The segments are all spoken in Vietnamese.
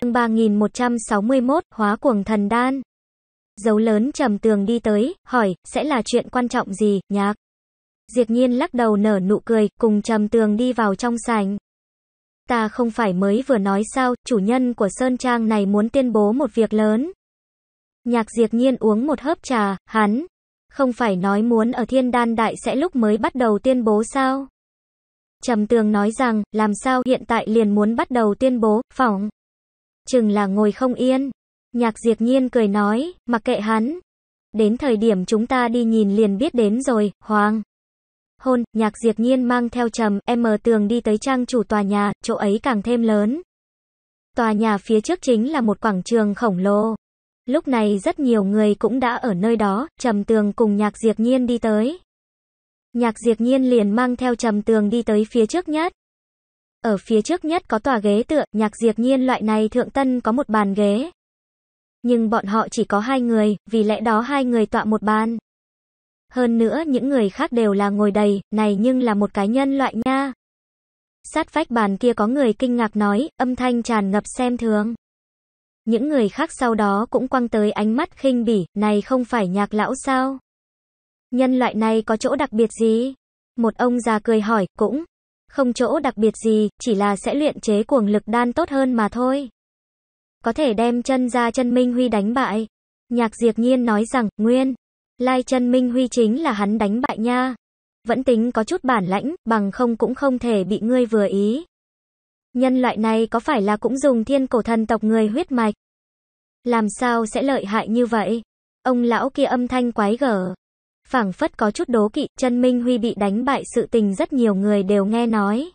chương 3161, hóa cuồng thần đan. Dấu lớn trầm tường đi tới, hỏi, sẽ là chuyện quan trọng gì, nhạc? Diệp nhiên lắc đầu nở nụ cười, cùng trầm tường đi vào trong sảnh. Ta không phải mới vừa nói sao, chủ nhân của Sơn Trang này muốn tuyên bố một việc lớn. Nhạc diệt nhiên uống một hớp trà, hắn. Không phải nói muốn ở thiên đan đại sẽ lúc mới bắt đầu tuyên bố sao? Trầm tường nói rằng, làm sao hiện tại liền muốn bắt đầu tuyên bố, phỏng chừng là ngồi không yên. Nhạc diệt Nhiên cười nói, mặc kệ hắn. Đến thời điểm chúng ta đi nhìn liền biết đến rồi, Hoàng. Hôn, nhạc diệt Nhiên mang theo trầm, em mờ tường đi tới trang chủ tòa nhà, chỗ ấy càng thêm lớn. Tòa nhà phía trước chính là một quảng trường khổng lồ. Lúc này rất nhiều người cũng đã ở nơi đó, trầm tường cùng nhạc diệt Nhiên đi tới. Nhạc diệt Nhiên liền mang theo trầm tường đi tới phía trước nhất. Ở phía trước nhất có tòa ghế tựa, nhạc diệp nhiên loại này thượng tân có một bàn ghế. Nhưng bọn họ chỉ có hai người, vì lẽ đó hai người tọa một bàn. Hơn nữa những người khác đều là ngồi đầy, này nhưng là một cái nhân loại nha. Sát vách bàn kia có người kinh ngạc nói, âm thanh tràn ngập xem thường. Những người khác sau đó cũng quăng tới ánh mắt khinh bỉ, này không phải nhạc lão sao? Nhân loại này có chỗ đặc biệt gì? Một ông già cười hỏi, cũng. Không chỗ đặc biệt gì, chỉ là sẽ luyện chế cuồng lực đan tốt hơn mà thôi. Có thể đem chân ra chân Minh Huy đánh bại. Nhạc Diệp Nhiên nói rằng, Nguyên, Lai chân Minh Huy chính là hắn đánh bại nha. Vẫn tính có chút bản lãnh, bằng không cũng không thể bị ngươi vừa ý. Nhân loại này có phải là cũng dùng thiên cổ thần tộc người huyết mạch? Làm sao sẽ lợi hại như vậy? Ông lão kia âm thanh quái gở phảng phất có chút đố kỵ, chân Minh Huy bị đánh bại sự tình rất nhiều người đều nghe nói.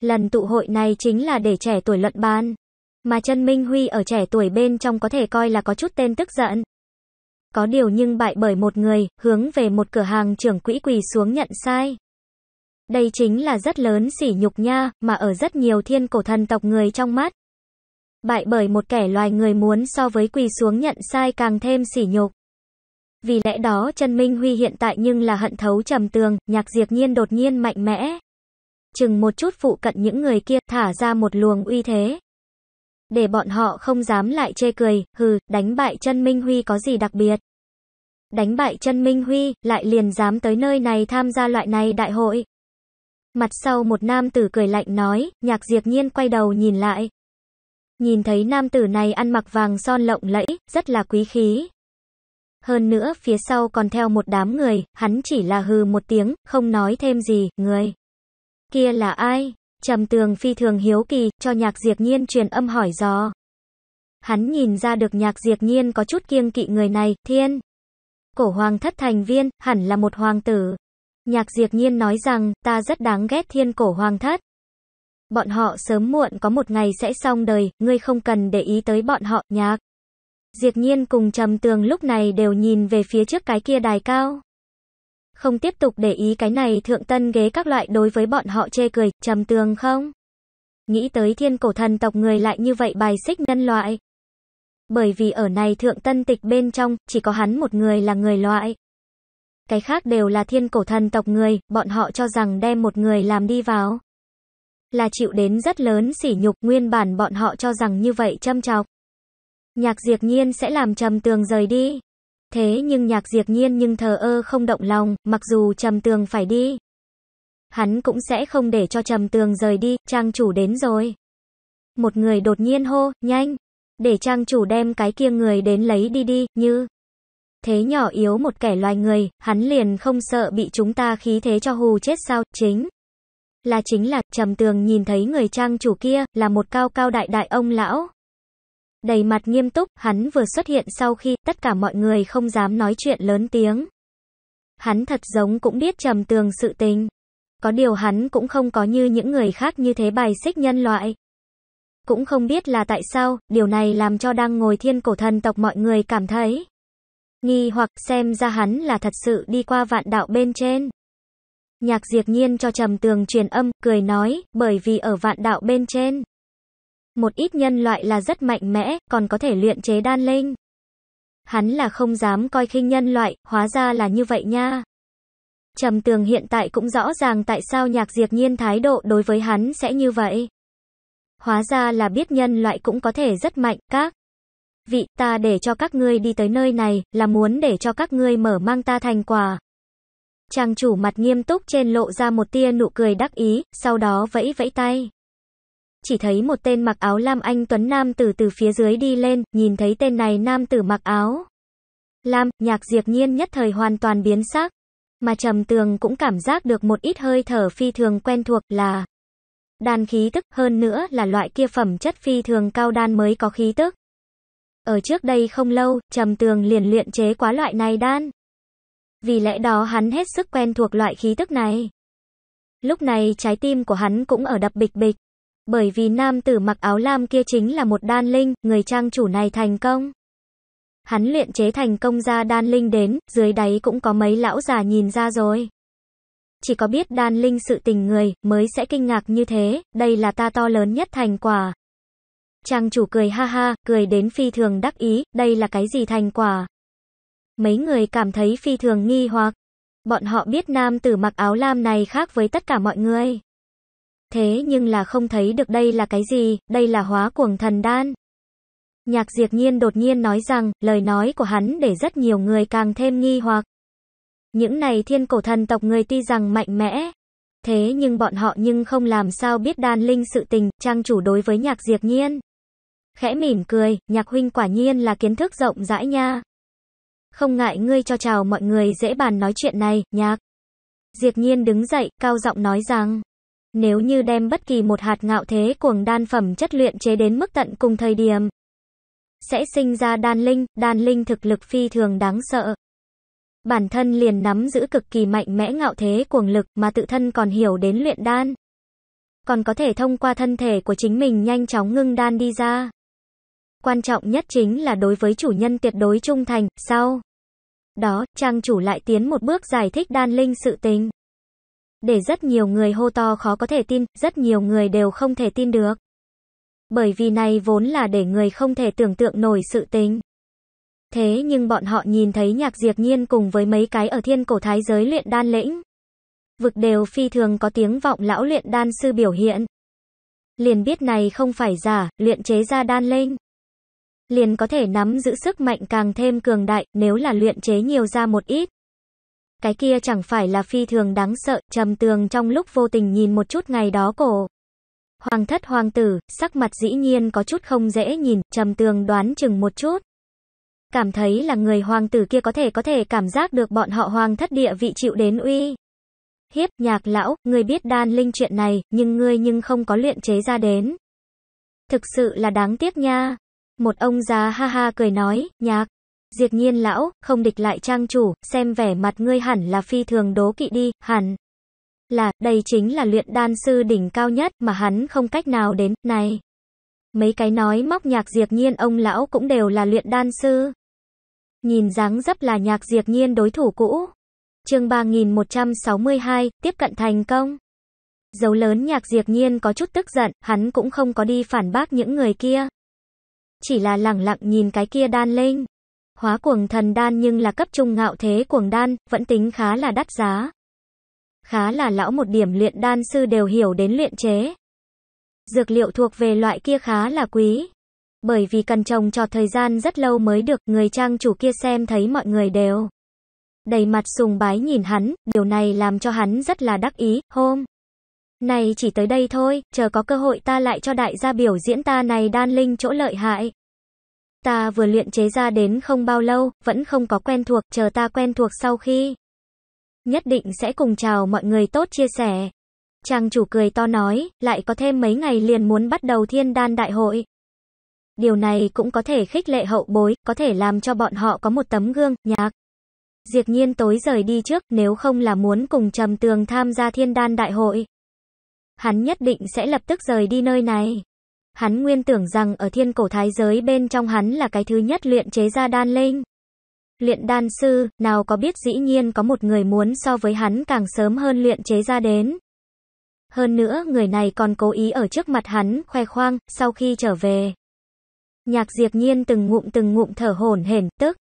Lần tụ hội này chính là để trẻ tuổi luận bàn, mà chân Minh Huy ở trẻ tuổi bên trong có thể coi là có chút tên tức giận. Có điều nhưng bại bởi một người, hướng về một cửa hàng trưởng quỹ quỳ xuống nhận sai. Đây chính là rất lớn sỉ nhục nha, mà ở rất nhiều thiên cổ thần tộc người trong mắt. Bại bởi một kẻ loài người muốn so với quỳ xuống nhận sai càng thêm sỉ nhục. Vì lẽ đó Trần Minh Huy hiện tại nhưng là hận thấu trầm tường, nhạc diệt nhiên đột nhiên mạnh mẽ. Chừng một chút phụ cận những người kia thả ra một luồng uy thế. Để bọn họ không dám lại chê cười, hừ, đánh bại Trần Minh Huy có gì đặc biệt. Đánh bại Trần Minh Huy, lại liền dám tới nơi này tham gia loại này đại hội. Mặt sau một nam tử cười lạnh nói, nhạc diệt nhiên quay đầu nhìn lại. Nhìn thấy nam tử này ăn mặc vàng son lộng lẫy, rất là quý khí, hơn nữa phía sau còn theo một đám người, hắn chỉ là hừ một tiếng, không nói thêm gì, người. Kia là ai? Trầm tường phi thường hiếu kỳ, cho nhạc diệt nhiên truyền âm hỏi dò. Hắn nhìn ra được nhạc diệt nhiên có chút kiêng kỵ người này, thiên. Cổ hoàng thất thành viên, hẳn là một hoàng tử. Nhạc diệt nhiên nói rằng, ta rất đáng ghét thiên cổ hoàng thất. Bọn họ sớm muộn có một ngày sẽ xong đời, ngươi không cần để ý tới bọn họ, nhạc. Diệt Nhiên cùng Trầm Tường lúc này đều nhìn về phía trước cái kia đài cao. Không tiếp tục để ý cái này thượng tân ghế các loại đối với bọn họ chê cười, Trầm Tường không? Nghĩ tới thiên cổ thần tộc người lại như vậy bài xích nhân loại. Bởi vì ở này thượng tân tịch bên trong, chỉ có hắn một người là người loại. Cái khác đều là thiên cổ thần tộc người, bọn họ cho rằng đem một người làm đi vào. Là chịu đến rất lớn sỉ nhục, nguyên bản bọn họ cho rằng như vậy châm chọc. Nhạc diệt Nhiên sẽ làm Trầm Tường rời đi. Thế nhưng Nhạc diệt Nhiên nhưng thờ ơ không động lòng, mặc dù Trầm Tường phải đi. Hắn cũng sẽ không để cho Trầm Tường rời đi, trang chủ đến rồi. Một người đột nhiên hô, nhanh, để trang chủ đem cái kia người đến lấy đi đi, như. Thế nhỏ yếu một kẻ loài người, hắn liền không sợ bị chúng ta khí thế cho hù chết sao, chính. Là chính là, Trầm Tường nhìn thấy người trang chủ kia, là một cao cao đại đại ông lão, đầy mặt nghiêm túc, hắn vừa xuất hiện sau khi tất cả mọi người không dám nói chuyện lớn tiếng. Hắn thật giống cũng biết trầm tường sự tình. Có điều hắn cũng không có như những người khác như thế bài xích nhân loại. Cũng không biết là tại sao, điều này làm cho đang ngồi thiên cổ thần tộc mọi người cảm thấy. Nghi hoặc xem ra hắn là thật sự đi qua vạn đạo bên trên. Nhạc diệt nhiên cho trầm tường truyền âm, cười nói, bởi vì ở vạn đạo bên trên. Một ít nhân loại là rất mạnh mẽ, còn có thể luyện chế đan linh. Hắn là không dám coi khinh nhân loại, hóa ra là như vậy nha. Trầm tường hiện tại cũng rõ ràng tại sao nhạc diệt nhiên thái độ đối với hắn sẽ như vậy. Hóa ra là biết nhân loại cũng có thể rất mạnh, các vị ta để cho các ngươi đi tới nơi này, là muốn để cho các ngươi mở mang ta thành quả. trang chủ mặt nghiêm túc trên lộ ra một tia nụ cười đắc ý, sau đó vẫy vẫy tay chỉ thấy một tên mặc áo lam anh Tuấn Nam tử từ phía dưới đi lên, nhìn thấy tên này Nam tử mặc áo. Lam, nhạc diệp nhiên nhất thời hoàn toàn biến sắc, mà trầm tường cũng cảm giác được một ít hơi thở phi thường quen thuộc là đan khí tức, hơn nữa là loại kia phẩm chất phi thường cao đan mới có khí tức. Ở trước đây không lâu, Trầm Tường liền luyện chế quá loại này đan. Vì lẽ đó hắn hết sức quen thuộc loại khí tức này. Lúc này trái tim của hắn cũng ở đập bịch bịch bởi vì nam tử mặc áo lam kia chính là một đan linh, người trang chủ này thành công. Hắn luyện chế thành công ra đan linh đến, dưới đáy cũng có mấy lão già nhìn ra rồi. Chỉ có biết đan linh sự tình người, mới sẽ kinh ngạc như thế, đây là ta to lớn nhất thành quả. Trang chủ cười ha ha, cười đến phi thường đắc ý, đây là cái gì thành quả? Mấy người cảm thấy phi thường nghi hoặc. Bọn họ biết nam tử mặc áo lam này khác với tất cả mọi người. Thế nhưng là không thấy được đây là cái gì, đây là hóa cuồng thần đan. Nhạc diệt nhiên đột nhiên nói rằng, lời nói của hắn để rất nhiều người càng thêm nghi hoặc. Những này thiên cổ thần tộc người tuy rằng mạnh mẽ, thế nhưng bọn họ nhưng không làm sao biết đan linh sự tình, trang chủ đối với nhạc diệt nhiên. Khẽ mỉm cười, nhạc huynh quả nhiên là kiến thức rộng rãi nha. Không ngại ngươi cho chào mọi người dễ bàn nói chuyện này, nhạc. diệt nhiên đứng dậy, cao giọng nói rằng. Nếu như đem bất kỳ một hạt ngạo thế cuồng đan phẩm chất luyện chế đến mức tận cùng thời điểm, sẽ sinh ra đan linh, đan linh thực lực phi thường đáng sợ. Bản thân liền nắm giữ cực kỳ mạnh mẽ ngạo thế cuồng lực mà tự thân còn hiểu đến luyện đan. Còn có thể thông qua thân thể của chính mình nhanh chóng ngưng đan đi ra. Quan trọng nhất chính là đối với chủ nhân tuyệt đối trung thành, sau. Đó, trang chủ lại tiến một bước giải thích đan linh sự tình. Để rất nhiều người hô to khó có thể tin, rất nhiều người đều không thể tin được. Bởi vì này vốn là để người không thể tưởng tượng nổi sự tính. Thế nhưng bọn họ nhìn thấy nhạc diệt nhiên cùng với mấy cái ở thiên cổ thái giới luyện đan lĩnh. Vực đều phi thường có tiếng vọng lão luyện đan sư biểu hiện. Liền biết này không phải giả, luyện chế ra đan linh. Liền có thể nắm giữ sức mạnh càng thêm cường đại, nếu là luyện chế nhiều ra một ít cái kia chẳng phải là phi thường đáng sợ, trầm tường trong lúc vô tình nhìn một chút ngày đó cổ. Hoàng thất hoàng tử, sắc mặt dĩ nhiên có chút không dễ nhìn, trầm tường đoán chừng một chút. Cảm thấy là người hoàng tử kia có thể có thể cảm giác được bọn họ hoàng thất địa vị chịu đến uy. Hiếp, nhạc lão, người biết đan linh chuyện này, nhưng ngươi nhưng không có luyện chế ra đến. Thực sự là đáng tiếc nha. Một ông già ha ha cười nói, nhạc. Diệt nhiên lão, không địch lại trang chủ, xem vẻ mặt ngươi hẳn là phi thường đố kỵ đi, hẳn là, đây chính là luyện đan sư đỉnh cao nhất mà hắn không cách nào đến, này. Mấy cái nói móc nhạc diệt nhiên ông lão cũng đều là luyện đan sư. Nhìn dáng dấp là nhạc diệt nhiên đối thủ cũ. Trường 3162, tiếp cận thành công. Dấu lớn nhạc diệt nhiên có chút tức giận, hắn cũng không có đi phản bác những người kia. Chỉ là lẳng lặng nhìn cái kia đan linh. Hóa cuồng thần đan nhưng là cấp trung ngạo thế cuồng đan, vẫn tính khá là đắt giá. Khá là lão một điểm luyện đan sư đều hiểu đến luyện chế. Dược liệu thuộc về loại kia khá là quý. Bởi vì cần trồng cho thời gian rất lâu mới được, người trang chủ kia xem thấy mọi người đều. Đầy mặt sùng bái nhìn hắn, điều này làm cho hắn rất là đắc ý, hôm. Này chỉ tới đây thôi, chờ có cơ hội ta lại cho đại gia biểu diễn ta này đan linh chỗ lợi hại. Ta vừa luyện chế ra đến không bao lâu, vẫn không có quen thuộc, chờ ta quen thuộc sau khi. Nhất định sẽ cùng chào mọi người tốt chia sẻ. trang chủ cười to nói, lại có thêm mấy ngày liền muốn bắt đầu thiên đan đại hội. Điều này cũng có thể khích lệ hậu bối, có thể làm cho bọn họ có một tấm gương, nhạc. diệt nhiên tối rời đi trước, nếu không là muốn cùng trầm tường tham gia thiên đan đại hội. Hắn nhất định sẽ lập tức rời đi nơi này. Hắn nguyên tưởng rằng ở thiên cổ thái giới bên trong hắn là cái thứ nhất luyện chế ra đan linh. Luyện đan sư, nào có biết dĩ nhiên có một người muốn so với hắn càng sớm hơn luyện chế ra đến. Hơn nữa người này còn cố ý ở trước mặt hắn, khoe khoang, sau khi trở về. Nhạc diệt nhiên từng ngụm từng ngụm thở hổn hển tức.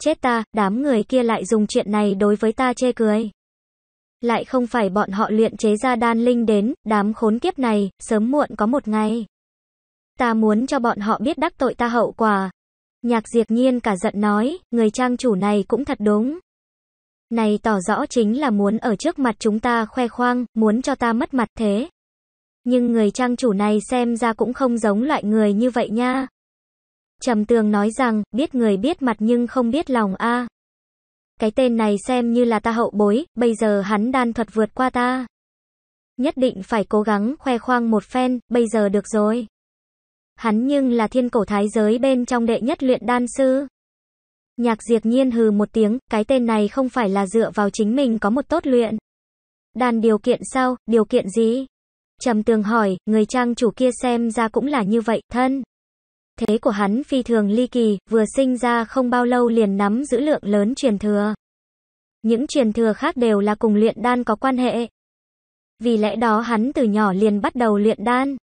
Chết ta, đám người kia lại dùng chuyện này đối với ta chê cười. Lại không phải bọn họ luyện chế ra đan linh đến, đám khốn kiếp này, sớm muộn có một ngày ta muốn cho bọn họ biết đắc tội ta hậu quả. Nhạc diệt nhiên cả giận nói, người trang chủ này cũng thật đúng. Này tỏ rõ chính là muốn ở trước mặt chúng ta khoe khoang, muốn cho ta mất mặt thế. Nhưng người trang chủ này xem ra cũng không giống loại người như vậy nha. Trầm tường nói rằng, biết người biết mặt nhưng không biết lòng a. Cái tên này xem như là ta hậu bối, bây giờ hắn đan thuật vượt qua ta. Nhất định phải cố gắng khoe khoang một phen, bây giờ được rồi. Hắn nhưng là thiên cổ thái giới bên trong đệ nhất luyện đan sư. Nhạc diệt nhiên hừ một tiếng, cái tên này không phải là dựa vào chính mình có một tốt luyện. Đàn điều kiện sao, điều kiện gì? Trầm tường hỏi, người trang chủ kia xem ra cũng là như vậy, thân. Thế của hắn phi thường ly kỳ, vừa sinh ra không bao lâu liền nắm giữ lượng lớn truyền thừa. Những truyền thừa khác đều là cùng luyện đan có quan hệ. Vì lẽ đó hắn từ nhỏ liền bắt đầu luyện đan.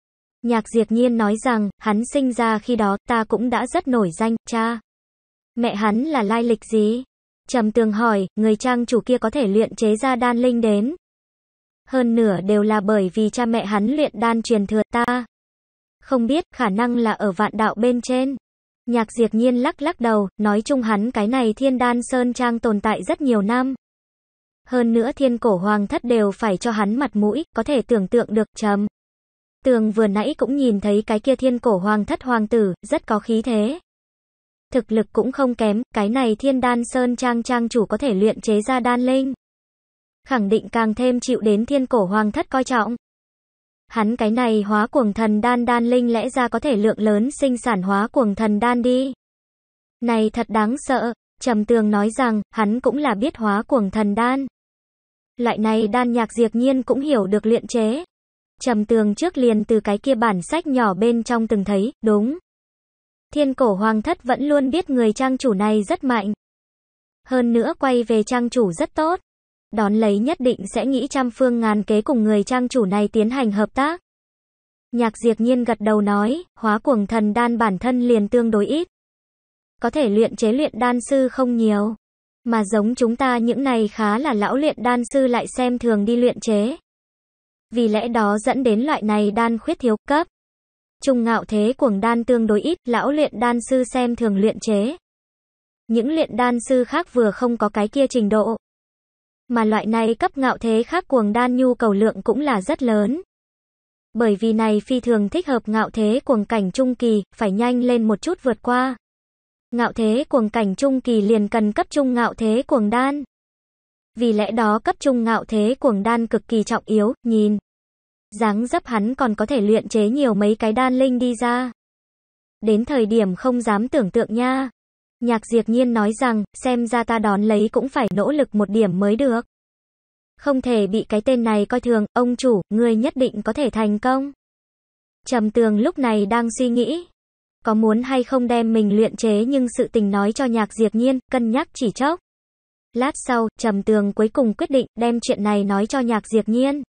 Nhạc Diệp Nhiên nói rằng, hắn sinh ra khi đó, ta cũng đã rất nổi danh, cha. Mẹ hắn là lai lịch gì? Trầm tường hỏi, người trang chủ kia có thể luyện chế ra đan linh đến. Hơn nửa đều là bởi vì cha mẹ hắn luyện đan truyền thừa ta. Không biết, khả năng là ở vạn đạo bên trên. Nhạc Diệp Nhiên lắc lắc đầu, nói chung hắn cái này thiên đan sơn trang tồn tại rất nhiều năm. Hơn nữa thiên cổ hoàng thất đều phải cho hắn mặt mũi, có thể tưởng tượng được trầm. Tường vừa nãy cũng nhìn thấy cái kia thiên cổ hoàng thất hoàng tử, rất có khí thế. Thực lực cũng không kém, cái này thiên đan sơn trang trang chủ có thể luyện chế ra đan linh. Khẳng định càng thêm chịu đến thiên cổ hoàng thất coi trọng. Hắn cái này hóa cuồng thần đan đan linh lẽ ra có thể lượng lớn sinh sản hóa cuồng thần đan đi. Này thật đáng sợ, Trầm Tường nói rằng, hắn cũng là biết hóa cuồng thần đan. Loại này đan nhạc diệt nhiên cũng hiểu được luyện chế. Trầm tường trước liền từ cái kia bản sách nhỏ bên trong từng thấy, đúng. Thiên cổ hoàng thất vẫn luôn biết người trang chủ này rất mạnh. Hơn nữa quay về trang chủ rất tốt. Đón lấy nhất định sẽ nghĩ trăm phương ngàn kế cùng người trang chủ này tiến hành hợp tác. Nhạc diệt nhiên gật đầu nói, hóa cuồng thần đan bản thân liền tương đối ít. Có thể luyện chế luyện đan sư không nhiều. Mà giống chúng ta những này khá là lão luyện đan sư lại xem thường đi luyện chế vì lẽ đó dẫn đến loại này đan khuyết thiếu cấp. Trung ngạo thế cuồng đan tương đối ít, lão luyện đan sư xem thường luyện chế. Những luyện đan sư khác vừa không có cái kia trình độ. Mà loại này cấp ngạo thế khác cuồng đan nhu cầu lượng cũng là rất lớn. Bởi vì này phi thường thích hợp ngạo thế cuồng cảnh trung kỳ, phải nhanh lên một chút vượt qua. Ngạo thế cuồng cảnh trung kỳ liền cần cấp trung ngạo thế cuồng đan. Vì lẽ đó cấp trung ngạo thế cuồng đan cực kỳ trọng yếu, nhìn. dáng dấp hắn còn có thể luyện chế nhiều mấy cái đan linh đi ra. Đến thời điểm không dám tưởng tượng nha. Nhạc diệt nhiên nói rằng, xem ra ta đón lấy cũng phải nỗ lực một điểm mới được. Không thể bị cái tên này coi thường, ông chủ, người nhất định có thể thành công. Trầm tường lúc này đang suy nghĩ. Có muốn hay không đem mình luyện chế nhưng sự tình nói cho nhạc diệt nhiên, cân nhắc chỉ chốc. Lát sau, Trầm Tường cuối cùng quyết định đem chuyện này nói cho Nhạc Diệp Nhiên.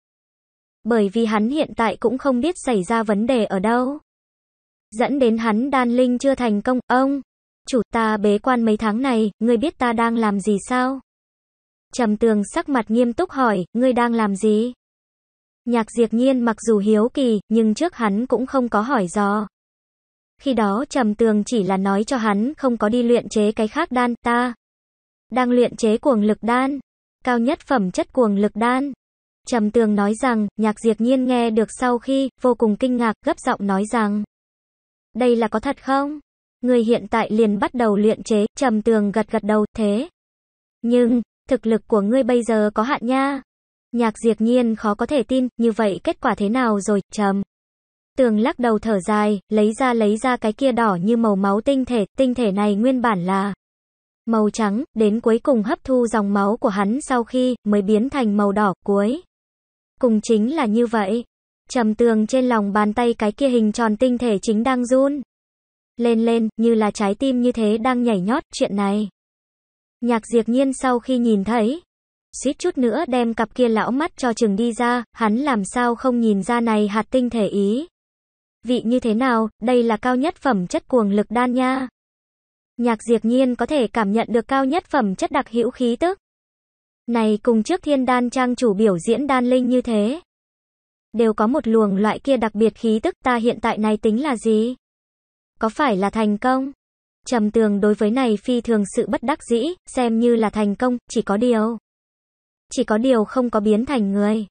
Bởi vì hắn hiện tại cũng không biết xảy ra vấn đề ở đâu. Dẫn đến hắn đan linh chưa thành công, ông. Chủ ta bế quan mấy tháng này, ngươi biết ta đang làm gì sao? Trầm Tường sắc mặt nghiêm túc hỏi, ngươi đang làm gì? Nhạc Diệp Nhiên mặc dù hiếu kỳ, nhưng trước hắn cũng không có hỏi dò. Khi đó Trầm Tường chỉ là nói cho hắn không có đi luyện chế cái khác đan ta, đang luyện chế cuồng lực đan, cao nhất phẩm chất cuồng lực đan. Trầm Tường nói rằng, Nhạc Diệp Nhiên nghe được sau khi, vô cùng kinh ngạc, gấp giọng nói rằng, đây là có thật không? Người hiện tại liền bắt đầu luyện chế, Trầm Tường gật gật đầu, thế. Nhưng, thực lực của ngươi bây giờ có hạn nha. Nhạc Diệp Nhiên khó có thể tin, như vậy kết quả thế nào rồi, Trầm? Tường lắc đầu thở dài, lấy ra lấy ra cái kia đỏ như màu máu tinh thể, tinh thể này nguyên bản là màu trắng, đến cuối cùng hấp thu dòng máu của hắn sau khi mới biến thành màu đỏ cuối. Cùng chính là như vậy. Trầm tường trên lòng bàn tay cái kia hình tròn tinh thể chính đang run. Lên lên, như là trái tim như thế đang nhảy nhót chuyện này. Nhạc diệt nhiên sau khi nhìn thấy, suýt chút nữa đem cặp kia lão mắt cho chừng đi ra, hắn làm sao không nhìn ra này hạt tinh thể ý. Vị như thế nào, đây là cao nhất phẩm chất cuồng lực đan nha. Nhạc Diệp Nhiên có thể cảm nhận được cao nhất phẩm chất đặc hữu khí tức. Này cùng trước thiên đan trang chủ biểu diễn đan linh như thế. Đều có một luồng loại kia đặc biệt khí tức ta hiện tại này tính là gì? Có phải là thành công? Trầm tường đối với này phi thường sự bất đắc dĩ, xem như là thành công, chỉ có điều. Chỉ có điều không có biến thành người.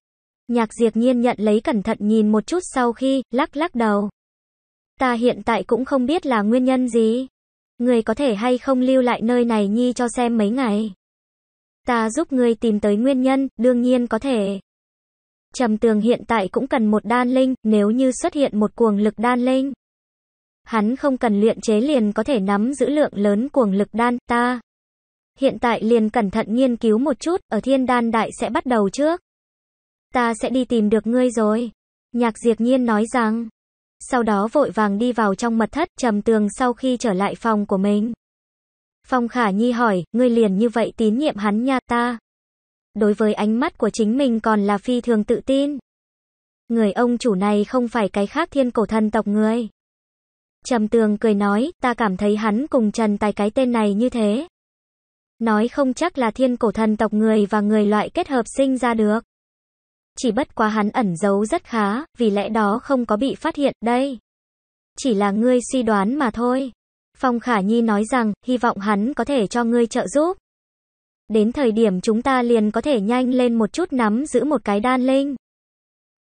Nhạc diệt Nhiên nhận lấy cẩn thận nhìn một chút sau khi, lắc lắc đầu. Ta hiện tại cũng không biết là nguyên nhân gì. Người có thể hay không lưu lại nơi này nhi cho xem mấy ngày. Ta giúp người tìm tới nguyên nhân, đương nhiên có thể. Trầm tường hiện tại cũng cần một đan linh, nếu như xuất hiện một cuồng lực đan linh. Hắn không cần luyện chế liền có thể nắm giữ lượng lớn cuồng lực đan, ta. Hiện tại liền cẩn thận nghiên cứu một chút, ở thiên đan đại sẽ bắt đầu trước. Ta sẽ đi tìm được ngươi rồi. Nhạc diệt nhiên nói rằng, sau đó vội vàng đi vào trong mật thất, trầm tường sau khi trở lại phòng của mình. Phong Khả Nhi hỏi, ngươi liền như vậy tín nhiệm hắn nha ta. Đối với ánh mắt của chính mình còn là phi thường tự tin. Người ông chủ này không phải cái khác thiên cổ thần tộc người. Trầm tường cười nói, ta cảm thấy hắn cùng Trần Tài cái tên này như thế. Nói không chắc là thiên cổ thần tộc người và người loại kết hợp sinh ra được. Chỉ bất quá hắn ẩn giấu rất khá, vì lẽ đó không có bị phát hiện, đây. Chỉ là ngươi suy đoán mà thôi. Phong Khả Nhi nói rằng, hy vọng hắn có thể cho ngươi trợ giúp. Đến thời điểm chúng ta liền có thể nhanh lên một chút nắm giữ một cái đan linh.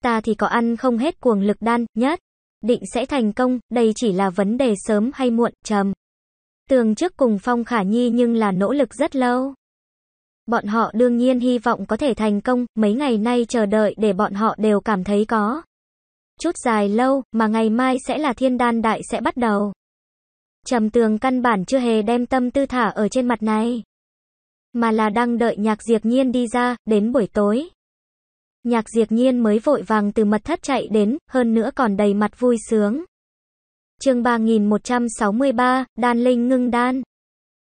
Ta thì có ăn không hết cuồng lực đan, nhất. Định sẽ thành công, đây chỉ là vấn đề sớm hay muộn, trầm. Tường trước cùng Phong Khả Nhi nhưng là nỗ lực rất lâu bọn họ đương nhiên hy vọng có thể thành công, mấy ngày nay chờ đợi để bọn họ đều cảm thấy có. Chút dài lâu, mà ngày mai sẽ là thiên đan đại sẽ bắt đầu. Trầm tường căn bản chưa hề đem tâm tư thả ở trên mặt này. Mà là đang đợi nhạc diệt nhiên đi ra, đến buổi tối. Nhạc diệt nhiên mới vội vàng từ mật thất chạy đến, hơn nữa còn đầy mặt vui sướng. chương 3163, Đan Linh ngưng đan.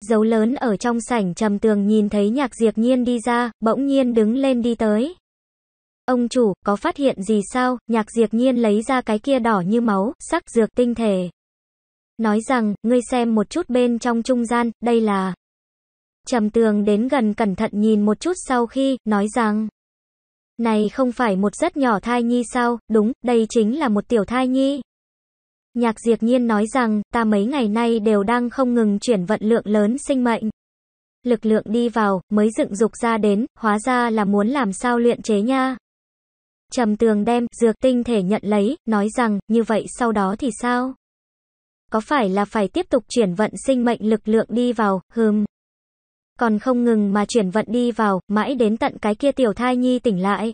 Dấu lớn ở trong sảnh trầm tường nhìn thấy nhạc diệt nhiên đi ra, bỗng nhiên đứng lên đi tới. Ông chủ, có phát hiện gì sao? Nhạc diệt nhiên lấy ra cái kia đỏ như máu, sắc dược tinh thể. Nói rằng, ngươi xem một chút bên trong trung gian, đây là... Trầm tường đến gần cẩn thận nhìn một chút sau khi, nói rằng... Này không phải một rất nhỏ thai nhi sao, đúng, đây chính là một tiểu thai nhi. Nhạc Diệp Nhiên nói rằng, ta mấy ngày nay đều đang không ngừng chuyển vận lượng lớn sinh mệnh. Lực lượng đi vào, mới dựng dục ra đến, hóa ra là muốn làm sao luyện chế nha. Trầm tường đem, dược tinh thể nhận lấy, nói rằng, như vậy sau đó thì sao? Có phải là phải tiếp tục chuyển vận sinh mệnh lực lượng đi vào, hừm. Còn không ngừng mà chuyển vận đi vào, mãi đến tận cái kia tiểu thai nhi tỉnh lại.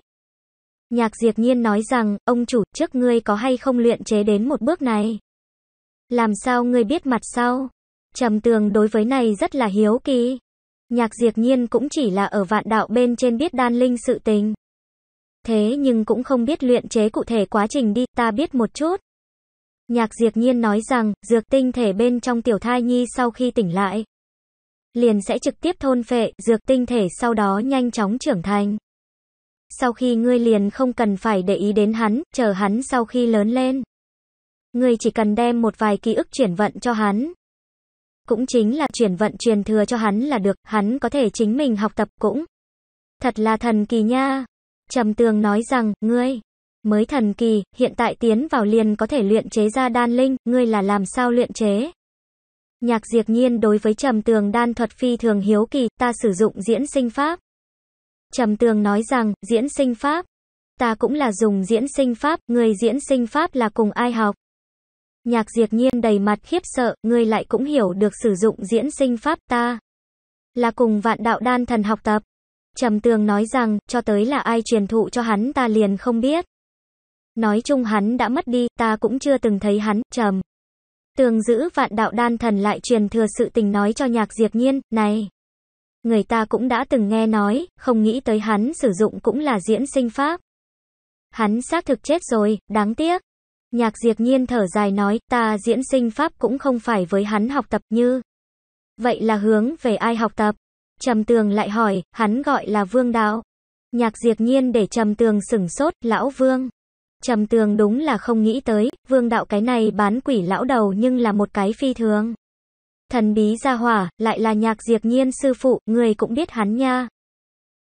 Nhạc diệt nhiên nói rằng, ông chủ, trước ngươi có hay không luyện chế đến một bước này? Làm sao ngươi biết mặt sau? Trầm tường đối với này rất là hiếu kỳ. Nhạc diệt nhiên cũng chỉ là ở vạn đạo bên trên biết đan linh sự tình. Thế nhưng cũng không biết luyện chế cụ thể quá trình đi, ta biết một chút. Nhạc diệt nhiên nói rằng, dược tinh thể bên trong tiểu thai nhi sau khi tỉnh lại. Liền sẽ trực tiếp thôn phệ, dược tinh thể sau đó nhanh chóng trưởng thành. Sau khi ngươi liền không cần phải để ý đến hắn, chờ hắn sau khi lớn lên. Ngươi chỉ cần đem một vài ký ức chuyển vận cho hắn. Cũng chính là chuyển vận truyền thừa cho hắn là được, hắn có thể chính mình học tập cũng. Thật là thần kỳ nha. Trầm tường nói rằng, ngươi, mới thần kỳ, hiện tại tiến vào liền có thể luyện chế ra đan linh, ngươi là làm sao luyện chế? Nhạc diệt nhiên đối với trầm tường đan thuật phi thường hiếu kỳ, ta sử dụng diễn sinh pháp. Trầm Tường nói rằng, diễn sinh pháp. Ta cũng là dùng diễn sinh pháp, người diễn sinh pháp là cùng ai học. Nhạc diệt nhiên đầy mặt khiếp sợ, người lại cũng hiểu được sử dụng diễn sinh pháp ta. Là cùng vạn đạo đan thần học tập. Trầm Tường nói rằng, cho tới là ai truyền thụ cho hắn ta liền không biết. Nói chung hắn đã mất đi, ta cũng chưa từng thấy hắn, trầm. Tường giữ vạn đạo đan thần lại truyền thừa sự tình nói cho nhạc diệt nhiên, này người ta cũng đã từng nghe nói, không nghĩ tới hắn sử dụng cũng là diễn sinh pháp. Hắn xác thực chết rồi, đáng tiếc. Nhạc diệt nhiên thở dài nói, ta diễn sinh pháp cũng không phải với hắn học tập như. Vậy là hướng về ai học tập? Trầm tường lại hỏi, hắn gọi là vương đạo. Nhạc diệt nhiên để trầm tường sửng sốt, lão vương. Trầm tường đúng là không nghĩ tới, vương đạo cái này bán quỷ lão đầu nhưng là một cái phi thường. Thần bí gia hỏa, lại là nhạc diệt nhiên sư phụ, người cũng biết hắn nha.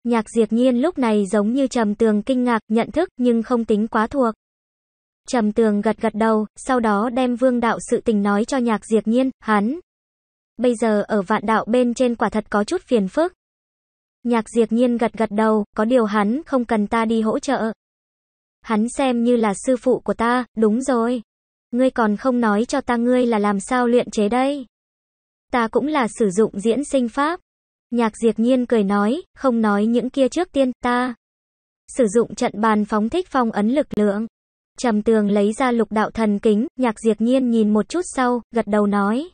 Nhạc diệt nhiên lúc này giống như trầm tường kinh ngạc, nhận thức, nhưng không tính quá thuộc. Trầm tường gật gật đầu, sau đó đem vương đạo sự tình nói cho nhạc diệt nhiên, hắn. Bây giờ ở vạn đạo bên trên quả thật có chút phiền phức. Nhạc diệt nhiên gật gật đầu, có điều hắn không cần ta đi hỗ trợ. Hắn xem như là sư phụ của ta, đúng rồi. Ngươi còn không nói cho ta ngươi là làm sao luyện chế đây ta cũng là sử dụng diễn sinh pháp. Nhạc diệt nhiên cười nói, không nói những kia trước tiên, ta. Sử dụng trận bàn phóng thích phong ấn lực lượng. Trầm tường lấy ra lục đạo thần kính, nhạc diệt nhiên nhìn một chút sau, gật đầu nói.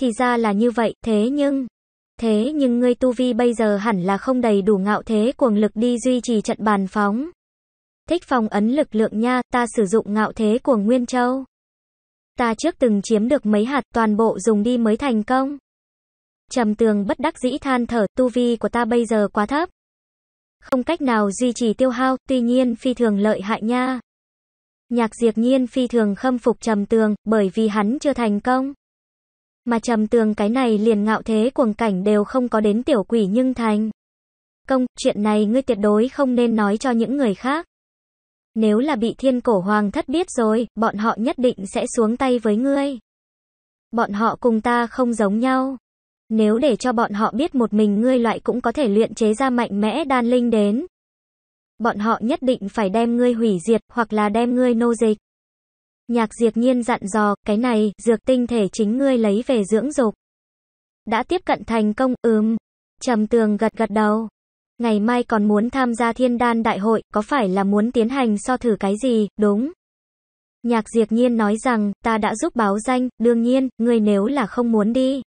Thì ra là như vậy, thế nhưng... Thế nhưng ngươi tu vi bây giờ hẳn là không đầy đủ ngạo thế cuồng lực đi duy trì trận bàn phóng. Thích phong ấn lực lượng nha, ta sử dụng ngạo thế cuồng Nguyên Châu. Ta trước từng chiếm được mấy hạt toàn bộ dùng đi mới thành công. Trầm tường bất đắc dĩ than thở, tu vi của ta bây giờ quá thấp. Không cách nào duy trì tiêu hao, tuy nhiên phi thường lợi hại nha. Nhạc diệt nhiên phi thường khâm phục trầm tường, bởi vì hắn chưa thành công. Mà trầm tường cái này liền ngạo thế cuồng cảnh đều không có đến tiểu quỷ nhưng thành. Công, chuyện này ngươi tuyệt đối không nên nói cho những người khác. Nếu là bị thiên cổ hoàng thất biết rồi, bọn họ nhất định sẽ xuống tay với ngươi. Bọn họ cùng ta không giống nhau. Nếu để cho bọn họ biết một mình ngươi loại cũng có thể luyện chế ra mạnh mẽ đan linh đến. Bọn họ nhất định phải đem ngươi hủy diệt, hoặc là đem ngươi nô dịch. Nhạc diệt nhiên dặn dò, cái này, dược tinh thể chính ngươi lấy về dưỡng dục. Đã tiếp cận thành công, ừm. Trầm tường gật gật đầu. Ngày mai còn muốn tham gia thiên đan đại hội, có phải là muốn tiến hành so thử cái gì, đúng? Nhạc diệt nhiên nói rằng, ta đã giúp báo danh, đương nhiên, ngươi nếu là không muốn đi.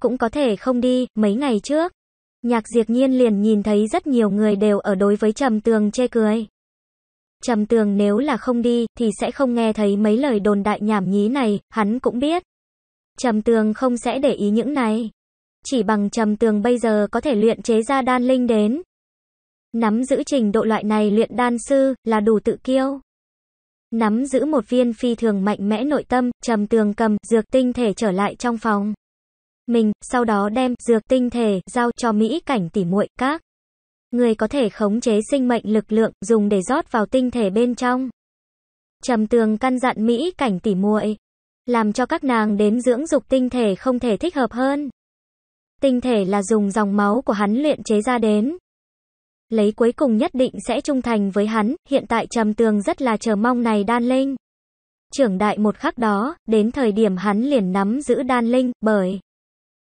Cũng có thể không đi, mấy ngày trước. Nhạc diệt nhiên liền nhìn thấy rất nhiều người đều ở đối với trầm tường chê cười. Trầm tường nếu là không đi, thì sẽ không nghe thấy mấy lời đồn đại nhảm nhí này, hắn cũng biết. Trầm tường không sẽ để ý những này chỉ bằng trầm tường bây giờ có thể luyện chế ra đan linh đến. Nắm giữ trình độ loại này luyện đan sư là đủ tự kiêu. Nắm giữ một viên phi thường mạnh mẽ nội tâm, trầm tường cầm dược tinh thể trở lại trong phòng. Mình, sau đó đem dược tinh thể giao cho Mỹ cảnh tỉ muội các. Người có thể khống chế sinh mệnh lực lượng dùng để rót vào tinh thể bên trong. Trầm tường căn dặn Mỹ cảnh tỉ muội làm cho các nàng đến dưỡng dục tinh thể không thể thích hợp hơn. Tinh thể là dùng dòng máu của hắn luyện chế ra đến. Lấy cuối cùng nhất định sẽ trung thành với hắn, hiện tại trầm tường rất là chờ mong này đan linh. Trưởng đại một khắc đó, đến thời điểm hắn liền nắm giữ đan linh, bởi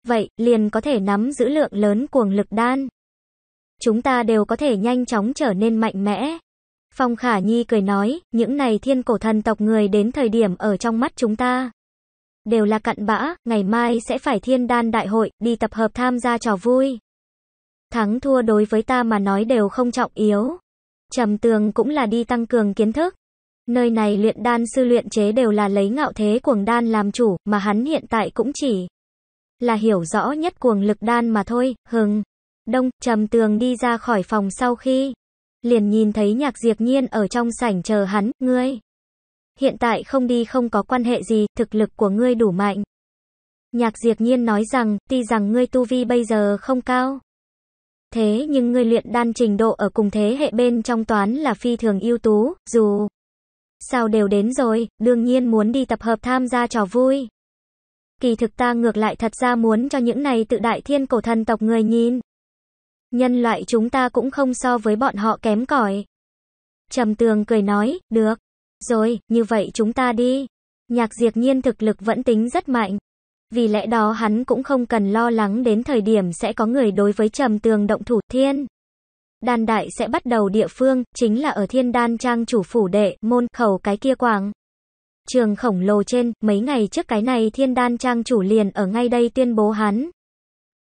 vậy, liền có thể nắm giữ lượng lớn cuồng lực đan. Chúng ta đều có thể nhanh chóng trở nên mạnh mẽ. Phong Khả Nhi cười nói, những này thiên cổ thần tộc người đến thời điểm ở trong mắt chúng ta đều là cặn bã, ngày mai sẽ phải thiên đan đại hội, đi tập hợp tham gia trò vui. Thắng thua đối với ta mà nói đều không trọng yếu. Trầm tường cũng là đi tăng cường kiến thức. Nơi này luyện đan sư luyện chế đều là lấy ngạo thế cuồng đan làm chủ, mà hắn hiện tại cũng chỉ là hiểu rõ nhất cuồng lực đan mà thôi, hừng. Đông, trầm tường đi ra khỏi phòng sau khi, liền nhìn thấy nhạc diệt nhiên ở trong sảnh chờ hắn, ngươi hiện tại không đi không có quan hệ gì, thực lực của ngươi đủ mạnh. Nhạc diệt nhiên nói rằng, tuy rằng ngươi tu vi bây giờ không cao. Thế nhưng ngươi luyện đan trình độ ở cùng thế hệ bên trong toán là phi thường ưu tú, dù sao đều đến rồi, đương nhiên muốn đi tập hợp tham gia trò vui. Kỳ thực ta ngược lại thật ra muốn cho những này tự đại thiên cổ thần tộc người nhìn. Nhân loại chúng ta cũng không so với bọn họ kém cỏi. Trầm tường cười nói, được. Rồi, như vậy chúng ta đi. Nhạc diệt nhiên thực lực vẫn tính rất mạnh. Vì lẽ đó hắn cũng không cần lo lắng đến thời điểm sẽ có người đối với trầm tường động thủ thiên. Đan đại sẽ bắt đầu địa phương, chính là ở thiên đan trang chủ phủ đệ, môn khẩu cái kia quảng. Trường khổng lồ trên, mấy ngày trước cái này thiên đan trang chủ liền ở ngay đây tuyên bố hắn.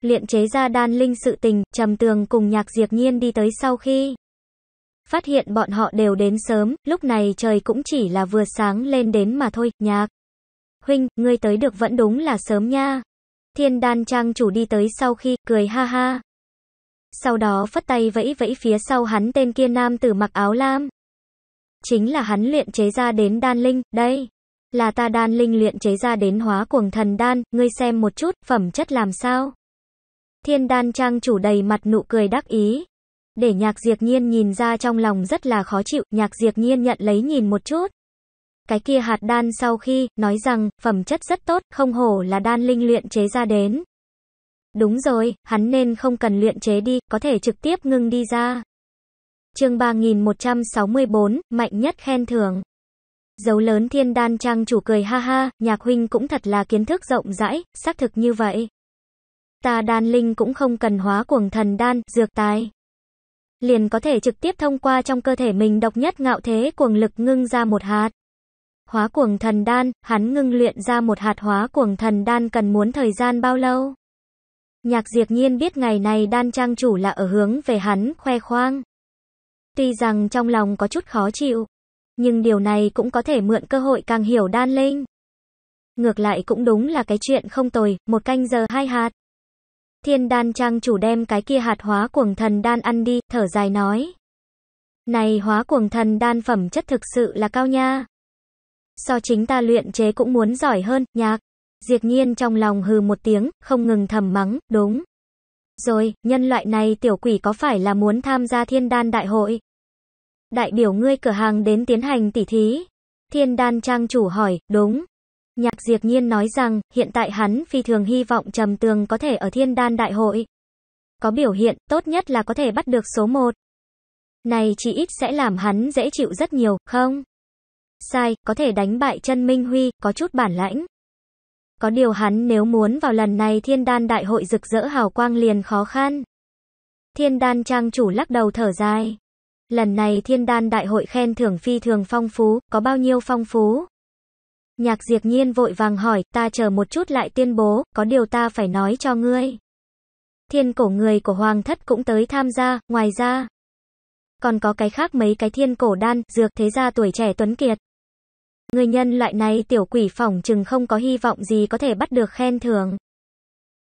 Luyện chế ra đan linh sự tình, trầm tường cùng nhạc diệt nhiên đi tới sau khi phát hiện bọn họ đều đến sớm, lúc này trời cũng chỉ là vừa sáng lên đến mà thôi, nhạc. Huynh, ngươi tới được vẫn đúng là sớm nha. Thiên đan trang chủ đi tới sau khi, cười ha ha. Sau đó phất tay vẫy vẫy phía sau hắn tên kia nam tử mặc áo lam. Chính là hắn luyện chế ra đến đan linh, đây. Là ta đan linh luyện chế ra đến hóa cuồng thần đan, ngươi xem một chút, phẩm chất làm sao. Thiên đan trang chủ đầy mặt nụ cười đắc ý, để nhạc diệt nhiên nhìn ra trong lòng rất là khó chịu, nhạc diệt nhiên nhận lấy nhìn một chút. Cái kia hạt đan sau khi, nói rằng, phẩm chất rất tốt, không hổ là đan linh luyện chế ra đến. Đúng rồi, hắn nên không cần luyện chế đi, có thể trực tiếp ngưng đi ra. chương 3164, mạnh nhất khen thưởng. Dấu lớn thiên đan trang chủ cười ha ha, nhạc huynh cũng thật là kiến thức rộng rãi, xác thực như vậy. Ta đan linh cũng không cần hóa cuồng thần đan, dược tài liền có thể trực tiếp thông qua trong cơ thể mình độc nhất ngạo thế cuồng lực ngưng ra một hạt. Hóa cuồng thần đan, hắn ngưng luyện ra một hạt hóa cuồng thần đan cần muốn thời gian bao lâu? Nhạc diệt nhiên biết ngày này đan trang chủ là ở hướng về hắn khoe khoang. Tuy rằng trong lòng có chút khó chịu, nhưng điều này cũng có thể mượn cơ hội càng hiểu đan linh. Ngược lại cũng đúng là cái chuyện không tồi, một canh giờ hai hạt thiên đan trang chủ đem cái kia hạt hóa cuồng thần đan ăn đi, thở dài nói. Này hóa cuồng thần đan phẩm chất thực sự là cao nha. So chính ta luyện chế cũng muốn giỏi hơn, nhạc. Diệt nhiên trong lòng hừ một tiếng, không ngừng thầm mắng, đúng. Rồi, nhân loại này tiểu quỷ có phải là muốn tham gia thiên đan đại hội? Đại biểu ngươi cửa hàng đến tiến hành tỉ thí. Thiên đan trang chủ hỏi, đúng. Nhạc Diệp Nhiên nói rằng, hiện tại hắn phi thường hy vọng Trầm Tường có thể ở Thiên Đan Đại hội. Có biểu hiện, tốt nhất là có thể bắt được số 1. Này chỉ ít sẽ làm hắn dễ chịu rất nhiều, không? Sai, có thể đánh bại chân Minh Huy, có chút bản lãnh. Có điều hắn nếu muốn vào lần này Thiên Đan Đại hội rực rỡ hào quang liền khó khăn. Thiên Đan Trang chủ lắc đầu thở dài. Lần này Thiên Đan Đại hội khen thưởng phi thường phong phú, có bao nhiêu phong phú? Nhạc diệt nhiên vội vàng hỏi, ta chờ một chút lại tuyên bố, có điều ta phải nói cho ngươi. Thiên cổ người của hoàng thất cũng tới tham gia, ngoài ra. Còn có cái khác mấy cái thiên cổ đan, dược thế gia tuổi trẻ tuấn kiệt. Người nhân loại này tiểu quỷ phỏng chừng không có hy vọng gì có thể bắt được khen thưởng.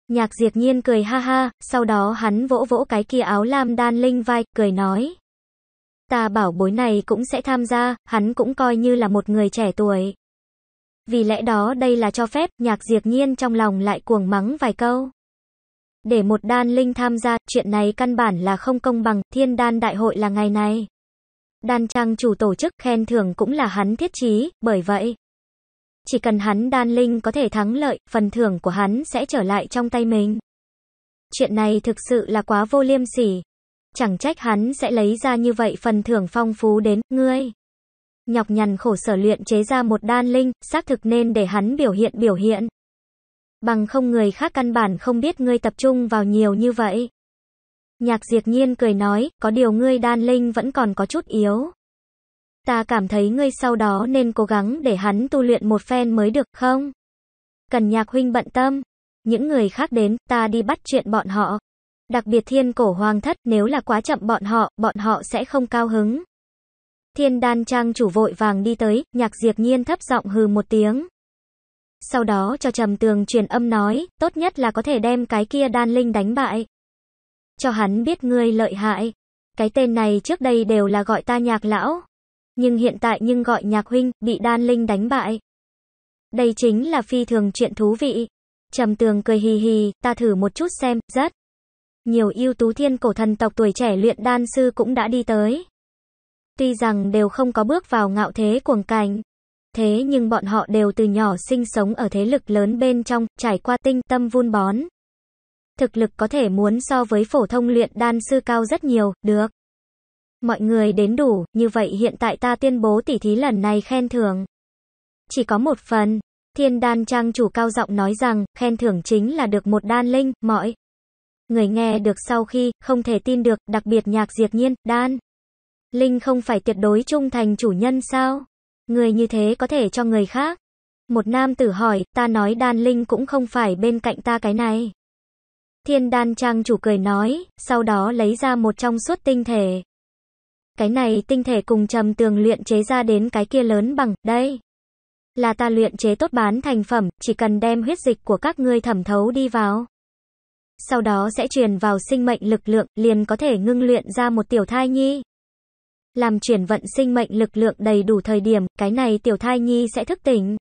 Nhạc diệt nhiên cười ha ha, sau đó hắn vỗ vỗ cái kia áo lam đan linh vai, cười nói. Ta bảo bối này cũng sẽ tham gia, hắn cũng coi như là một người trẻ tuổi. Vì lẽ đó đây là cho phép, nhạc diệt nhiên trong lòng lại cuồng mắng vài câu. Để một đan linh tham gia, chuyện này căn bản là không công bằng, thiên đan đại hội là ngày này. Đan trang chủ tổ chức khen thưởng cũng là hắn thiết trí, bởi vậy. Chỉ cần hắn đan linh có thể thắng lợi, phần thưởng của hắn sẽ trở lại trong tay mình. Chuyện này thực sự là quá vô liêm sỉ. Chẳng trách hắn sẽ lấy ra như vậy phần thưởng phong phú đến, ngươi nhọc nhằn khổ sở luyện chế ra một đan linh, xác thực nên để hắn biểu hiện biểu hiện. Bằng không người khác căn bản không biết ngươi tập trung vào nhiều như vậy. Nhạc diệt nhiên cười nói, có điều ngươi đan linh vẫn còn có chút yếu. Ta cảm thấy ngươi sau đó nên cố gắng để hắn tu luyện một phen mới được không? Cần nhạc huynh bận tâm. Những người khác đến, ta đi bắt chuyện bọn họ. Đặc biệt thiên cổ hoàng thất, nếu là quá chậm bọn họ, bọn họ sẽ không cao hứng. Thiên đan trang chủ vội vàng đi tới, nhạc diệt nhiên thấp giọng hừ một tiếng. Sau đó cho trầm tường truyền âm nói, tốt nhất là có thể đem cái kia đan linh đánh bại. Cho hắn biết ngươi lợi hại. Cái tên này trước đây đều là gọi ta nhạc lão. Nhưng hiện tại nhưng gọi nhạc huynh, bị đan linh đánh bại. Đây chính là phi thường chuyện thú vị. Trầm tường cười hì hì, ta thử một chút xem, rất. Nhiều yêu tú thiên cổ thần tộc tuổi trẻ luyện đan sư cũng đã đi tới. Tuy rằng đều không có bước vào ngạo thế cuồng cảnh, thế nhưng bọn họ đều từ nhỏ sinh sống ở thế lực lớn bên trong, trải qua tinh tâm vun bón. Thực lực có thể muốn so với phổ thông luyện đan sư cao rất nhiều, được. Mọi người đến đủ, như vậy hiện tại ta tuyên bố tỉ thí lần này khen thưởng. Chỉ có một phần, thiên đan trang chủ cao giọng nói rằng, khen thưởng chính là được một đan linh, mọi. Người nghe được sau khi, không thể tin được, đặc biệt nhạc diệt nhiên, đan. Linh không phải tuyệt đối trung thành chủ nhân sao? Người như thế có thể cho người khác. Một nam tử hỏi, ta nói đan Linh cũng không phải bên cạnh ta cái này. Thiên đan trang chủ cười nói, sau đó lấy ra một trong suốt tinh thể. Cái này tinh thể cùng trầm tường luyện chế ra đến cái kia lớn bằng, đây. Là ta luyện chế tốt bán thành phẩm, chỉ cần đem huyết dịch của các ngươi thẩm thấu đi vào. Sau đó sẽ truyền vào sinh mệnh lực lượng, liền có thể ngưng luyện ra một tiểu thai nhi làm chuyển vận sinh mệnh lực lượng đầy đủ thời điểm, cái này tiểu thai nhi sẽ thức tỉnh.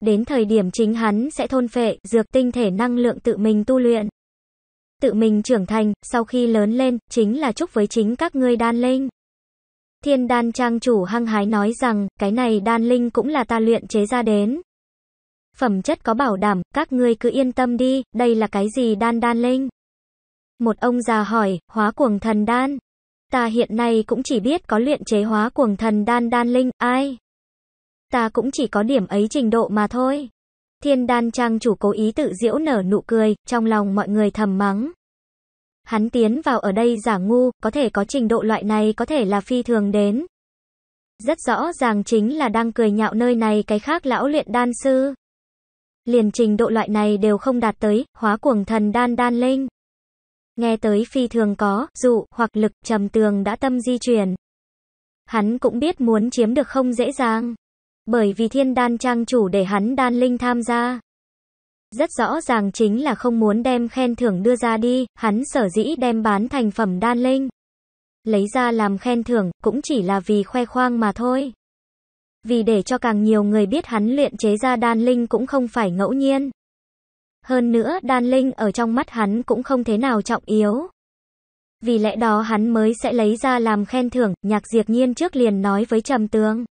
Đến thời điểm chính hắn sẽ thôn phệ, dược tinh thể năng lượng tự mình tu luyện. Tự mình trưởng thành, sau khi lớn lên, chính là chúc với chính các ngươi đan linh. Thiên đan trang chủ hăng hái nói rằng, cái này đan linh cũng là ta luyện chế ra đến. Phẩm chất có bảo đảm, các ngươi cứ yên tâm đi, đây là cái gì đan đan linh? Một ông già hỏi, hóa cuồng thần đan. Ta hiện nay cũng chỉ biết có luyện chế hóa cuồng thần đan đan linh, ai? Ta cũng chỉ có điểm ấy trình độ mà thôi. Thiên đan trang chủ cố ý tự diễu nở nụ cười, trong lòng mọi người thầm mắng. Hắn tiến vào ở đây giả ngu, có thể có trình độ loại này có thể là phi thường đến. Rất rõ ràng chính là đang cười nhạo nơi này cái khác lão luyện đan sư. Liền trình độ loại này đều không đạt tới, hóa cuồng thần đan đan linh nghe tới phi thường có, dụ, hoặc lực, trầm tường đã tâm di chuyển. Hắn cũng biết muốn chiếm được không dễ dàng. Bởi vì thiên đan trang chủ để hắn đan linh tham gia. Rất rõ ràng chính là không muốn đem khen thưởng đưa ra đi, hắn sở dĩ đem bán thành phẩm đan linh. Lấy ra làm khen thưởng, cũng chỉ là vì khoe khoang mà thôi. Vì để cho càng nhiều người biết hắn luyện chế ra đan linh cũng không phải ngẫu nhiên. Hơn nữa đan linh ở trong mắt hắn cũng không thế nào trọng yếu. Vì lẽ đó hắn mới sẽ lấy ra làm khen thưởng, nhạc diệt nhiên trước liền nói với trầm tướng.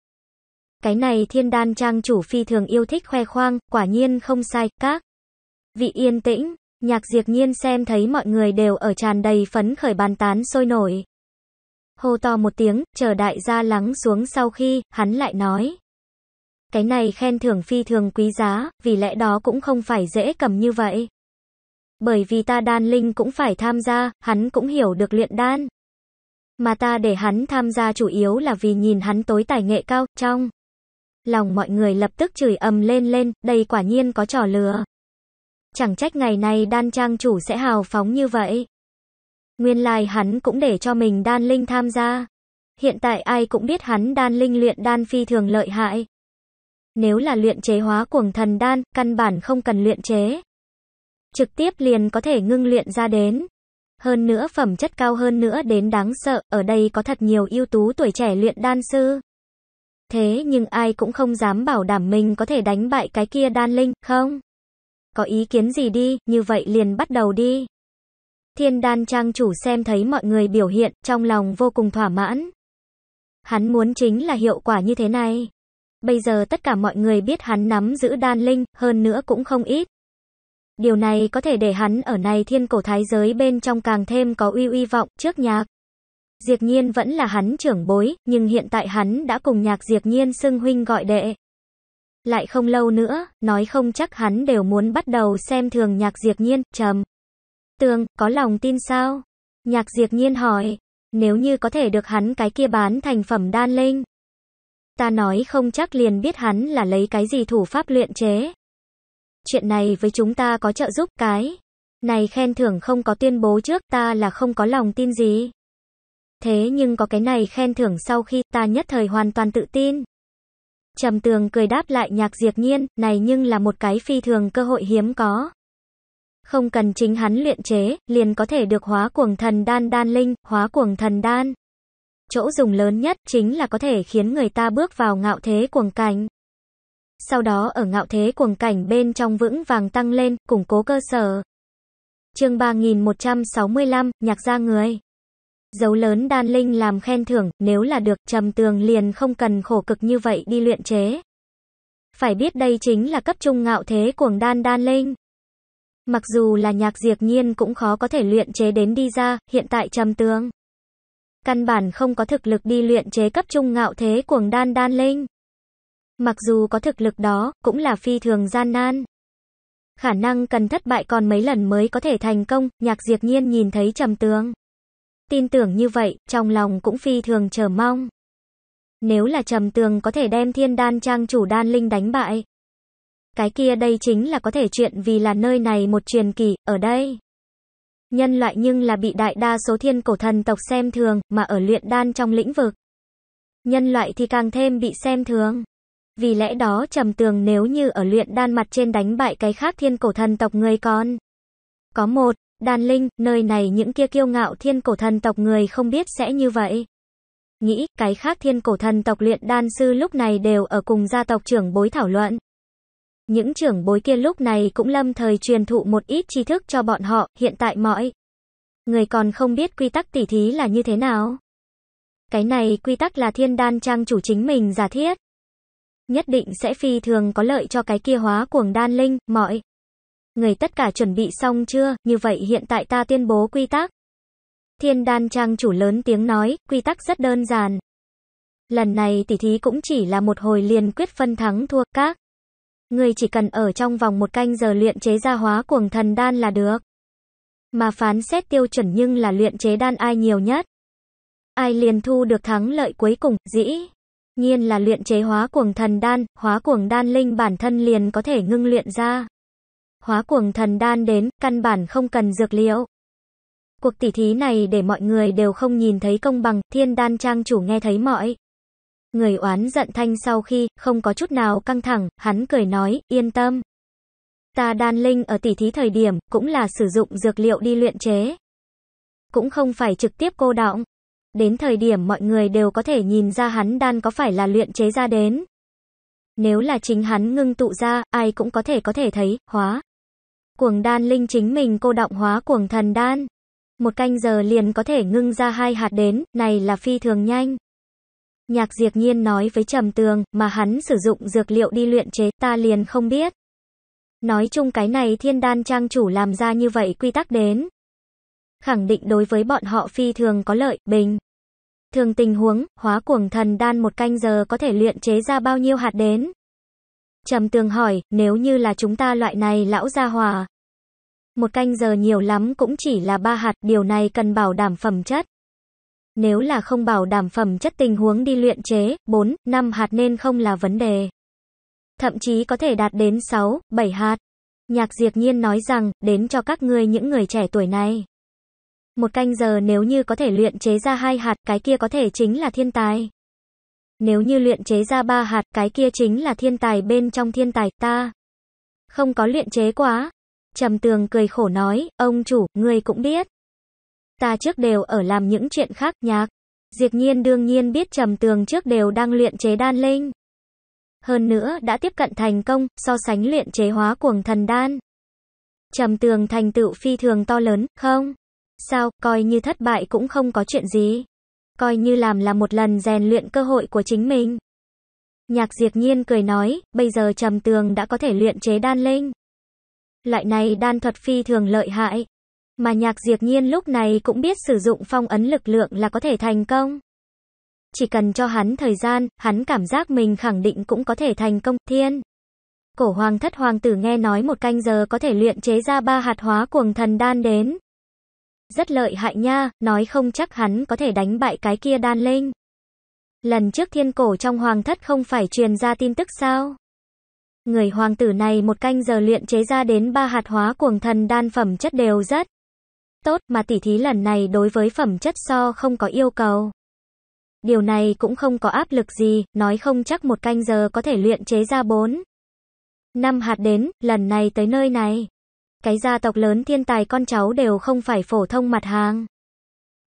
Cái này thiên đan trang chủ phi thường yêu thích khoe khoang, quả nhiên không sai, các. Vị yên tĩnh, nhạc diệt nhiên xem thấy mọi người đều ở tràn đầy phấn khởi bàn tán sôi nổi. Hô to một tiếng, chờ đại gia lắng xuống sau khi, hắn lại nói. Cái này khen thưởng phi thường quý giá, vì lẽ đó cũng không phải dễ cầm như vậy. Bởi vì ta đan linh cũng phải tham gia, hắn cũng hiểu được luyện đan. Mà ta để hắn tham gia chủ yếu là vì nhìn hắn tối tài nghệ cao, trong. Lòng mọi người lập tức chửi ầm lên lên, đây quả nhiên có trò lừa. Chẳng trách ngày này đan trang chủ sẽ hào phóng như vậy. Nguyên lai like hắn cũng để cho mình đan linh tham gia. Hiện tại ai cũng biết hắn đan linh luyện đan phi thường lợi hại. Nếu là luyện chế hóa cuồng thần đan, căn bản không cần luyện chế. Trực tiếp liền có thể ngưng luyện ra đến. Hơn nữa phẩm chất cao hơn nữa đến đáng sợ, ở đây có thật nhiều ưu tú tuổi trẻ luyện đan sư. Thế nhưng ai cũng không dám bảo đảm mình có thể đánh bại cái kia đan linh, không? Có ý kiến gì đi, như vậy liền bắt đầu đi. Thiên đan trang chủ xem thấy mọi người biểu hiện, trong lòng vô cùng thỏa mãn. Hắn muốn chính là hiệu quả như thế này. Bây giờ tất cả mọi người biết hắn nắm giữ đan linh, hơn nữa cũng không ít. Điều này có thể để hắn ở này thiên cổ thái giới bên trong càng thêm có uy uy vọng trước nhạc. Diệp Nhiên vẫn là hắn trưởng bối, nhưng hiện tại hắn đã cùng nhạc Diệp Nhiên xưng huynh gọi đệ. Lại không lâu nữa, nói không chắc hắn đều muốn bắt đầu xem thường nhạc Diệp Nhiên, trầm. Tường, có lòng tin sao? Nhạc Diệp Nhiên hỏi, nếu như có thể được hắn cái kia bán thành phẩm đan linh, Ta nói không chắc liền biết hắn là lấy cái gì thủ pháp luyện chế. Chuyện này với chúng ta có trợ giúp cái. Này khen thưởng không có tuyên bố trước ta là không có lòng tin gì. Thế nhưng có cái này khen thưởng sau khi ta nhất thời hoàn toàn tự tin. Trầm tường cười đáp lại nhạc diệt nhiên, này nhưng là một cái phi thường cơ hội hiếm có. Không cần chính hắn luyện chế, liền có thể được hóa cuồng thần đan đan linh, hóa cuồng thần đan. Chỗ dùng lớn nhất chính là có thể khiến người ta bước vào ngạo thế cuồng cảnh. Sau đó ở ngạo thế cuồng cảnh bên trong vững vàng tăng lên, củng cố cơ sở. Chương 3165, nhạc gia người. Dấu lớn đan linh làm khen thưởng, nếu là được trầm tường liền không cần khổ cực như vậy đi luyện chế. Phải biết đây chính là cấp trung ngạo thế cuồng đan đan linh. Mặc dù là nhạc diệt nhiên cũng khó có thể luyện chế đến đi ra, hiện tại trầm tường căn bản không có thực lực đi luyện chế cấp trung ngạo thế cuồng đan đan linh. Mặc dù có thực lực đó, cũng là phi thường gian nan. Khả năng cần thất bại còn mấy lần mới có thể thành công, nhạc diệt nhiên nhìn thấy trầm tướng. Tin tưởng như vậy, trong lòng cũng phi thường chờ mong. Nếu là trầm tường có thể đem thiên đan trang chủ đan linh đánh bại. Cái kia đây chính là có thể chuyện vì là nơi này một truyền kỳ, ở đây nhân loại nhưng là bị đại đa số thiên cổ thần tộc xem thường, mà ở luyện đan trong lĩnh vực. Nhân loại thì càng thêm bị xem thường. Vì lẽ đó trầm tường nếu như ở luyện đan mặt trên đánh bại cái khác thiên cổ thần tộc người con. Có một, đan linh, nơi này những kia kiêu ngạo thiên cổ thần tộc người không biết sẽ như vậy. Nghĩ, cái khác thiên cổ thần tộc luyện đan sư lúc này đều ở cùng gia tộc trưởng bối thảo luận. Những trưởng bối kia lúc này cũng lâm thời truyền thụ một ít tri thức cho bọn họ, hiện tại mọi người còn không biết quy tắc tỉ thí là như thế nào. Cái này quy tắc là thiên đan trang chủ chính mình giả thiết. Nhất định sẽ phi thường có lợi cho cái kia hóa cuồng đan linh, mọi. Người tất cả chuẩn bị xong chưa, như vậy hiện tại ta tuyên bố quy tắc. Thiên đan trang chủ lớn tiếng nói, quy tắc rất đơn giản. Lần này tỉ thí cũng chỉ là một hồi liền quyết phân thắng thua, các ngươi chỉ cần ở trong vòng một canh giờ luyện chế ra hóa cuồng thần đan là được. Mà phán xét tiêu chuẩn nhưng là luyện chế đan ai nhiều nhất. Ai liền thu được thắng lợi cuối cùng, dĩ. Nhiên là luyện chế hóa cuồng thần đan, hóa cuồng đan linh bản thân liền có thể ngưng luyện ra. Hóa cuồng thần đan đến, căn bản không cần dược liệu. Cuộc tỉ thí này để mọi người đều không nhìn thấy công bằng, thiên đan trang chủ nghe thấy mọi. Người oán giận thanh sau khi, không có chút nào căng thẳng, hắn cười nói, yên tâm. Ta đan linh ở tỉ thí thời điểm, cũng là sử dụng dược liệu đi luyện chế. Cũng không phải trực tiếp cô đọng. Đến thời điểm mọi người đều có thể nhìn ra hắn đan có phải là luyện chế ra đến. Nếu là chính hắn ngưng tụ ra, ai cũng có thể có thể thấy, hóa. Cuồng đan linh chính mình cô động hóa cuồng thần đan. Một canh giờ liền có thể ngưng ra hai hạt đến, này là phi thường nhanh. Nhạc diệt nhiên nói với trầm tường, mà hắn sử dụng dược liệu đi luyện chế, ta liền không biết. Nói chung cái này thiên đan trang chủ làm ra như vậy quy tắc đến. Khẳng định đối với bọn họ phi thường có lợi, bình. Thường tình huống, hóa cuồng thần đan một canh giờ có thể luyện chế ra bao nhiêu hạt đến. Trầm tường hỏi, nếu như là chúng ta loại này lão gia hòa. Một canh giờ nhiều lắm cũng chỉ là ba hạt, điều này cần bảo đảm phẩm chất. Nếu là không bảo đảm phẩm chất tình huống đi luyện chế, 4, 5 hạt nên không là vấn đề. Thậm chí có thể đạt đến 6, 7 hạt. Nhạc Diệp Nhiên nói rằng, đến cho các ngươi những người trẻ tuổi này. Một canh giờ nếu như có thể luyện chế ra hai hạt, cái kia có thể chính là thiên tài. Nếu như luyện chế ra ba hạt, cái kia chính là thiên tài bên trong thiên tài, ta. Không có luyện chế quá. Trầm tường cười khổ nói, ông chủ, ngươi cũng biết ta trước đều ở làm những chuyện khác, nhạc. Diệp Nhiên đương nhiên biết Trầm Tường trước đều đang luyện chế đan linh. Hơn nữa đã tiếp cận thành công, so sánh luyện chế hóa cuồng thần đan. Trầm Tường thành tựu phi thường to lớn, không? Sao, coi như thất bại cũng không có chuyện gì. Coi như làm là một lần rèn luyện cơ hội của chính mình. Nhạc Diệp Nhiên cười nói, bây giờ Trầm Tường đã có thể luyện chế đan linh. Loại này đan thuật phi thường lợi hại. Mà nhạc diệt nhiên lúc này cũng biết sử dụng phong ấn lực lượng là có thể thành công. Chỉ cần cho hắn thời gian, hắn cảm giác mình khẳng định cũng có thể thành công, thiên. Cổ hoàng thất hoàng tử nghe nói một canh giờ có thể luyện chế ra ba hạt hóa cuồng thần đan đến. Rất lợi hại nha, nói không chắc hắn có thể đánh bại cái kia đan linh. Lần trước thiên cổ trong hoàng thất không phải truyền ra tin tức sao? Người hoàng tử này một canh giờ luyện chế ra đến ba hạt hóa cuồng thần đan phẩm chất đều rất tốt mà tỉ thí lần này đối với phẩm chất so không có yêu cầu. Điều này cũng không có áp lực gì, nói không chắc một canh giờ có thể luyện chế ra bốn, Năm hạt đến, lần này tới nơi này. Cái gia tộc lớn thiên tài con cháu đều không phải phổ thông mặt hàng.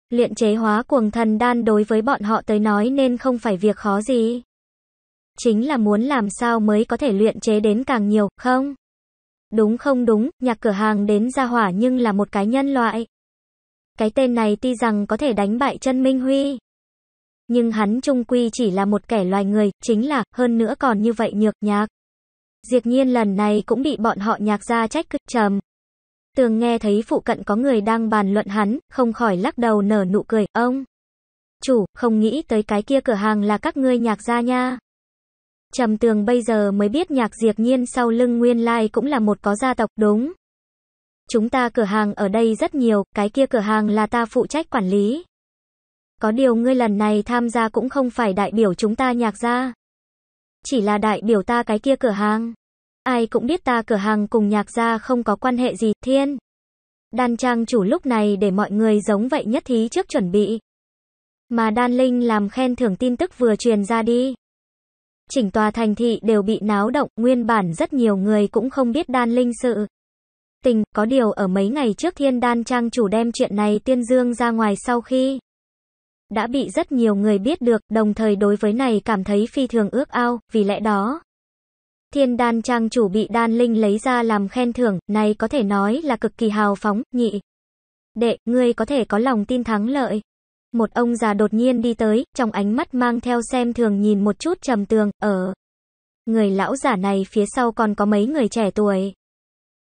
Luyện chế hóa cuồng thần đan đối với bọn họ tới nói nên không phải việc khó gì. Chính là muốn làm sao mới có thể luyện chế đến càng nhiều, không? Đúng không đúng, nhạc cửa hàng đến ra hỏa nhưng là một cái nhân loại. Cái tên này tuy rằng có thể đánh bại chân Minh Huy. Nhưng hắn trung quy chỉ là một kẻ loài người, chính là, hơn nữa còn như vậy nhược nhạc. Diệt nhiên lần này cũng bị bọn họ nhạc ra trách cực trầm. Tường nghe thấy phụ cận có người đang bàn luận hắn, không khỏi lắc đầu nở nụ cười, ông. Chủ, không nghĩ tới cái kia cửa hàng là các ngươi nhạc ra nha. Trầm tường bây giờ mới biết nhạc diệt nhiên sau lưng nguyên lai like cũng là một có gia tộc, đúng. Chúng ta cửa hàng ở đây rất nhiều, cái kia cửa hàng là ta phụ trách quản lý. Có điều ngươi lần này tham gia cũng không phải đại biểu chúng ta nhạc gia. Chỉ là đại biểu ta cái kia cửa hàng. Ai cũng biết ta cửa hàng cùng nhạc gia không có quan hệ gì, thiên. Đan trang chủ lúc này để mọi người giống vậy nhất thí trước chuẩn bị. Mà Đan Linh làm khen thưởng tin tức vừa truyền ra đi. Chỉnh tòa thành thị đều bị náo động, nguyên bản rất nhiều người cũng không biết đan linh sự. Tình, có điều ở mấy ngày trước thiên đan trang chủ đem chuyện này tiên dương ra ngoài sau khi đã bị rất nhiều người biết được, đồng thời đối với này cảm thấy phi thường ước ao, vì lẽ đó. Thiên đan trang chủ bị đan linh lấy ra làm khen thưởng, này có thể nói là cực kỳ hào phóng, nhị. Đệ, ngươi có thể có lòng tin thắng lợi. Một ông già đột nhiên đi tới, trong ánh mắt mang theo xem thường nhìn một chút trầm tường, ở. Ờ, người lão giả này phía sau còn có mấy người trẻ tuổi.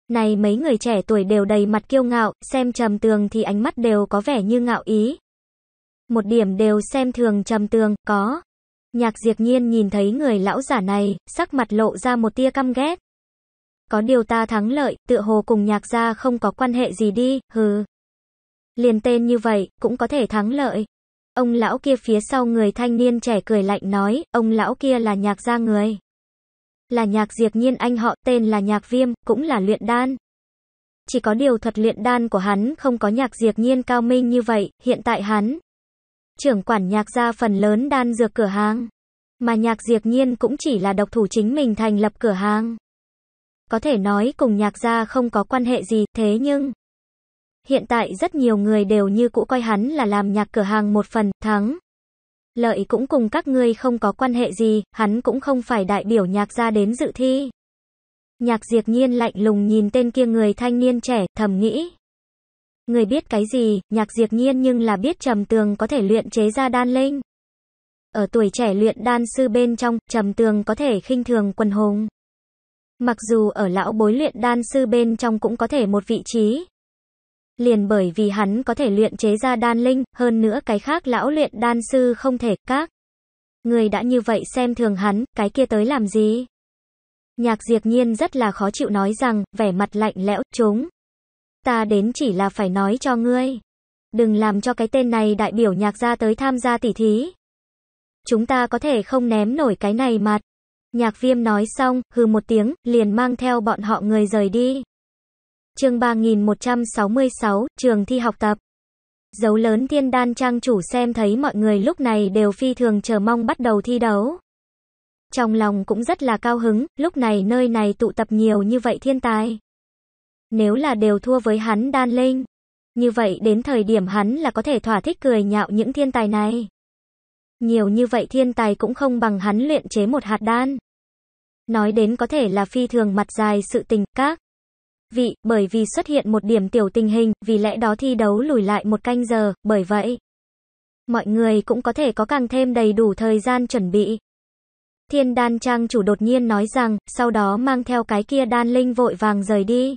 Này mấy người trẻ tuổi đều đầy mặt kiêu ngạo, xem trầm tường thì ánh mắt đều có vẻ như ngạo ý. Một điểm đều xem thường trầm tường, có. Nhạc diệt nhiên nhìn thấy người lão giả này, sắc mặt lộ ra một tia căm ghét. Có điều ta thắng lợi, tựa hồ cùng nhạc gia không có quan hệ gì đi, hừ. Liền tên như vậy, cũng có thể thắng lợi. Ông lão kia phía sau người thanh niên trẻ cười lạnh nói, ông lão kia là nhạc gia người. Là nhạc diệt nhiên anh họ tên là nhạc viêm, cũng là luyện đan. Chỉ có điều thuật luyện đan của hắn không có nhạc diệt nhiên cao minh như vậy, hiện tại hắn. Trưởng quản nhạc gia phần lớn đan dược cửa hàng. Mà nhạc diệt nhiên cũng chỉ là độc thủ chính mình thành lập cửa hàng. Có thể nói cùng nhạc gia không có quan hệ gì, thế nhưng Hiện tại rất nhiều người đều như cũ coi hắn là làm nhạc cửa hàng một phần, thắng. Lợi cũng cùng các ngươi không có quan hệ gì, hắn cũng không phải đại biểu nhạc ra đến dự thi. Nhạc diệt nhiên lạnh lùng nhìn tên kia người thanh niên trẻ, thầm nghĩ. Người biết cái gì, nhạc diệt nhiên nhưng là biết trầm tường có thể luyện chế ra đan linh. Ở tuổi trẻ luyện đan sư bên trong, trầm tường có thể khinh thường quần hùng. Mặc dù ở lão bối luyện đan sư bên trong cũng có thể một vị trí, liền bởi vì hắn có thể luyện chế ra đan linh, hơn nữa cái khác lão luyện đan sư không thể, các. Người đã như vậy xem thường hắn, cái kia tới làm gì? Nhạc diệt nhiên rất là khó chịu nói rằng, vẻ mặt lạnh lẽo, chúng. Ta đến chỉ là phải nói cho ngươi. Đừng làm cho cái tên này đại biểu nhạc gia tới tham gia tỉ thí. Chúng ta có thể không ném nổi cái này mặt. Nhạc viêm nói xong, hừ một tiếng, liền mang theo bọn họ người rời đi chương 3166, trường thi học tập. Dấu lớn thiên đan trang chủ xem thấy mọi người lúc này đều phi thường chờ mong bắt đầu thi đấu. Trong lòng cũng rất là cao hứng, lúc này nơi này tụ tập nhiều như vậy thiên tài. Nếu là đều thua với hắn đan linh, như vậy đến thời điểm hắn là có thể thỏa thích cười nhạo những thiên tài này. Nhiều như vậy thiên tài cũng không bằng hắn luyện chế một hạt đan. Nói đến có thể là phi thường mặt dài sự tình, các vị, bởi vì xuất hiện một điểm tiểu tình hình, vì lẽ đó thi đấu lùi lại một canh giờ, bởi vậy, mọi người cũng có thể có càng thêm đầy đủ thời gian chuẩn bị. Thiên đan trang chủ đột nhiên nói rằng, sau đó mang theo cái kia đan linh vội vàng rời đi.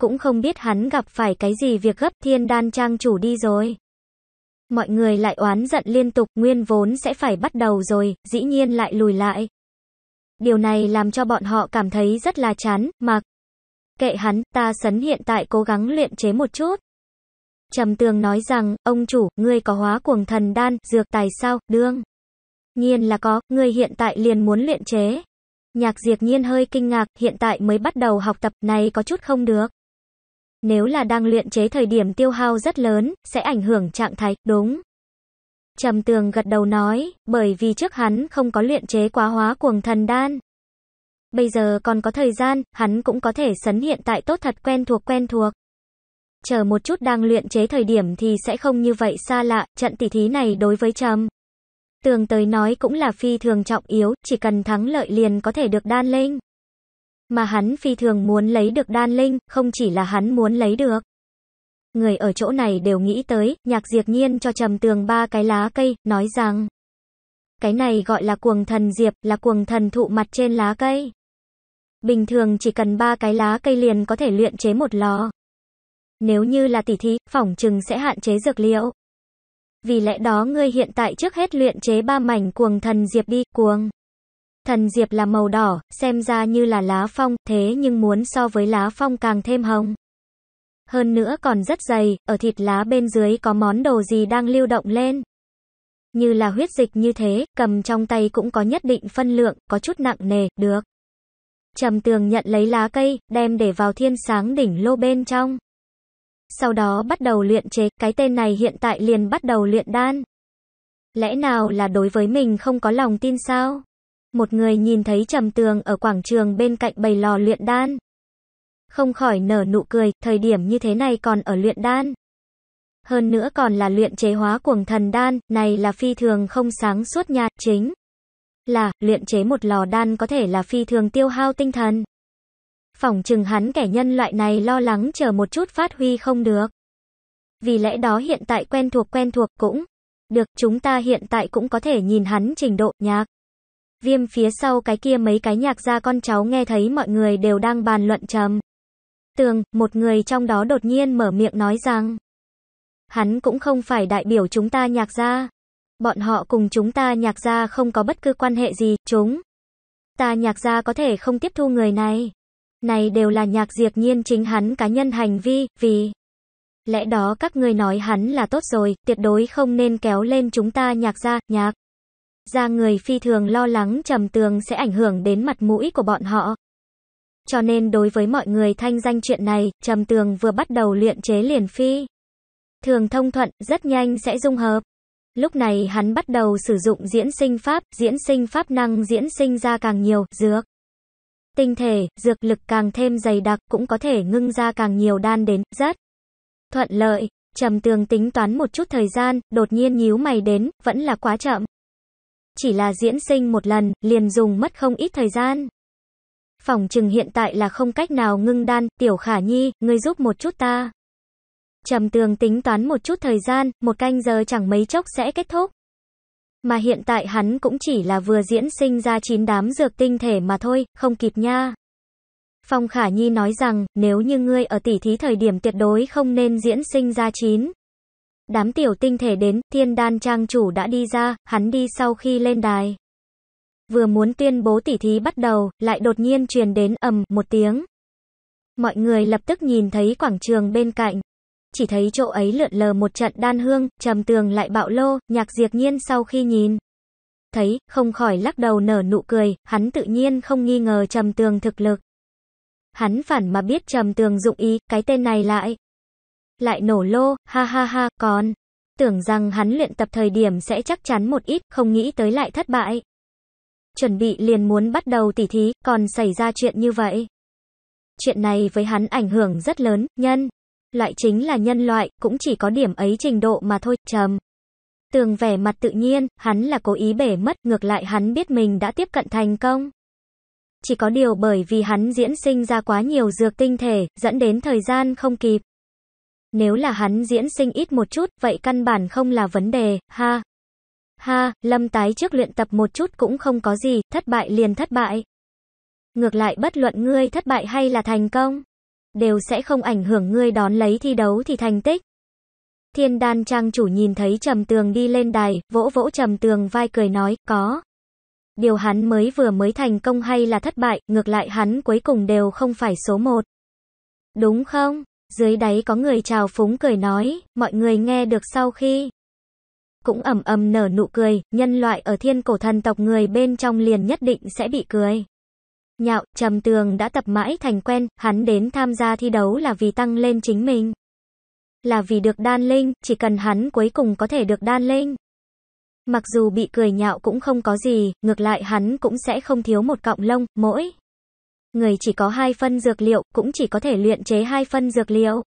Cũng không biết hắn gặp phải cái gì việc gấp thiên đan trang chủ đi rồi. Mọi người lại oán giận liên tục, nguyên vốn sẽ phải bắt đầu rồi, dĩ nhiên lại lùi lại. Điều này làm cho bọn họ cảm thấy rất là chán, mà Kệ hắn, ta sấn hiện tại cố gắng luyện chế một chút. Trầm tường nói rằng, ông chủ, ngươi có hóa cuồng thần đan, dược tài sao, đương. Nhiên là có, ngươi hiện tại liền muốn luyện chế. Nhạc diệt nhiên hơi kinh ngạc, hiện tại mới bắt đầu học tập, này có chút không được. Nếu là đang luyện chế thời điểm tiêu hao rất lớn, sẽ ảnh hưởng trạng thái, đúng. Trầm tường gật đầu nói, bởi vì trước hắn không có luyện chế quá hóa cuồng thần đan. Bây giờ còn có thời gian, hắn cũng có thể sấn hiện tại tốt thật quen thuộc quen thuộc. Chờ một chút đang luyện chế thời điểm thì sẽ không như vậy xa lạ, trận tỷ thí này đối với Trầm. Tường tới nói cũng là phi thường trọng yếu, chỉ cần thắng lợi liền có thể được đan linh. Mà hắn phi thường muốn lấy được đan linh, không chỉ là hắn muốn lấy được. Người ở chỗ này đều nghĩ tới, nhạc diệt nhiên cho trầm tường ba cái lá cây, nói rằng. Cái này gọi là cuồng thần diệp, là cuồng thần thụ mặt trên lá cây. Bình thường chỉ cần 3 cái lá cây liền có thể luyện chế một lò. Nếu như là tỉ thí, phỏng chừng sẽ hạn chế dược liệu. Vì lẽ đó ngươi hiện tại trước hết luyện chế ba mảnh cuồng thần diệp đi, cuồng. Thần diệp là màu đỏ, xem ra như là lá phong, thế nhưng muốn so với lá phong càng thêm hồng. Hơn nữa còn rất dày, ở thịt lá bên dưới có món đồ gì đang lưu động lên. Như là huyết dịch như thế, cầm trong tay cũng có nhất định phân lượng, có chút nặng nề, được. Trầm tường nhận lấy lá cây, đem để vào thiên sáng đỉnh lô bên trong. Sau đó bắt đầu luyện chế, cái tên này hiện tại liền bắt đầu luyện đan. Lẽ nào là đối với mình không có lòng tin sao? Một người nhìn thấy trầm tường ở quảng trường bên cạnh bầy lò luyện đan. Không khỏi nở nụ cười, thời điểm như thế này còn ở luyện đan. Hơn nữa còn là luyện chế hóa cuồng thần đan, này là phi thường không sáng suốt nhà, chính là, luyện chế một lò đan có thể là phi thường tiêu hao tinh thần. Phỏng chừng hắn kẻ nhân loại này lo lắng chờ một chút phát huy không được. Vì lẽ đó hiện tại quen thuộc quen thuộc cũng. Được chúng ta hiện tại cũng có thể nhìn hắn trình độ nhạc. Viêm phía sau cái kia mấy cái nhạc ra con cháu nghe thấy mọi người đều đang bàn luận trầm. Tường, một người trong đó đột nhiên mở miệng nói rằng. Hắn cũng không phải đại biểu chúng ta nhạc ra. Bọn họ cùng chúng ta nhạc gia không có bất cứ quan hệ gì, chúng. Ta nhạc gia có thể không tiếp thu người này. Này đều là nhạc diệt nhiên chính hắn cá nhân hành vi, vì... Lẽ đó các ngươi nói hắn là tốt rồi, tuyệt đối không nên kéo lên chúng ta nhạc gia, nhạc. Gia người phi thường lo lắng trầm tường sẽ ảnh hưởng đến mặt mũi của bọn họ. Cho nên đối với mọi người thanh danh chuyện này, trầm tường vừa bắt đầu luyện chế liền phi. Thường thông thuận, rất nhanh sẽ dung hợp. Lúc này hắn bắt đầu sử dụng diễn sinh pháp, diễn sinh pháp năng diễn sinh ra càng nhiều dược. Tinh thể, dược lực càng thêm dày đặc cũng có thể ngưng ra càng nhiều đan đến, rất thuận lợi. Trầm tường tính toán một chút thời gian, đột nhiên nhíu mày đến, vẫn là quá chậm. Chỉ là diễn sinh một lần, liền dùng mất không ít thời gian. Phòng trừng hiện tại là không cách nào ngưng đan, tiểu khả nhi, ngươi giúp một chút ta. Trầm tường tính toán một chút thời gian, một canh giờ chẳng mấy chốc sẽ kết thúc. Mà hiện tại hắn cũng chỉ là vừa diễn sinh ra chín đám dược tinh thể mà thôi, không kịp nha. Phong Khả Nhi nói rằng, nếu như ngươi ở tỉ thí thời điểm tuyệt đối không nên diễn sinh ra chín. Đám tiểu tinh thể đến, thiên đan trang chủ đã đi ra, hắn đi sau khi lên đài. Vừa muốn tuyên bố tỉ thí bắt đầu, lại đột nhiên truyền đến ầm một tiếng. Mọi người lập tức nhìn thấy quảng trường bên cạnh chỉ thấy chỗ ấy lượn lờ một trận đan hương, trầm tường lại bạo lô, nhạc diệt nhiên sau khi nhìn. Thấy, không khỏi lắc đầu nở nụ cười, hắn tự nhiên không nghi ngờ trầm tường thực lực. Hắn phản mà biết trầm tường dụng ý, cái tên này lại. Lại nổ lô, ha ha ha, còn. Tưởng rằng hắn luyện tập thời điểm sẽ chắc chắn một ít, không nghĩ tới lại thất bại. Chuẩn bị liền muốn bắt đầu tỉ thí, còn xảy ra chuyện như vậy. Chuyện này với hắn ảnh hưởng rất lớn, nhân. Loại chính là nhân loại, cũng chỉ có điểm ấy trình độ mà thôi, trầm. Tường vẻ mặt tự nhiên, hắn là cố ý bể mất, ngược lại hắn biết mình đã tiếp cận thành công. Chỉ có điều bởi vì hắn diễn sinh ra quá nhiều dược tinh thể, dẫn đến thời gian không kịp. Nếu là hắn diễn sinh ít một chút, vậy căn bản không là vấn đề, ha. Ha, lâm tái trước luyện tập một chút cũng không có gì, thất bại liền thất bại. Ngược lại bất luận ngươi thất bại hay là thành công đều sẽ không ảnh hưởng ngươi đón lấy thi đấu thì thành tích. Thiên đan trang chủ nhìn thấy trầm tường đi lên đài, vỗ vỗ trầm tường vai cười nói, có. Điều hắn mới vừa mới thành công hay là thất bại, ngược lại hắn cuối cùng đều không phải số một. Đúng không? Dưới đáy có người chào phúng cười nói, mọi người nghe được sau khi. Cũng ẩm ầm nở nụ cười, nhân loại ở thiên cổ thần tộc người bên trong liền nhất định sẽ bị cười nhạo, trầm tường đã tập mãi thành quen, hắn đến tham gia thi đấu là vì tăng lên chính mình. Là vì được đan linh, chỉ cần hắn cuối cùng có thể được đan linh. Mặc dù bị cười nhạo cũng không có gì, ngược lại hắn cũng sẽ không thiếu một cọng lông, mỗi. Người chỉ có hai phân dược liệu, cũng chỉ có thể luyện chế hai phân dược liệu.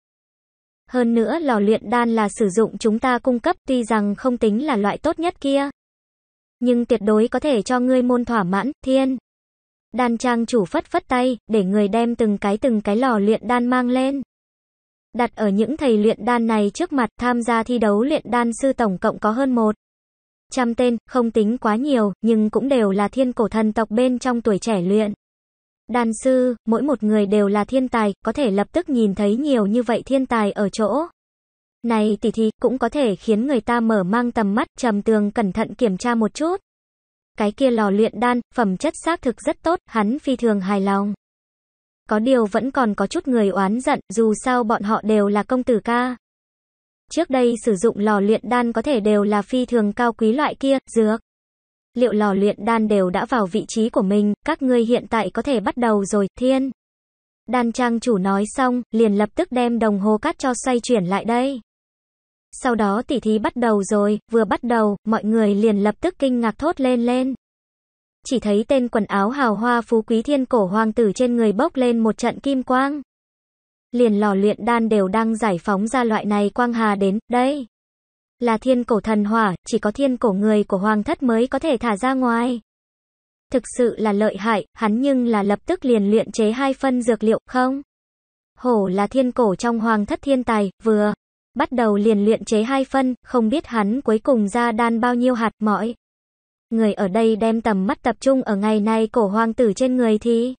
Hơn nữa lò luyện đan là sử dụng chúng ta cung cấp tuy rằng không tính là loại tốt nhất kia. Nhưng tuyệt đối có thể cho ngươi môn thỏa mãn, thiên. Đan trang chủ phất phất tay, để người đem từng cái từng cái lò luyện đan mang lên. Đặt ở những thầy luyện đan này trước mặt tham gia thi đấu luyện đan sư tổng cộng có hơn một trăm tên, không tính quá nhiều, nhưng cũng đều là thiên cổ thần tộc bên trong tuổi trẻ luyện. Đan sư, mỗi một người đều là thiên tài, có thể lập tức nhìn thấy nhiều như vậy thiên tài ở chỗ. Này tỷ thì cũng có thể khiến người ta mở mang tầm mắt trầm tường cẩn thận kiểm tra một chút. Cái kia lò luyện đan, phẩm chất xác thực rất tốt, hắn phi thường hài lòng. Có điều vẫn còn có chút người oán giận, dù sao bọn họ đều là công tử ca. Trước đây sử dụng lò luyện đan có thể đều là phi thường cao quý loại kia, dược. Liệu lò luyện đan đều đã vào vị trí của mình, các ngươi hiện tại có thể bắt đầu rồi, thiên. Đan trang chủ nói xong, liền lập tức đem đồng hồ cát cho xoay chuyển lại đây. Sau đó tỉ thí bắt đầu rồi, vừa bắt đầu, mọi người liền lập tức kinh ngạc thốt lên lên. Chỉ thấy tên quần áo hào hoa phú quý thiên cổ hoàng tử trên người bốc lên một trận kim quang. Liền lò luyện đan đều đang giải phóng ra loại này quang hà đến, đây. Là thiên cổ thần hỏa, chỉ có thiên cổ người của hoàng thất mới có thể thả ra ngoài. Thực sự là lợi hại, hắn nhưng là lập tức liền luyện chế hai phân dược liệu, không? Hổ là thiên cổ trong hoàng thất thiên tài, vừa. Bắt đầu liền luyện chế hai phân, không biết hắn cuối cùng ra đan bao nhiêu hạt mỏi Người ở đây đem tầm mắt tập trung ở ngày nay cổ hoàng tử trên người thì...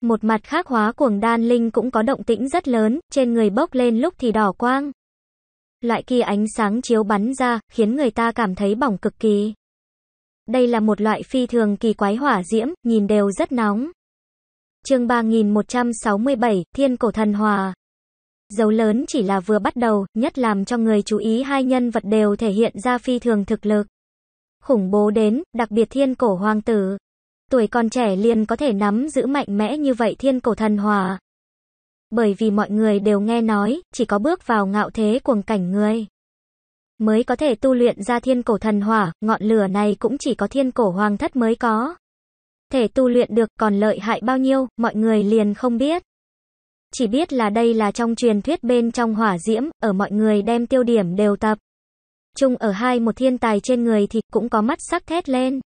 Một mặt khác hóa cuồng đan linh cũng có động tĩnh rất lớn, trên người bốc lên lúc thì đỏ quang. Loại kia ánh sáng chiếu bắn ra, khiến người ta cảm thấy bỏng cực kỳ. Đây là một loại phi thường kỳ quái hỏa diễm, nhìn đều rất nóng. Chương 3167, Thiên Cổ Thần Hòa. Dấu lớn chỉ là vừa bắt đầu, nhất làm cho người chú ý hai nhân vật đều thể hiện ra phi thường thực lực. Khủng bố đến, đặc biệt thiên cổ hoàng tử. Tuổi còn trẻ liền có thể nắm giữ mạnh mẽ như vậy thiên cổ thần hòa. Bởi vì mọi người đều nghe nói, chỉ có bước vào ngạo thế cuồng cảnh người. Mới có thể tu luyện ra thiên cổ thần hỏa, ngọn lửa này cũng chỉ có thiên cổ hoàng thất mới có. Thể tu luyện được còn lợi hại bao nhiêu, mọi người liền không biết. Chỉ biết là đây là trong truyền thuyết bên trong hỏa diễm, ở mọi người đem tiêu điểm đều tập. Chung ở hai một thiên tài trên người thì cũng có mắt sắc thét lên.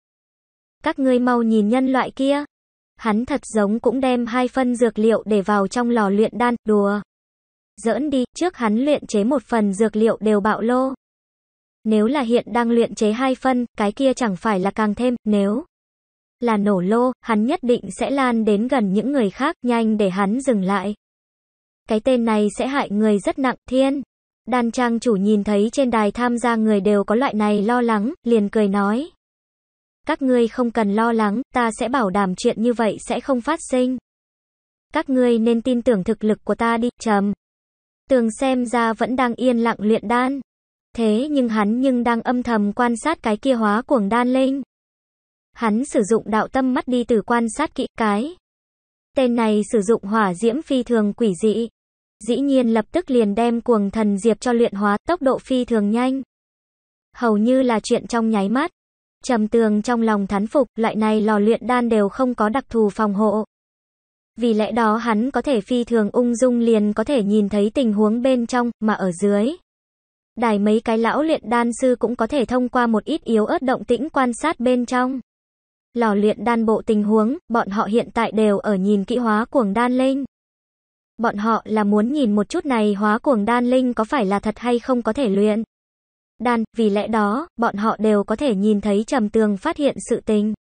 Các ngươi mau nhìn nhân loại kia. Hắn thật giống cũng đem hai phân dược liệu để vào trong lò luyện đan, đùa. Giỡn đi, trước hắn luyện chế một phần dược liệu đều bạo lô. Nếu là hiện đang luyện chế hai phân, cái kia chẳng phải là càng thêm, nếu là nổ lô, hắn nhất định sẽ lan đến gần những người khác, nhanh để hắn dừng lại cái tên này sẽ hại người rất nặng, thiên. Đan trang chủ nhìn thấy trên đài tham gia người đều có loại này lo lắng, liền cười nói. Các ngươi không cần lo lắng, ta sẽ bảo đảm chuyện như vậy sẽ không phát sinh. Các ngươi nên tin tưởng thực lực của ta đi, trầm. Tường xem ra vẫn đang yên lặng luyện đan. Thế nhưng hắn nhưng đang âm thầm quan sát cái kia hóa cuồng đan linh. Hắn sử dụng đạo tâm mắt đi từ quan sát kỹ cái. Tên này sử dụng hỏa diễm phi thường quỷ dị. Dĩ nhiên lập tức liền đem cuồng thần diệp cho luyện hóa, tốc độ phi thường nhanh. Hầu như là chuyện trong nháy mắt. Trầm tường trong lòng thán phục, loại này lò luyện đan đều không có đặc thù phòng hộ. Vì lẽ đó hắn có thể phi thường ung dung liền có thể nhìn thấy tình huống bên trong, mà ở dưới. Đài mấy cái lão luyện đan sư cũng có thể thông qua một ít yếu ớt động tĩnh quan sát bên trong. Lò luyện đan bộ tình huống, bọn họ hiện tại đều ở nhìn kỹ hóa cuồng đan lên bọn họ là muốn nhìn một chút này hóa cuồng đan linh có phải là thật hay không có thể luyện. Đan, vì lẽ đó, bọn họ đều có thể nhìn thấy trầm tường phát hiện sự tình.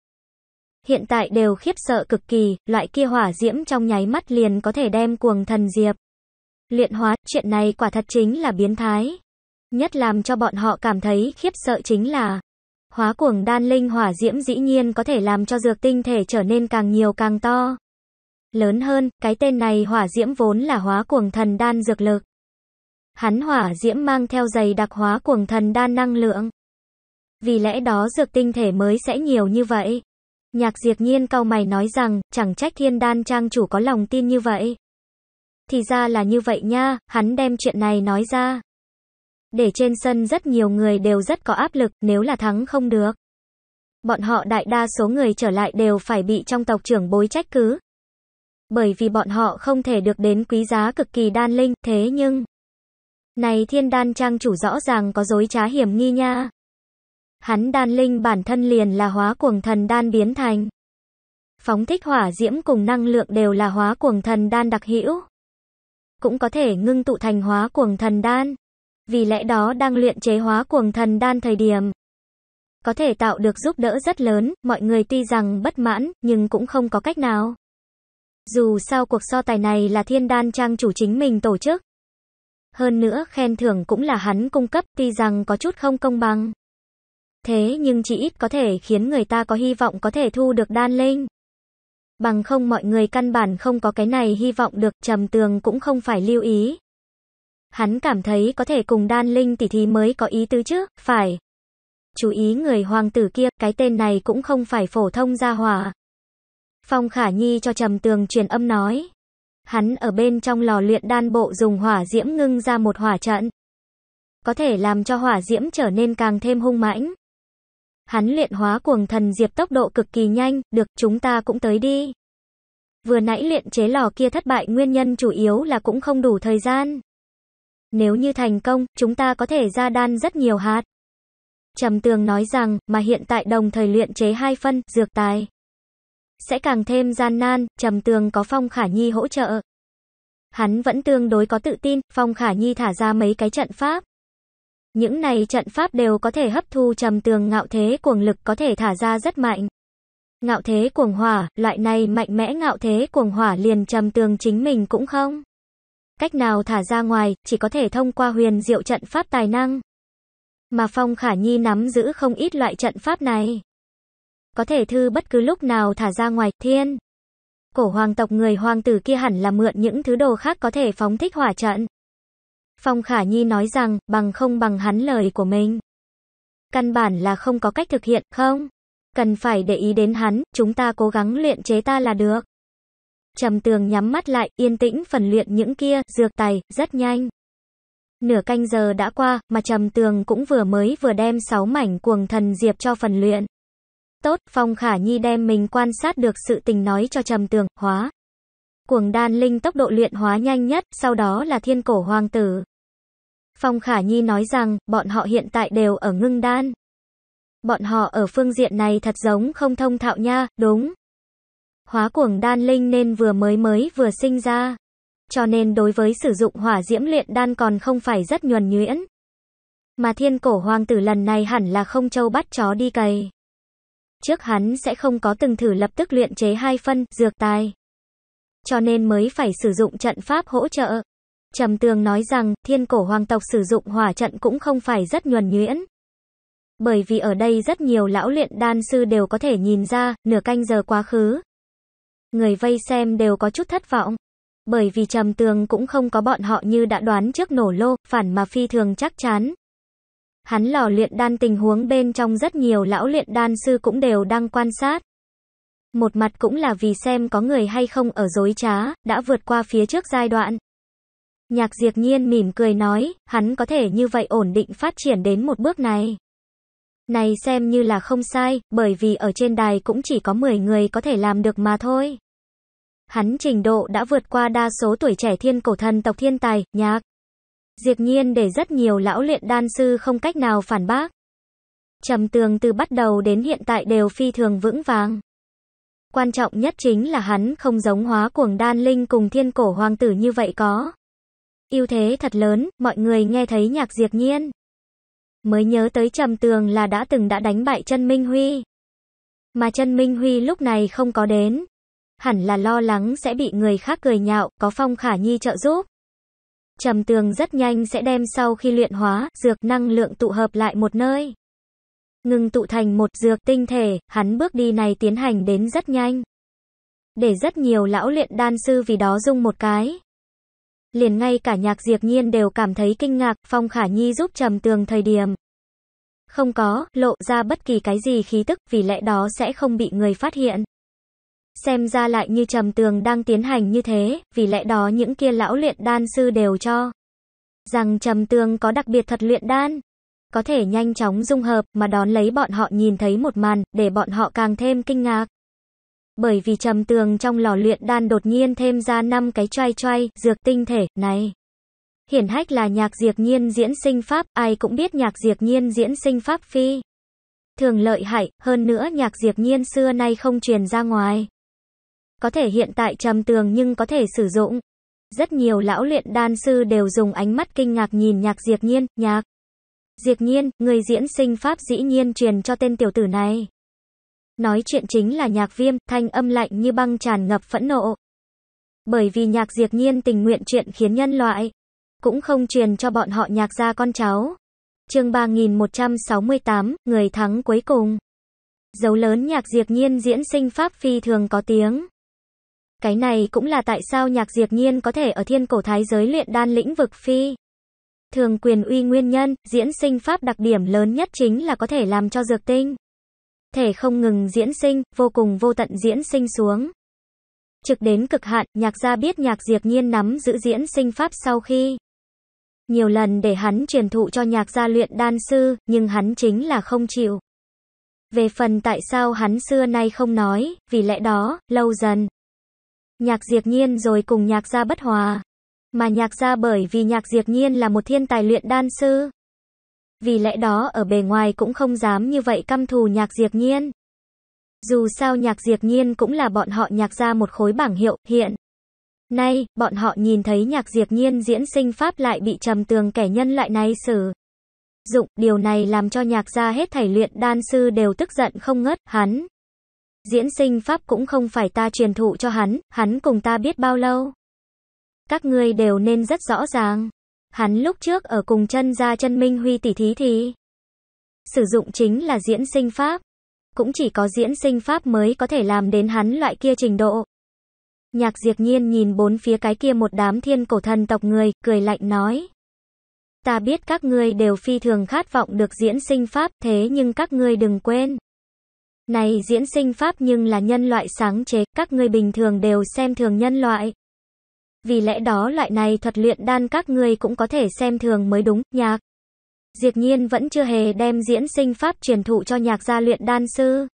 Hiện tại đều khiếp sợ cực kỳ, loại kia hỏa diễm trong nháy mắt liền có thể đem cuồng thần diệp. Luyện hóa, chuyện này quả thật chính là biến thái. Nhất làm cho bọn họ cảm thấy khiếp sợ chính là Hóa cuồng đan linh hỏa diễm dĩ nhiên có thể làm cho dược tinh thể trở nên càng nhiều càng to lớn hơn, cái tên này hỏa diễm vốn là hóa cuồng thần đan dược lực. Hắn hỏa diễm mang theo giày đặc hóa cuồng thần đan năng lượng. Vì lẽ đó dược tinh thể mới sẽ nhiều như vậy. Nhạc diệt nhiên cao mày nói rằng, chẳng trách thiên đan trang chủ có lòng tin như vậy. Thì ra là như vậy nha, hắn đem chuyện này nói ra. Để trên sân rất nhiều người đều rất có áp lực, nếu là thắng không được. Bọn họ đại đa số người trở lại đều phải bị trong tộc trưởng bối trách cứ bởi vì bọn họ không thể được đến quý giá cực kỳ đan linh, thế nhưng... Này thiên đan trang chủ rõ ràng có dối trá hiểm nghi nha. Hắn đan linh bản thân liền là hóa cuồng thần đan biến thành. Phóng thích hỏa diễm cùng năng lượng đều là hóa cuồng thần đan đặc hữu. Cũng có thể ngưng tụ thành hóa cuồng thần đan. Vì lẽ đó đang luyện chế hóa cuồng thần đan thời điểm. Có thể tạo được giúp đỡ rất lớn, mọi người tuy rằng bất mãn, nhưng cũng không có cách nào. Dù sao cuộc so tài này là thiên đan trang chủ chính mình tổ chức. Hơn nữa khen thưởng cũng là hắn cung cấp tuy rằng có chút không công bằng. Thế nhưng chỉ ít có thể khiến người ta có hy vọng có thể thu được đan linh. Bằng không mọi người căn bản không có cái này hy vọng được trầm tường cũng không phải lưu ý. Hắn cảm thấy có thể cùng đan linh tỷ thí mới có ý tứ chứ, phải. Chú ý người hoàng tử kia, cái tên này cũng không phải phổ thông gia hòa Phong Khả Nhi cho Trầm Tường truyền âm nói. Hắn ở bên trong lò luyện đan bộ dùng hỏa diễm ngưng ra một hỏa trận. Có thể làm cho hỏa diễm trở nên càng thêm hung mãnh. Hắn luyện hóa cuồng thần diệp tốc độ cực kỳ nhanh, được chúng ta cũng tới đi. Vừa nãy luyện chế lò kia thất bại nguyên nhân chủ yếu là cũng không đủ thời gian. Nếu như thành công, chúng ta có thể ra đan rất nhiều hạt. Trầm Tường nói rằng, mà hiện tại đồng thời luyện chế hai phân, dược tài sẽ càng thêm gian nan, trầm tường có Phong Khả Nhi hỗ trợ. Hắn vẫn tương đối có tự tin, Phong Khả Nhi thả ra mấy cái trận pháp. Những này trận pháp đều có thể hấp thu trầm tường ngạo thế cuồng lực có thể thả ra rất mạnh. Ngạo thế cuồng hỏa, loại này mạnh mẽ ngạo thế cuồng hỏa liền trầm tường chính mình cũng không. Cách nào thả ra ngoài, chỉ có thể thông qua huyền diệu trận pháp tài năng. Mà Phong Khả Nhi nắm giữ không ít loại trận pháp này có thể thư bất cứ lúc nào thả ra ngoài, thiên. Cổ hoàng tộc người hoàng tử kia hẳn là mượn những thứ đồ khác có thể phóng thích hỏa trận. Phong Khả Nhi nói rằng, bằng không bằng hắn lời của mình. Căn bản là không có cách thực hiện, không? Cần phải để ý đến hắn, chúng ta cố gắng luyện chế ta là được. Trầm tường nhắm mắt lại, yên tĩnh phần luyện những kia, dược tài, rất nhanh. Nửa canh giờ đã qua, mà Trầm Tường cũng vừa mới vừa đem 6 mảnh cuồng thần diệp cho phần luyện. Tốt, Phong Khả Nhi đem mình quan sát được sự tình nói cho trầm tường, hóa. Cuồng đan linh tốc độ luyện hóa nhanh nhất, sau đó là thiên cổ hoàng tử. Phong Khả Nhi nói rằng, bọn họ hiện tại đều ở ngưng đan. Bọn họ ở phương diện này thật giống không thông thạo nha, đúng. Hóa cuồng đan linh nên vừa mới mới vừa sinh ra. Cho nên đối với sử dụng hỏa diễm luyện đan còn không phải rất nhuần nhuyễn. Mà thiên cổ hoàng tử lần này hẳn là không châu bắt chó đi cày. Trước hắn sẽ không có từng thử lập tức luyện chế hai phân dược tài. Cho nên mới phải sử dụng trận pháp hỗ trợ. Trầm Tường nói rằng, thiên cổ hoàng tộc sử dụng hỏa trận cũng không phải rất nhuần nhuyễn. Bởi vì ở đây rất nhiều lão luyện đan sư đều có thể nhìn ra, nửa canh giờ quá khứ. Người vây xem đều có chút thất vọng. Bởi vì trầm tường cũng không có bọn họ như đã đoán trước nổ lô, phản mà phi thường chắc chắn, Hắn lò luyện đan tình huống bên trong rất nhiều lão luyện đan sư cũng đều đang quan sát. Một mặt cũng là vì xem có người hay không ở dối trá, đã vượt qua phía trước giai đoạn. Nhạc diệt nhiên mỉm cười nói, hắn có thể như vậy ổn định phát triển đến một bước này. Này xem như là không sai, bởi vì ở trên đài cũng chỉ có 10 người có thể làm được mà thôi. Hắn trình độ đã vượt qua đa số tuổi trẻ thiên cổ thần tộc thiên tài, nhạc. Diệp Nhiên để rất nhiều lão luyện đan sư không cách nào phản bác. Trầm tường từ bắt đầu đến hiện tại đều phi thường vững vàng. Quan trọng nhất chính là hắn không giống hóa cuồng đan linh cùng thiên cổ hoàng tử như vậy có. ưu thế thật lớn, mọi người nghe thấy nhạc diệt Nhiên. Mới nhớ tới trầm tường là đã từng đã đánh bại chân Minh Huy. Mà chân Minh Huy lúc này không có đến. Hẳn là lo lắng sẽ bị người khác cười nhạo, có phong khả nhi trợ giúp trầm tường rất nhanh sẽ đem sau khi luyện hóa dược năng lượng tụ hợp lại một nơi. Ngừng tụ thành một dược tinh thể, hắn bước đi này tiến hành đến rất nhanh. Để rất nhiều lão luyện đan sư vì đó dung một cái. Liền ngay cả nhạc diệp nhiên đều cảm thấy kinh ngạc, Phong Khả Nhi giúp trầm tường thời điểm. Không có, lộ ra bất kỳ cái gì khí tức, vì lẽ đó sẽ không bị người phát hiện xem ra lại như trầm tường đang tiến hành như thế, vì lẽ đó những kia lão luyện đan sư đều cho rằng trầm tường có đặc biệt thật luyện đan, có thể nhanh chóng dung hợp mà đón lấy bọn họ nhìn thấy một màn, để bọn họ càng thêm kinh ngạc. Bởi vì trầm tường trong lò luyện đan đột nhiên thêm ra năm cái choai choai, dược tinh thể, này. Hiển hách là nhạc diệt nhiên diễn sinh pháp, ai cũng biết nhạc diệt nhiên diễn sinh pháp phi. Thường lợi hại, hơn nữa nhạc diệt nhiên xưa nay không truyền ra ngoài. Có thể hiện tại trầm tường nhưng có thể sử dụng. Rất nhiều lão luyện đan sư đều dùng ánh mắt kinh ngạc nhìn nhạc diệt nhiên, nhạc. Diệt nhiên, người diễn sinh pháp dĩ nhiên truyền cho tên tiểu tử này. Nói chuyện chính là nhạc viêm, thanh âm lạnh như băng tràn ngập phẫn nộ. Bởi vì nhạc diệt nhiên tình nguyện chuyện khiến nhân loại, cũng không truyền cho bọn họ nhạc ra con cháu. chương 3168, người thắng cuối cùng. Dấu lớn nhạc diệt nhiên diễn sinh pháp phi thường có tiếng. Cái này cũng là tại sao nhạc diệp nhiên có thể ở thiên cổ thái giới luyện đan lĩnh vực phi. Thường quyền uy nguyên nhân, diễn sinh pháp đặc điểm lớn nhất chính là có thể làm cho dược tinh. Thể không ngừng diễn sinh, vô cùng vô tận diễn sinh xuống. Trực đến cực hạn, nhạc gia biết nhạc diệp nhiên nắm giữ diễn sinh pháp sau khi. Nhiều lần để hắn truyền thụ cho nhạc gia luyện đan sư, nhưng hắn chính là không chịu. Về phần tại sao hắn xưa nay không nói, vì lẽ đó, lâu dần nhạc diệt nhiên rồi cùng nhạc gia bất hòa. Mà nhạc gia bởi vì nhạc diệt nhiên là một thiên tài luyện đan sư. Vì lẽ đó ở bề ngoài cũng không dám như vậy căm thù nhạc diệt nhiên. Dù sao nhạc diệt nhiên cũng là bọn họ nhạc gia một khối bảng hiệu, hiện. Nay, bọn họ nhìn thấy nhạc diệt nhiên diễn sinh pháp lại bị trầm tường kẻ nhân loại này xử. Dụng, điều này làm cho nhạc gia hết thảy luyện đan sư đều tức giận không ngớt, hắn diễn sinh pháp cũng không phải ta truyền thụ cho hắn, hắn cùng ta biết bao lâu. Các ngươi đều nên rất rõ ràng. Hắn lúc trước ở cùng chân gia chân minh huy tỷ thí thì sử dụng chính là diễn sinh pháp. Cũng chỉ có diễn sinh pháp mới có thể làm đến hắn loại kia trình độ. Nhạc diệt nhiên nhìn bốn phía cái kia một đám thiên cổ thần tộc người, cười lạnh nói. Ta biết các ngươi đều phi thường khát vọng được diễn sinh pháp thế nhưng các ngươi đừng quên. Này diễn sinh pháp nhưng là nhân loại sáng chế, các ngươi bình thường đều xem thường nhân loại. Vì lẽ đó loại này thuật luyện đan các ngươi cũng có thể xem thường mới đúng, nhạc. diệt Nhiên vẫn chưa hề đem diễn sinh pháp truyền thụ cho nhạc gia luyện đan sư.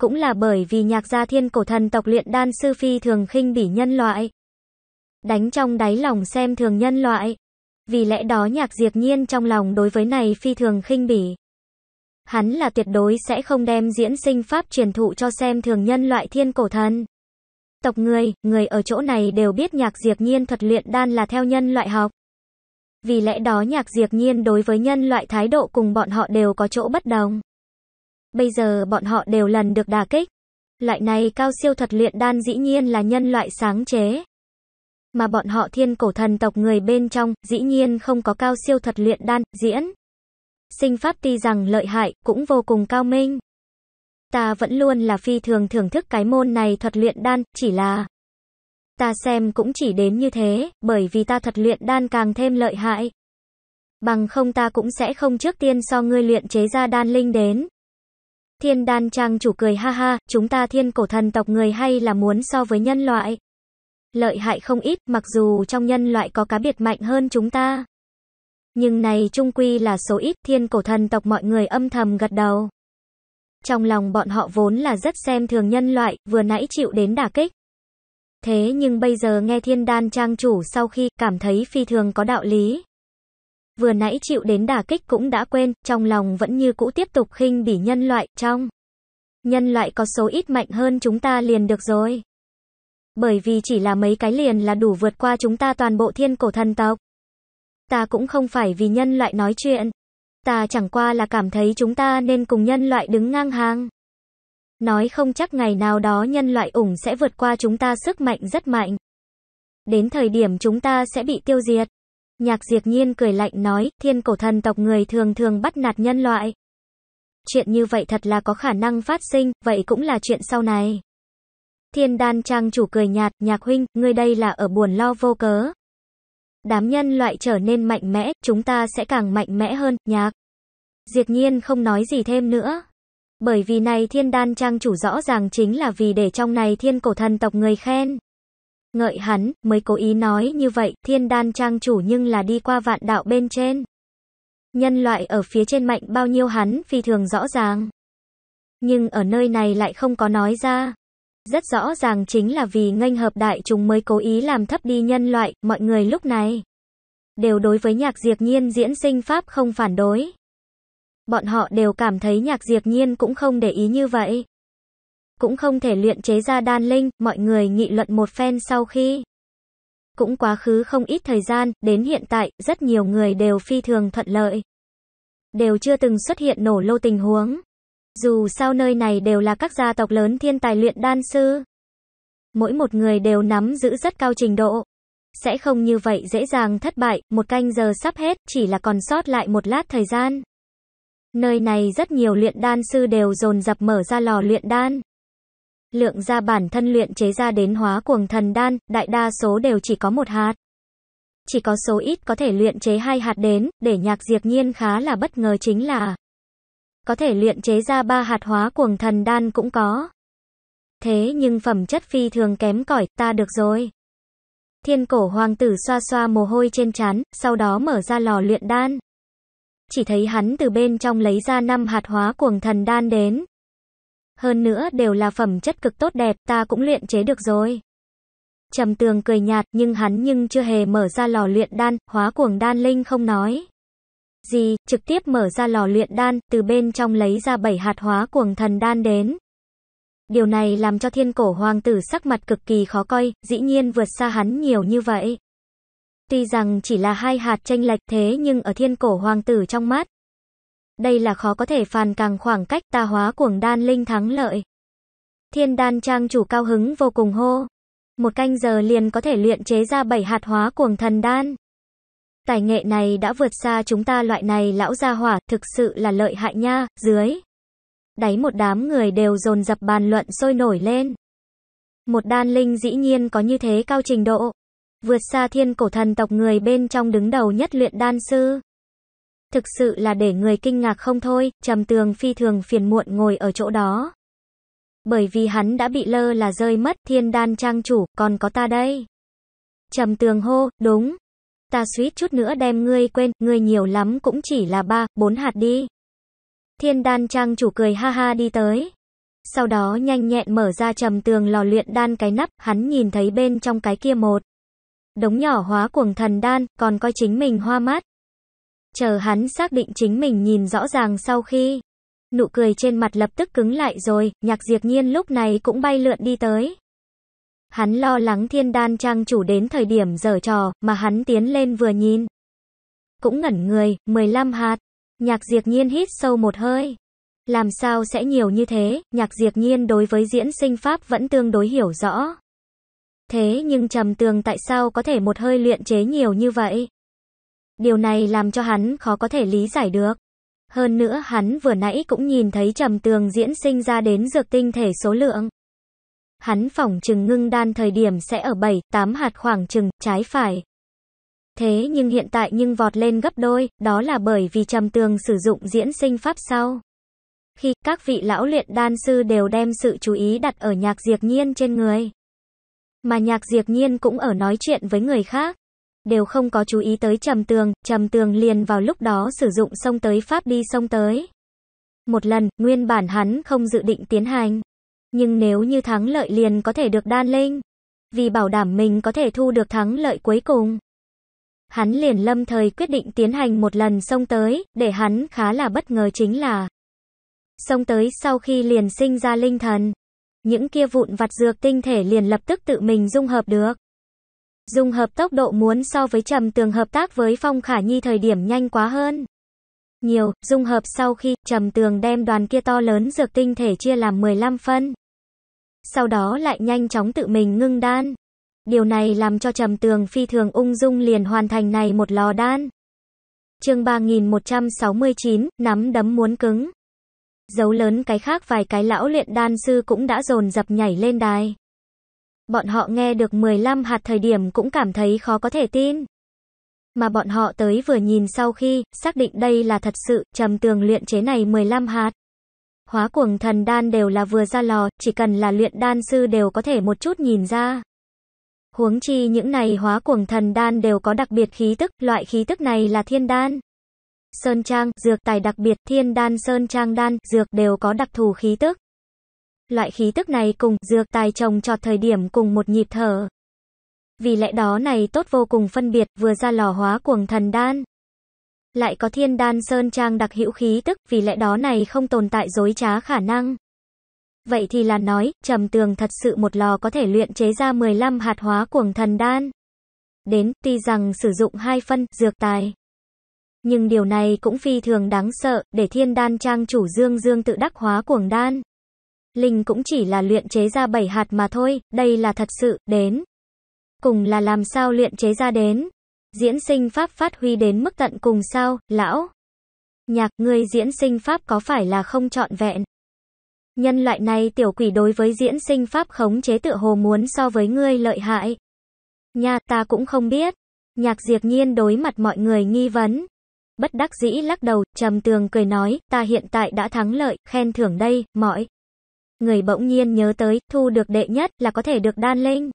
Cũng là bởi vì nhạc gia thiên cổ thần tộc luyện đan sư phi thường khinh bỉ nhân loại. Đánh trong đáy lòng xem thường nhân loại. Vì lẽ đó nhạc diệt Nhiên trong lòng đối với này phi thường khinh bỉ hắn là tuyệt đối sẽ không đem diễn sinh pháp truyền thụ cho xem thường nhân loại thiên cổ thần. Tộc người, người ở chỗ này đều biết nhạc diệt nhiên thuật luyện đan là theo nhân loại học. Vì lẽ đó nhạc diệt nhiên đối với nhân loại thái độ cùng bọn họ đều có chỗ bất đồng. Bây giờ bọn họ đều lần được đả kích. Loại này cao siêu thuật luyện đan dĩ nhiên là nhân loại sáng chế. Mà bọn họ thiên cổ thần tộc người bên trong, dĩ nhiên không có cao siêu thuật luyện đan, diễn sinh pháp tuy rằng lợi hại, cũng vô cùng cao minh. Ta vẫn luôn là phi thường thưởng thức cái môn này thuật luyện đan, chỉ là ta xem cũng chỉ đến như thế, bởi vì ta thuật luyện đan càng thêm lợi hại. Bằng không ta cũng sẽ không trước tiên so ngươi luyện chế ra đan linh đến. Thiên đan trang chủ cười ha ha, chúng ta thiên cổ thần tộc người hay là muốn so với nhân loại. Lợi hại không ít, mặc dù trong nhân loại có cá biệt mạnh hơn chúng ta. Nhưng này trung quy là số ít thiên cổ thần tộc mọi người âm thầm gật đầu. Trong lòng bọn họ vốn là rất xem thường nhân loại, vừa nãy chịu đến đả kích. Thế nhưng bây giờ nghe thiên đan trang chủ sau khi cảm thấy phi thường có đạo lý. Vừa nãy chịu đến đả kích cũng đã quên, trong lòng vẫn như cũ tiếp tục khinh bỉ nhân loại, trong. Nhân loại có số ít mạnh hơn chúng ta liền được rồi. Bởi vì chỉ là mấy cái liền là đủ vượt qua chúng ta toàn bộ thiên cổ thần tộc. Ta cũng không phải vì nhân loại nói chuyện. Ta chẳng qua là cảm thấy chúng ta nên cùng nhân loại đứng ngang hàng. Nói không chắc ngày nào đó nhân loại ủng sẽ vượt qua chúng ta sức mạnh rất mạnh. Đến thời điểm chúng ta sẽ bị tiêu diệt. Nhạc diệt nhiên cười lạnh nói, thiên cổ thần tộc người thường thường bắt nạt nhân loại. Chuyện như vậy thật là có khả năng phát sinh, vậy cũng là chuyện sau này. Thiên đan trang chủ cười nhạt, nhạc huynh, ngươi đây là ở buồn lo vô cớ đám nhân loại trở nên mạnh mẽ, chúng ta sẽ càng mạnh mẽ hơn, nhạc. Diệt nhiên không nói gì thêm nữa. Bởi vì này thiên đan trang chủ rõ ràng chính là vì để trong này thiên cổ thần tộc người khen. Ngợi hắn, mới cố ý nói như vậy, thiên đan trang chủ nhưng là đi qua vạn đạo bên trên. Nhân loại ở phía trên mạnh bao nhiêu hắn phi thường rõ ràng. Nhưng ở nơi này lại không có nói ra. Rất rõ ràng chính là vì nghênh hợp đại chúng mới cố ý làm thấp đi nhân loại, mọi người lúc này đều đối với nhạc diệt nhiên diễn sinh pháp không phản đối. Bọn họ đều cảm thấy nhạc diệt nhiên cũng không để ý như vậy. Cũng không thể luyện chế ra đan linh, mọi người nghị luận một phen sau khi. Cũng quá khứ không ít thời gian, đến hiện tại, rất nhiều người đều phi thường thuận lợi. Đều chưa từng xuất hiện nổ lô tình huống. Dù sao nơi này đều là các gia tộc lớn thiên tài luyện đan sư. Mỗi một người đều nắm giữ rất cao trình độ. Sẽ không như vậy dễ dàng thất bại, một canh giờ sắp hết, chỉ là còn sót lại một lát thời gian. Nơi này rất nhiều luyện đan sư đều dồn dập mở ra lò luyện đan. Lượng ra bản thân luyện chế ra đến hóa cuồng thần đan, đại đa số đều chỉ có một hạt. Chỉ có số ít có thể luyện chế hai hạt đến, để nhạc diệt nhiên khá là bất ngờ chính là có thể luyện chế ra ba hạt hóa cuồng thần đan cũng có. Thế nhưng phẩm chất phi thường kém cỏi, ta được rồi. Thiên cổ hoàng tử xoa xoa mồ hôi trên trán, sau đó mở ra lò luyện đan. Chỉ thấy hắn từ bên trong lấy ra năm hạt hóa cuồng thần đan đến. Hơn nữa đều là phẩm chất cực tốt đẹp, ta cũng luyện chế được rồi. Trầm tường cười nhạt nhưng hắn nhưng chưa hề mở ra lò luyện đan, hóa cuồng đan linh không nói gì, trực tiếp mở ra lò luyện đan, từ bên trong lấy ra bảy hạt hóa cuồng thần đan đến. Điều này làm cho thiên cổ hoàng tử sắc mặt cực kỳ khó coi, dĩ nhiên vượt xa hắn nhiều như vậy. Tuy rằng chỉ là hai hạt tranh lệch thế nhưng ở thiên cổ hoàng tử trong mắt. Đây là khó có thể phàn càng khoảng cách ta hóa cuồng đan linh thắng lợi. Thiên đan trang chủ cao hứng vô cùng hô. Một canh giờ liền có thể luyện chế ra bảy hạt hóa cuồng thần đan. Tài nghệ này đã vượt xa chúng ta loại này lão gia hỏa, thực sự là lợi hại nha, dưới. Đáy một đám người đều dồn dập bàn luận sôi nổi lên. Một đan linh dĩ nhiên có như thế cao trình độ. Vượt xa thiên cổ thần tộc người bên trong đứng đầu nhất luyện đan sư. Thực sự là để người kinh ngạc không thôi, trầm tường phi thường phiền muộn ngồi ở chỗ đó. Bởi vì hắn đã bị lơ là rơi mất thiên đan trang chủ, còn có ta đây. Trầm tường hô, đúng, ta suýt chút nữa đem ngươi quên, ngươi nhiều lắm cũng chỉ là ba, bốn hạt đi. Thiên đan trang chủ cười ha ha đi tới. Sau đó nhanh nhẹn mở ra trầm tường lò luyện đan cái nắp, hắn nhìn thấy bên trong cái kia một. Đống nhỏ hóa cuồng thần đan, còn coi chính mình hoa mắt. Chờ hắn xác định chính mình nhìn rõ ràng sau khi. Nụ cười trên mặt lập tức cứng lại rồi, nhạc diệt nhiên lúc này cũng bay lượn đi tới. Hắn lo lắng thiên đan trang chủ đến thời điểm dở trò, mà hắn tiến lên vừa nhìn. Cũng ngẩn người, 15 hạt. Nhạc diệt nhiên hít sâu một hơi. Làm sao sẽ nhiều như thế, nhạc diệt nhiên đối với diễn sinh pháp vẫn tương đối hiểu rõ. Thế nhưng trầm tường tại sao có thể một hơi luyện chế nhiều như vậy? Điều này làm cho hắn khó có thể lý giải được. Hơn nữa hắn vừa nãy cũng nhìn thấy trầm tường diễn sinh ra đến dược tinh thể số lượng hắn phỏng chừng ngưng đan thời điểm sẽ ở 7, 8 hạt khoảng chừng, trái phải. Thế nhưng hiện tại nhưng vọt lên gấp đôi, đó là bởi vì trầm tường sử dụng diễn sinh pháp sau. Khi các vị lão luyện đan sư đều đem sự chú ý đặt ở nhạc diệt nhiên trên người. Mà nhạc diệt nhiên cũng ở nói chuyện với người khác. Đều không có chú ý tới trầm tường, trầm tường liền vào lúc đó sử dụng sông tới pháp đi sông tới. Một lần, nguyên bản hắn không dự định tiến hành. Nhưng nếu như thắng lợi liền có thể được đan linh, vì bảo đảm mình có thể thu được thắng lợi cuối cùng. Hắn liền lâm thời quyết định tiến hành một lần xông tới, để hắn khá là bất ngờ chính là xông tới sau khi liền sinh ra linh thần. Những kia vụn vặt dược tinh thể liền lập tức tự mình dung hợp được. Dung hợp tốc độ muốn so với trầm tường hợp tác với phong khả nhi thời điểm nhanh quá hơn. Nhiều, dung hợp sau khi trầm tường đem đoàn kia to lớn dược tinh thể chia làm 15 phân sau đó lại nhanh chóng tự mình ngưng đan. Điều này làm cho Trầm Tường phi thường ung dung liền hoàn thành này một lò đan. Chương 3169, nắm đấm muốn cứng. Dấu lớn cái khác vài cái lão luyện đan sư cũng đã dồn dập nhảy lên đài. Bọn họ nghe được 15 hạt thời điểm cũng cảm thấy khó có thể tin. Mà bọn họ tới vừa nhìn sau khi, xác định đây là thật sự, trầm tường luyện chế này 15 hạt. Hóa cuồng thần đan đều là vừa ra lò, chỉ cần là luyện đan sư đều có thể một chút nhìn ra. Huống chi những này hóa cuồng thần đan đều có đặc biệt khí tức, loại khí tức này là thiên đan. Sơn trang, dược tài đặc biệt, thiên đan sơn trang đan, dược đều có đặc thù khí tức. Loại khí tức này cùng dược tài trồng cho thời điểm cùng một nhịp thở. Vì lẽ đó này tốt vô cùng phân biệt, vừa ra lò hóa cuồng thần đan lại có thiên đan sơn trang đặc hữu khí tức, vì lẽ đó này không tồn tại dối trá khả năng. Vậy thì là nói, trầm tường thật sự một lò có thể luyện chế ra 15 hạt hóa cuồng thần đan. Đến, tuy rằng sử dụng hai phân, dược tài. Nhưng điều này cũng phi thường đáng sợ, để thiên đan trang chủ dương dương tự đắc hóa cuồng đan. Linh cũng chỉ là luyện chế ra 7 hạt mà thôi, đây là thật sự, đến. Cùng là làm sao luyện chế ra đến. Diễn sinh pháp phát huy đến mức tận cùng sao, lão? Nhạc ngươi diễn sinh pháp có phải là không trọn vẹn? Nhân loại này tiểu quỷ đối với diễn sinh pháp khống chế tựa hồ muốn so với ngươi lợi hại. Nhà ta cũng không biết. Nhạc diệt nhiên đối mặt mọi người nghi vấn. Bất đắc dĩ lắc đầu, trầm tường cười nói, ta hiện tại đã thắng lợi, khen thưởng đây, mọi. Người bỗng nhiên nhớ tới, thu được đệ nhất là có thể được đan linh.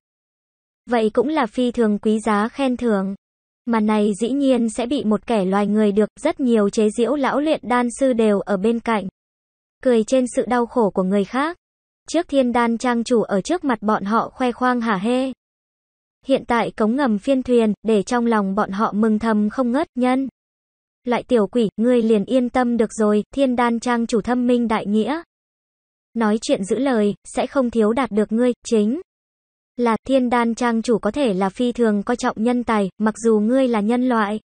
Vậy cũng là phi thường quý giá khen thưởng mà này dĩ nhiên sẽ bị một kẻ loài người được, rất nhiều chế diễu lão luyện đan sư đều ở bên cạnh. Cười trên sự đau khổ của người khác. Trước thiên đan trang chủ ở trước mặt bọn họ khoe khoang hả hê. Hiện tại cống ngầm phiên thuyền, để trong lòng bọn họ mừng thầm không ngớt, nhân. Lại tiểu quỷ, ngươi liền yên tâm được rồi, thiên đan trang chủ thâm minh đại nghĩa. Nói chuyện giữ lời, sẽ không thiếu đạt được ngươi, chính là thiên đan trang chủ có thể là phi thường coi trọng nhân tài, mặc dù ngươi là nhân loại.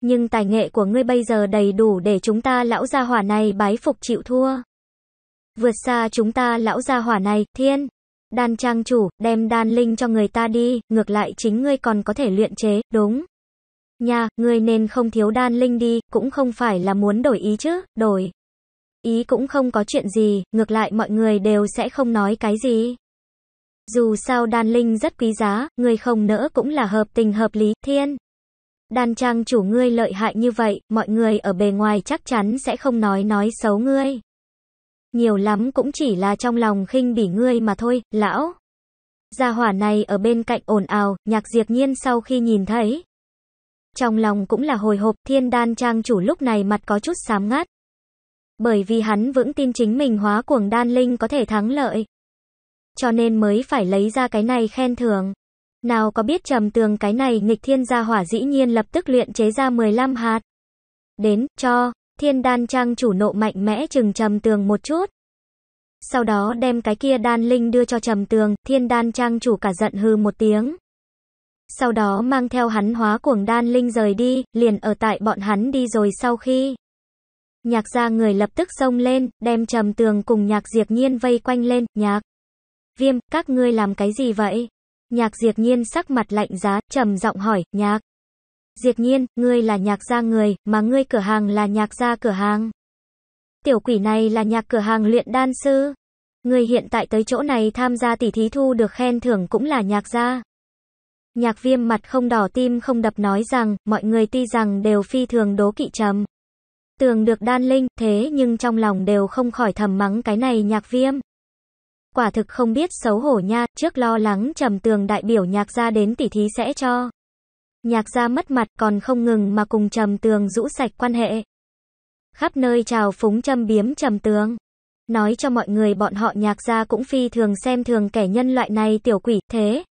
Nhưng tài nghệ của ngươi bây giờ đầy đủ để chúng ta lão gia hỏa này bái phục chịu thua. Vượt xa chúng ta lão gia hỏa này, thiên. Đan trang chủ, đem đan linh cho người ta đi, ngược lại chính ngươi còn có thể luyện chế, đúng. Nha, ngươi nên không thiếu đan linh đi, cũng không phải là muốn đổi ý chứ, đổi. Ý cũng không có chuyện gì, ngược lại mọi người đều sẽ không nói cái gì. Dù sao đan linh rất quý giá, người không nỡ cũng là hợp tình hợp lý, thiên. Đan trang chủ ngươi lợi hại như vậy, mọi người ở bề ngoài chắc chắn sẽ không nói nói xấu ngươi. Nhiều lắm cũng chỉ là trong lòng khinh bỉ ngươi mà thôi, lão. Gia hỏa này ở bên cạnh ồn ào, nhạc diệt nhiên sau khi nhìn thấy. Trong lòng cũng là hồi hộp, thiên đan trang chủ lúc này mặt có chút sám ngắt. Bởi vì hắn vững tin chính mình hóa cuồng đan linh có thể thắng lợi cho nên mới phải lấy ra cái này khen thưởng. Nào có biết trầm tường cái này nghịch thiên gia hỏa dĩ nhiên lập tức luyện chế ra 15 hạt. Đến, cho, thiên đan trang chủ nộ mạnh mẽ chừng trầm tường một chút. Sau đó đem cái kia đan linh đưa cho trầm tường, thiên đan trang chủ cả giận hư một tiếng. Sau đó mang theo hắn hóa cuồng đan linh rời đi, liền ở tại bọn hắn đi rồi sau khi. Nhạc gia người lập tức xông lên, đem trầm tường cùng nhạc diệt nhiên vây quanh lên, nhạc. Viêm, các ngươi làm cái gì vậy? Nhạc diệt Nhiên sắc mặt lạnh giá, trầm giọng hỏi, nhạc. diệt Nhiên, ngươi là nhạc gia người, mà ngươi cửa hàng là nhạc gia cửa hàng. Tiểu quỷ này là nhạc cửa hàng luyện đan sư. Ngươi hiện tại tới chỗ này tham gia tỷ thí thu được khen thưởng cũng là nhạc gia. Nhạc viêm mặt không đỏ tim không đập nói rằng, mọi người tuy rằng đều phi thường đố kỵ trầm. Tường được đan linh, thế nhưng trong lòng đều không khỏi thầm mắng cái này nhạc viêm. Quả thực không biết xấu hổ nha, trước lo lắng trầm tường đại biểu nhạc gia đến tỉ thí sẽ cho. Nhạc gia mất mặt còn không ngừng mà cùng trầm tường rũ sạch quan hệ. Khắp nơi chào phúng châm biếm trầm tường. Nói cho mọi người bọn họ nhạc gia cũng phi thường xem thường kẻ nhân loại này tiểu quỷ, thế.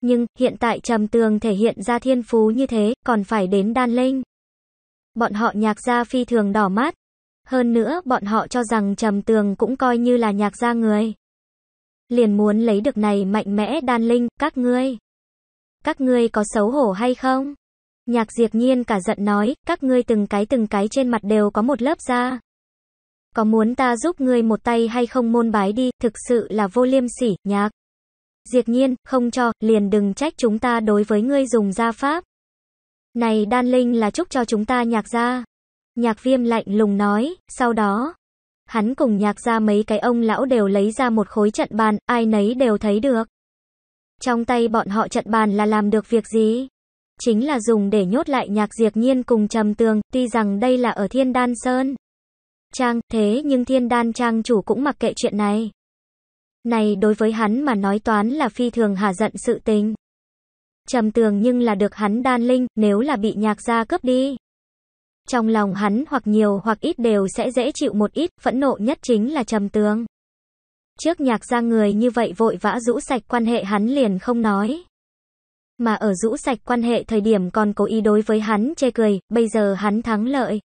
Nhưng, hiện tại trầm tường thể hiện ra thiên phú như thế, còn phải đến đan linh. Bọn họ nhạc gia phi thường đỏ mắt Hơn nữa, bọn họ cho rằng trầm tường cũng coi như là nhạc gia người liền muốn lấy được này mạnh mẽ đan linh, các ngươi. Các ngươi có xấu hổ hay không? Nhạc diệt nhiên cả giận nói, các ngươi từng cái từng cái trên mặt đều có một lớp da. Có muốn ta giúp ngươi một tay hay không môn bái đi, thực sự là vô liêm sỉ, nhạc. Diệt nhiên, không cho, liền đừng trách chúng ta đối với ngươi dùng gia pháp. Này đan linh là chúc cho chúng ta nhạc ra. Nhạc viêm lạnh lùng nói, sau đó, hắn cùng nhạc ra mấy cái ông lão đều lấy ra một khối trận bàn, ai nấy đều thấy được. Trong tay bọn họ trận bàn là làm được việc gì? Chính là dùng để nhốt lại nhạc diệt nhiên cùng trầm tường, tuy rằng đây là ở thiên đan sơn. Trang, thế nhưng thiên đan trang chủ cũng mặc kệ chuyện này. Này đối với hắn mà nói toán là phi thường hà giận sự tình. Trầm tường nhưng là được hắn đan linh, nếu là bị nhạc gia cướp đi trong lòng hắn hoặc nhiều hoặc ít đều sẽ dễ chịu một ít, phẫn nộ nhất chính là trầm tướng. Trước nhạc ra người như vậy vội vã rũ sạch quan hệ hắn liền không nói. Mà ở rũ sạch quan hệ thời điểm còn cố ý đối với hắn chê cười, bây giờ hắn thắng lợi.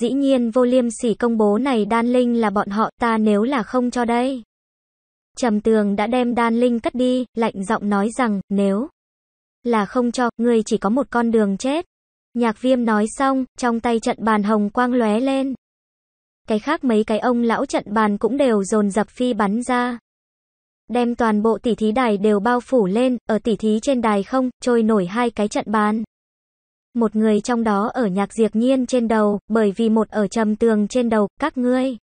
Dĩ nhiên vô liêm sỉ công bố này đan linh là bọn họ ta nếu là không cho đây. Trầm tường đã đem đan linh cất đi, lạnh giọng nói rằng, nếu là không cho, người chỉ có một con đường chết. Nhạc viêm nói xong, trong tay trận bàn hồng quang lóe lên. Cái khác mấy cái ông lão trận bàn cũng đều dồn dập phi bắn ra. Đem toàn bộ tỉ thí đài đều bao phủ lên, ở tỉ thí trên đài không, trôi nổi hai cái trận bàn. Một người trong đó ở nhạc diệt nhiên trên đầu, bởi vì một ở trầm tường trên đầu, các ngươi.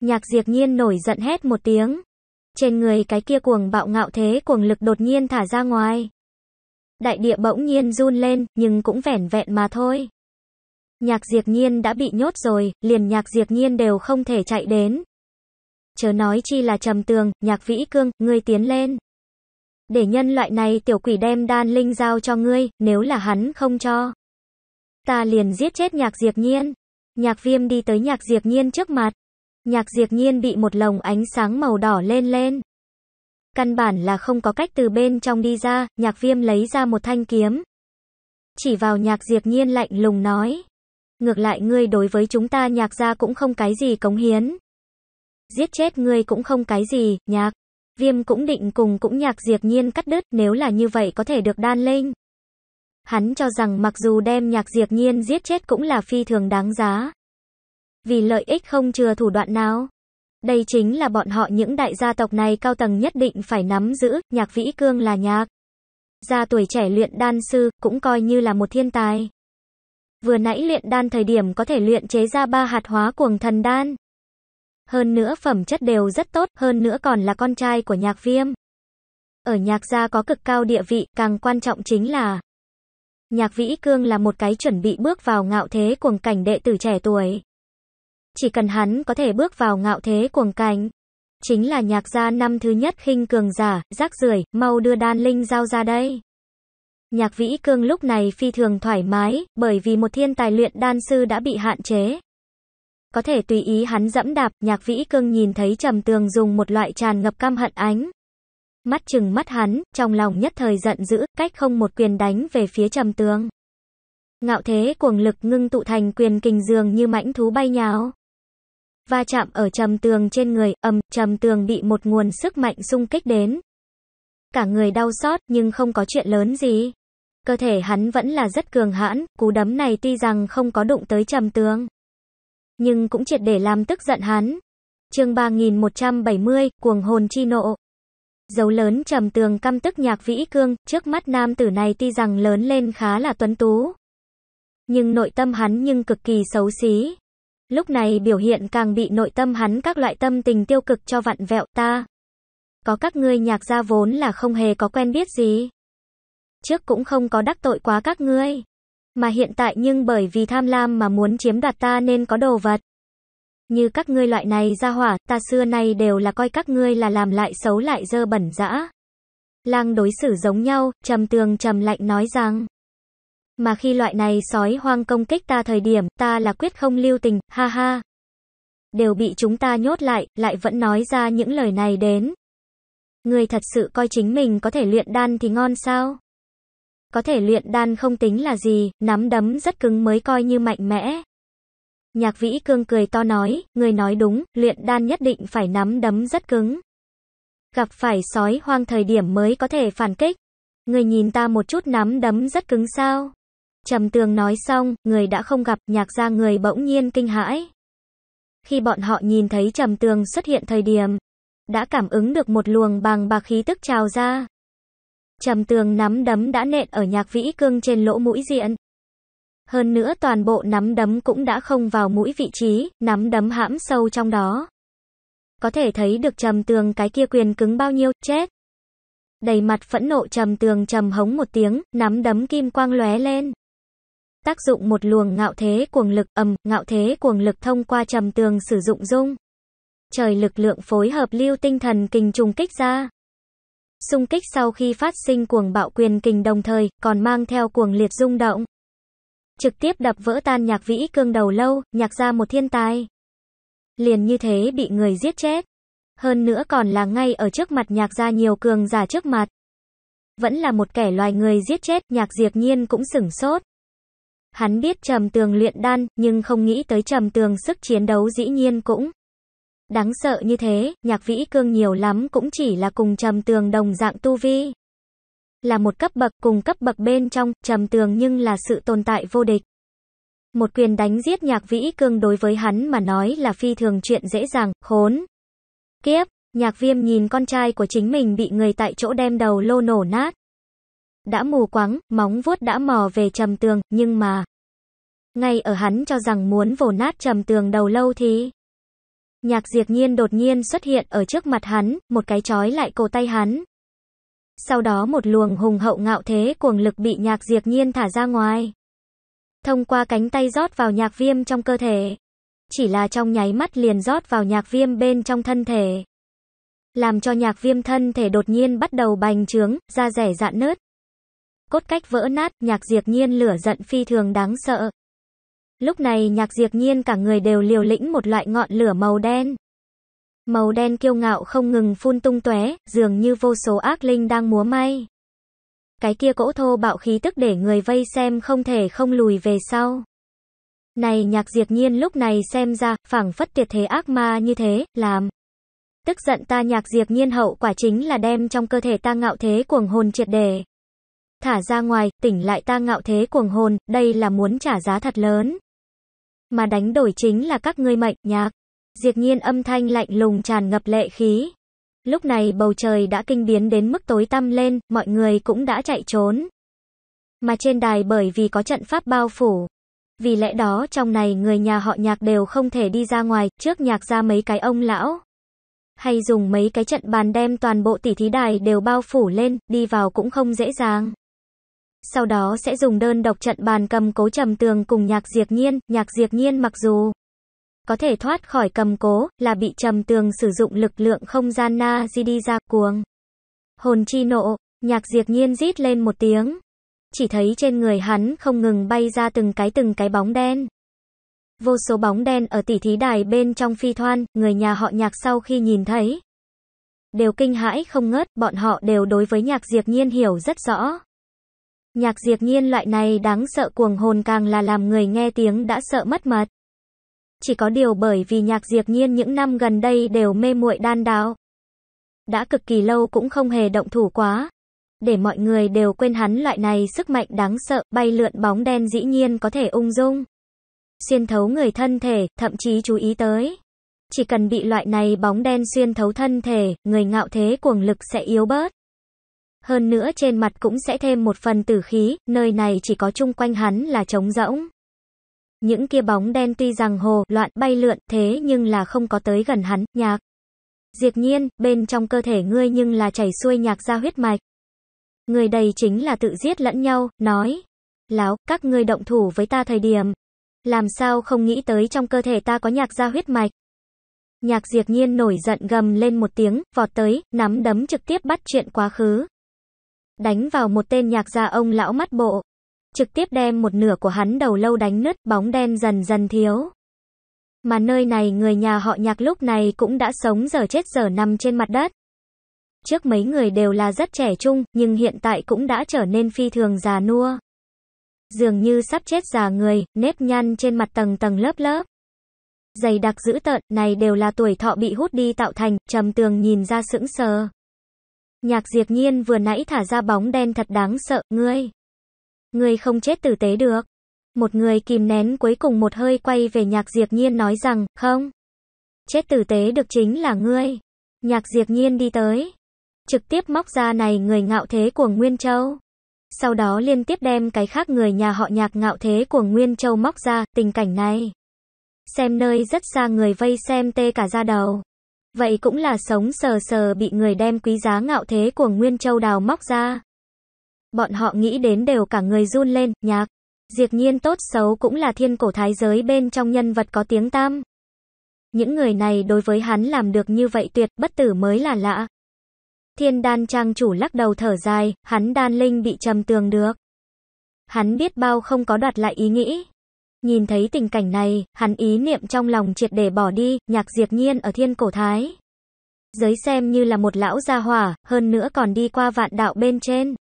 Nhạc diệt nhiên nổi giận hét một tiếng. Trên người cái kia cuồng bạo ngạo thế cuồng lực đột nhiên thả ra ngoài. Đại địa bỗng nhiên run lên, nhưng cũng vẻn vẹn mà thôi. Nhạc diệt nhiên đã bị nhốt rồi, liền nhạc diệt nhiên đều không thể chạy đến. Chớ nói chi là trầm tường, nhạc vĩ cương, ngươi tiến lên. Để nhân loại này tiểu quỷ đem đan linh giao cho ngươi, nếu là hắn không cho. Ta liền giết chết nhạc diệt nhiên. Nhạc viêm đi tới nhạc diệt nhiên trước mặt. Nhạc diệt nhiên bị một lồng ánh sáng màu đỏ lên lên. Căn bản là không có cách từ bên trong đi ra, nhạc viêm lấy ra một thanh kiếm. Chỉ vào nhạc diệt nhiên lạnh lùng nói. Ngược lại ngươi đối với chúng ta nhạc gia cũng không cái gì cống hiến. Giết chết ngươi cũng không cái gì, nhạc. Viêm cũng định cùng cũng nhạc diệt nhiên cắt đứt nếu là như vậy có thể được đan lên. Hắn cho rằng mặc dù đem nhạc diệt nhiên giết chết cũng là phi thường đáng giá. Vì lợi ích không chừa thủ đoạn nào. Đây chính là bọn họ những đại gia tộc này cao tầng nhất định phải nắm giữ, nhạc vĩ cương là nhạc. Gia tuổi trẻ luyện đan sư, cũng coi như là một thiên tài. Vừa nãy luyện đan thời điểm có thể luyện chế ra ba hạt hóa cuồng thần đan. Hơn nữa phẩm chất đều rất tốt, hơn nữa còn là con trai của nhạc viêm. Ở nhạc gia có cực cao địa vị, càng quan trọng chính là Nhạc Vĩ Cương là một cái chuẩn bị bước vào ngạo thế cuồng cảnh đệ tử trẻ tuổi chỉ cần hắn có thể bước vào ngạo thế cuồng cánh. Chính là nhạc gia năm thứ nhất khinh cường giả, rác rưởi mau đưa đan linh giao ra đây. Nhạc vĩ cương lúc này phi thường thoải mái, bởi vì một thiên tài luyện đan sư đã bị hạn chế. Có thể tùy ý hắn dẫm đạp, nhạc vĩ cương nhìn thấy trầm tường dùng một loại tràn ngập cam hận ánh. Mắt chừng mắt hắn, trong lòng nhất thời giận dữ, cách không một quyền đánh về phía trầm tường. Ngạo thế cuồng lực ngưng tụ thành quyền kình dường như mãnh thú bay nhào va chạm ở trầm tường trên người, ầm, trầm tường bị một nguồn sức mạnh xung kích đến. Cả người đau xót nhưng không có chuyện lớn gì. Cơ thể hắn vẫn là rất cường hãn, cú đấm này tuy rằng không có đụng tới trầm tường. Nhưng cũng triệt để làm tức giận hắn. chương 3170, cuồng hồn chi nộ. Dấu lớn trầm tường căm tức nhạc vĩ cương, trước mắt nam tử này tuy rằng lớn lên khá là tuấn tú. Nhưng nội tâm hắn nhưng cực kỳ xấu xí, Lúc này biểu hiện càng bị nội tâm hắn các loại tâm tình tiêu cực cho vặn vẹo ta. Có các ngươi nhạc gia vốn là không hề có quen biết gì. Trước cũng không có đắc tội quá các ngươi. Mà hiện tại nhưng bởi vì tham lam mà muốn chiếm đoạt ta nên có đồ vật. Như các ngươi loại này ra hỏa, ta xưa nay đều là coi các ngươi là làm lại xấu lại dơ bẩn dã. Lang đối xử giống nhau, trầm tường trầm lạnh nói rằng mà khi loại này sói hoang công kích ta thời điểm, ta là quyết không lưu tình, ha ha. Đều bị chúng ta nhốt lại, lại vẫn nói ra những lời này đến. Người thật sự coi chính mình có thể luyện đan thì ngon sao? Có thể luyện đan không tính là gì, nắm đấm rất cứng mới coi như mạnh mẽ. Nhạc vĩ cương cười to nói, người nói đúng, luyện đan nhất định phải nắm đấm rất cứng. Gặp phải sói hoang thời điểm mới có thể phản kích. Người nhìn ta một chút nắm đấm rất cứng sao? Trầm tường nói xong, người đã không gặp, nhạc gia người bỗng nhiên kinh hãi. Khi bọn họ nhìn thấy trầm tường xuất hiện thời điểm, đã cảm ứng được một luồng bằng bạc khí tức trào ra. Trầm tường nắm đấm đã nện ở nhạc vĩ cương trên lỗ mũi diện. Hơn nữa toàn bộ nắm đấm cũng đã không vào mũi vị trí, nắm đấm hãm sâu trong đó. Có thể thấy được trầm tường cái kia quyền cứng bao nhiêu, chết. Đầy mặt phẫn nộ trầm tường trầm hống một tiếng, nắm đấm kim quang lóe lên tác dụng một luồng ngạo thế cuồng lực ầm, ngạo thế cuồng lực thông qua trầm tường sử dụng dung. Trời lực lượng phối hợp lưu tinh thần kình trùng kích ra. Xung kích sau khi phát sinh cuồng bạo quyền kình đồng thời, còn mang theo cuồng liệt rung động. Trực tiếp đập vỡ tan nhạc vĩ cương đầu lâu, nhạc ra một thiên tài. Liền như thế bị người giết chết. Hơn nữa còn là ngay ở trước mặt nhạc ra nhiều cường giả trước mặt. Vẫn là một kẻ loài người giết chết, nhạc diệp nhiên cũng sửng sốt. Hắn biết trầm tường luyện đan, nhưng không nghĩ tới trầm tường sức chiến đấu dĩ nhiên cũng đáng sợ như thế, nhạc vĩ cương nhiều lắm cũng chỉ là cùng trầm tường đồng dạng tu vi. Là một cấp bậc cùng cấp bậc bên trong, trầm tường nhưng là sự tồn tại vô địch. Một quyền đánh giết nhạc vĩ cương đối với hắn mà nói là phi thường chuyện dễ dàng, khốn. Kiếp, nhạc viêm nhìn con trai của chính mình bị người tại chỗ đem đầu lô nổ nát đã mù quáng, móng vuốt đã mò về trầm tường, nhưng mà... Ngay ở hắn cho rằng muốn vồ nát trầm tường đầu lâu thì... Nhạc diệt nhiên đột nhiên xuất hiện ở trước mặt hắn, một cái chói lại cổ tay hắn. Sau đó một luồng hùng hậu ngạo thế cuồng lực bị nhạc diệt nhiên thả ra ngoài. Thông qua cánh tay rót vào nhạc viêm trong cơ thể. Chỉ là trong nháy mắt liền rót vào nhạc viêm bên trong thân thể. Làm cho nhạc viêm thân thể đột nhiên bắt đầu bành trướng, da rẻ dạn nớt cốt cách vỡ nát, nhạc diệt nhiên lửa giận phi thường đáng sợ. Lúc này nhạc diệt nhiên cả người đều liều lĩnh một loại ngọn lửa màu đen. Màu đen kiêu ngạo không ngừng phun tung tóe, dường như vô số ác linh đang múa may. Cái kia cỗ thô bạo khí tức để người vây xem không thể không lùi về sau. Này nhạc diệt nhiên lúc này xem ra, phảng phất tiệt thế ác ma như thế, làm. Tức giận ta nhạc diệt nhiên hậu quả chính là đem trong cơ thể ta ngạo thế cuồng hồn triệt đề thả ra ngoài, tỉnh lại ta ngạo thế cuồng hồn, đây là muốn trả giá thật lớn. Mà đánh đổi chính là các ngươi mệnh, nhạc. Diệt nhiên âm thanh lạnh lùng tràn ngập lệ khí. Lúc này bầu trời đã kinh biến đến mức tối tăm lên, mọi người cũng đã chạy trốn. Mà trên đài bởi vì có trận pháp bao phủ. Vì lẽ đó trong này người nhà họ nhạc đều không thể đi ra ngoài, trước nhạc ra mấy cái ông lão. Hay dùng mấy cái trận bàn đem toàn bộ tỷ thí đài đều bao phủ lên, đi vào cũng không dễ dàng sau đó sẽ dùng đơn độc trận bàn cầm cố trầm tường cùng nhạc diệt nhiên, nhạc diệt nhiên mặc dù có thể thoát khỏi cầm cố, là bị trầm tường sử dụng lực lượng không gian na di đi ra cuồng. Hồn chi nộ, nhạc diệt nhiên rít lên một tiếng. Chỉ thấy trên người hắn không ngừng bay ra từng cái từng cái bóng đen. Vô số bóng đen ở tỉ thí đài bên trong phi thoan, người nhà họ nhạc sau khi nhìn thấy. Đều kinh hãi không ngớt, bọn họ đều đối với nhạc diệt nhiên hiểu rất rõ. Nhạc diệt nhiên loại này đáng sợ cuồng hồn càng là làm người nghe tiếng đã sợ mất mật. Chỉ có điều bởi vì nhạc diệt nhiên những năm gần đây đều mê muội đan đạo. Đã cực kỳ lâu cũng không hề động thủ quá. Để mọi người đều quên hắn loại này sức mạnh đáng sợ, bay lượn bóng đen dĩ nhiên có thể ung dung. Xuyên thấu người thân thể, thậm chí chú ý tới. Chỉ cần bị loại này bóng đen xuyên thấu thân thể, người ngạo thế cuồng lực sẽ yếu bớt hơn nữa trên mặt cũng sẽ thêm một phần tử khí, nơi này chỉ có chung quanh hắn là trống rỗng. Những kia bóng đen tuy rằng hồ, loạn, bay lượn, thế nhưng là không có tới gần hắn, nhạc. diệt nhiên, bên trong cơ thể ngươi nhưng là chảy xuôi nhạc ra huyết mạch. Người đầy chính là tự giết lẫn nhau, nói. Láo, các ngươi động thủ với ta thời điểm. Làm sao không nghĩ tới trong cơ thể ta có nhạc ra huyết mạch. Nhạc diệt nhiên nổi giận gầm lên một tiếng, vọt tới, nắm đấm trực tiếp bắt chuyện quá khứ đánh vào một tên nhạc gia ông lão mắt bộ. Trực tiếp đem một nửa của hắn đầu lâu đánh nứt, bóng đen dần dần thiếu. Mà nơi này người nhà họ nhạc lúc này cũng đã sống giờ chết giờ nằm trên mặt đất. Trước mấy người đều là rất trẻ trung, nhưng hiện tại cũng đã trở nên phi thường già nua. Dường như sắp chết già người, nếp nhăn trên mặt tầng tầng lớp lớp. Dày đặc dữ tợn, này đều là tuổi thọ bị hút đi tạo thành, trầm tường nhìn ra sững sờ. Nhạc diệt nhiên vừa nãy thả ra bóng đen thật đáng sợ, ngươi. Ngươi không chết tử tế được. Một người kìm nén cuối cùng một hơi quay về nhạc diệt nhiên nói rằng, không. Chết tử tế được chính là ngươi. Nhạc diệt nhiên đi tới. Trực tiếp móc ra này người ngạo thế của Nguyên Châu. Sau đó liên tiếp đem cái khác người nhà họ nhạc ngạo thế của Nguyên Châu móc ra, tình cảnh này. Xem nơi rất xa người vây xem tê cả ra đầu. Vậy cũng là sống sờ sờ bị người đem quý giá ngạo thế của Nguyên Châu đào móc ra. Bọn họ nghĩ đến đều cả người run lên, nhạc. Diệt nhiên tốt xấu cũng là thiên cổ thái giới bên trong nhân vật có tiếng tam. Những người này đối với hắn làm được như vậy tuyệt bất tử mới là lạ. Thiên đan trang chủ lắc đầu thở dài, hắn đan linh bị trầm tường được. Hắn biết bao không có đoạt lại ý nghĩ, Nhìn thấy tình cảnh này, hắn ý niệm trong lòng triệt để bỏ đi, nhạc diệp nhiên ở thiên cổ thái. Giới xem như là một lão gia hỏa, hơn nữa còn đi qua vạn đạo bên trên.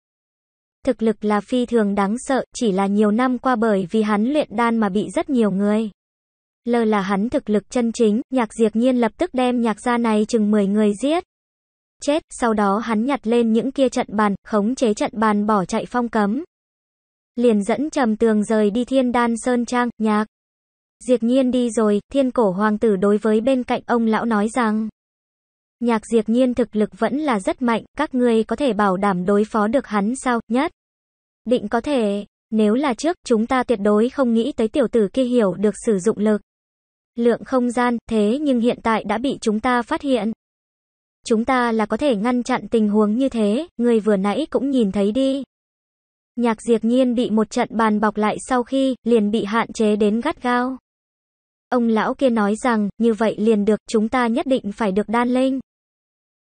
Thực lực là phi thường đáng sợ, chỉ là nhiều năm qua bởi vì hắn luyện đan mà bị rất nhiều người. lờ là hắn thực lực chân chính, nhạc diệt nhiên lập tức đem nhạc gia này chừng 10 người giết. Chết, sau đó hắn nhặt lên những kia trận bàn, khống chế trận bàn bỏ chạy phong cấm liền dẫn trầm tường rời đi thiên đan sơn trang, nhạc. Diệp nhiên đi rồi, thiên cổ hoàng tử đối với bên cạnh ông lão nói rằng. Nhạc diệp nhiên thực lực vẫn là rất mạnh, các ngươi có thể bảo đảm đối phó được hắn sao, nhất. Định có thể, nếu là trước, chúng ta tuyệt đối không nghĩ tới tiểu tử kia hiểu được sử dụng lực. Lượng không gian, thế nhưng hiện tại đã bị chúng ta phát hiện. Chúng ta là có thể ngăn chặn tình huống như thế, người vừa nãy cũng nhìn thấy đi. Nhạc diệt Nhiên bị một trận bàn bọc lại sau khi, liền bị hạn chế đến gắt gao. Ông lão kia nói rằng, như vậy liền được, chúng ta nhất định phải được đan linh.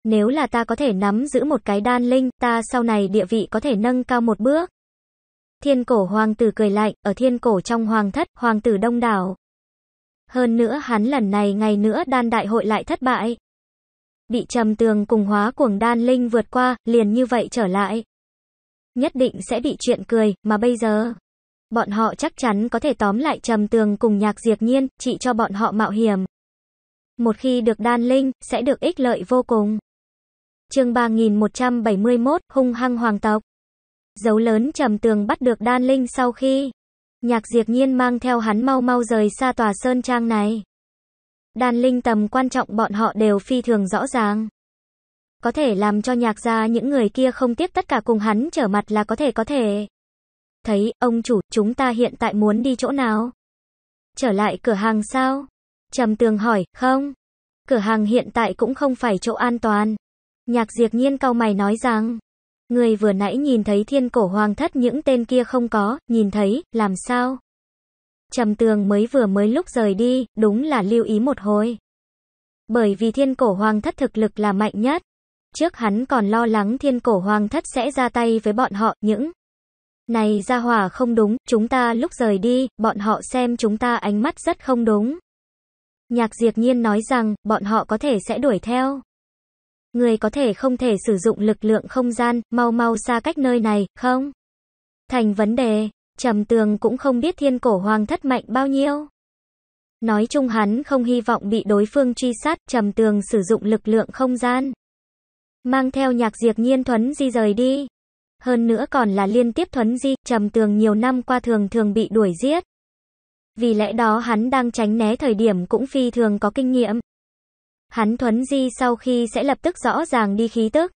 Nếu là ta có thể nắm giữ một cái đan linh, ta sau này địa vị có thể nâng cao một bước. Thiên cổ hoàng tử cười lạnh, ở thiên cổ trong hoàng thất, hoàng tử đông đảo. Hơn nữa hắn lần này ngày nữa đan đại hội lại thất bại. Bị trầm tường cùng hóa cuồng đan linh vượt qua, liền như vậy trở lại nhất định sẽ bị chuyện cười, mà bây giờ... Bọn họ chắc chắn có thể tóm lại trầm tường cùng nhạc diệt nhiên, chỉ cho bọn họ mạo hiểm. Một khi được đan linh, sẽ được ích lợi vô cùng. chương 3171, hung hăng hoàng tộc. Dấu lớn trầm tường bắt được đan linh sau khi... Nhạc diệt nhiên mang theo hắn mau mau rời xa tòa sơn trang này. Đan linh tầm quan trọng bọn họ đều phi thường rõ ràng có thể làm cho nhạc gia những người kia không tiếc tất cả cùng hắn trở mặt là có thể có thể. Thấy, ông chủ, chúng ta hiện tại muốn đi chỗ nào? Trở lại cửa hàng sao? Trầm tường hỏi, không. Cửa hàng hiện tại cũng không phải chỗ an toàn. Nhạc diệt nhiên cao mày nói rằng, người vừa nãy nhìn thấy thiên cổ hoàng thất những tên kia không có, nhìn thấy, làm sao? Trầm tường mới vừa mới lúc rời đi, đúng là lưu ý một hồi. Bởi vì thiên cổ hoàng thất thực lực là mạnh nhất. Trước hắn còn lo lắng thiên cổ hoàng thất sẽ ra tay với bọn họ, những này ra hỏa không đúng, chúng ta lúc rời đi, bọn họ xem chúng ta ánh mắt rất không đúng. Nhạc diệt nhiên nói rằng, bọn họ có thể sẽ đuổi theo. Người có thể không thể sử dụng lực lượng không gian, mau mau xa cách nơi này, không? Thành vấn đề, trầm tường cũng không biết thiên cổ hoàng thất mạnh bao nhiêu. Nói chung hắn không hy vọng bị đối phương truy sát, trầm tường sử dụng lực lượng không gian mang theo nhạc diệt nhiên thuấn di rời đi. Hơn nữa còn là liên tiếp thuấn di, trầm tường nhiều năm qua thường thường bị đuổi giết. Vì lẽ đó hắn đang tránh né thời điểm cũng phi thường có kinh nghiệm. Hắn thuấn di sau khi sẽ lập tức rõ ràng đi khí tức.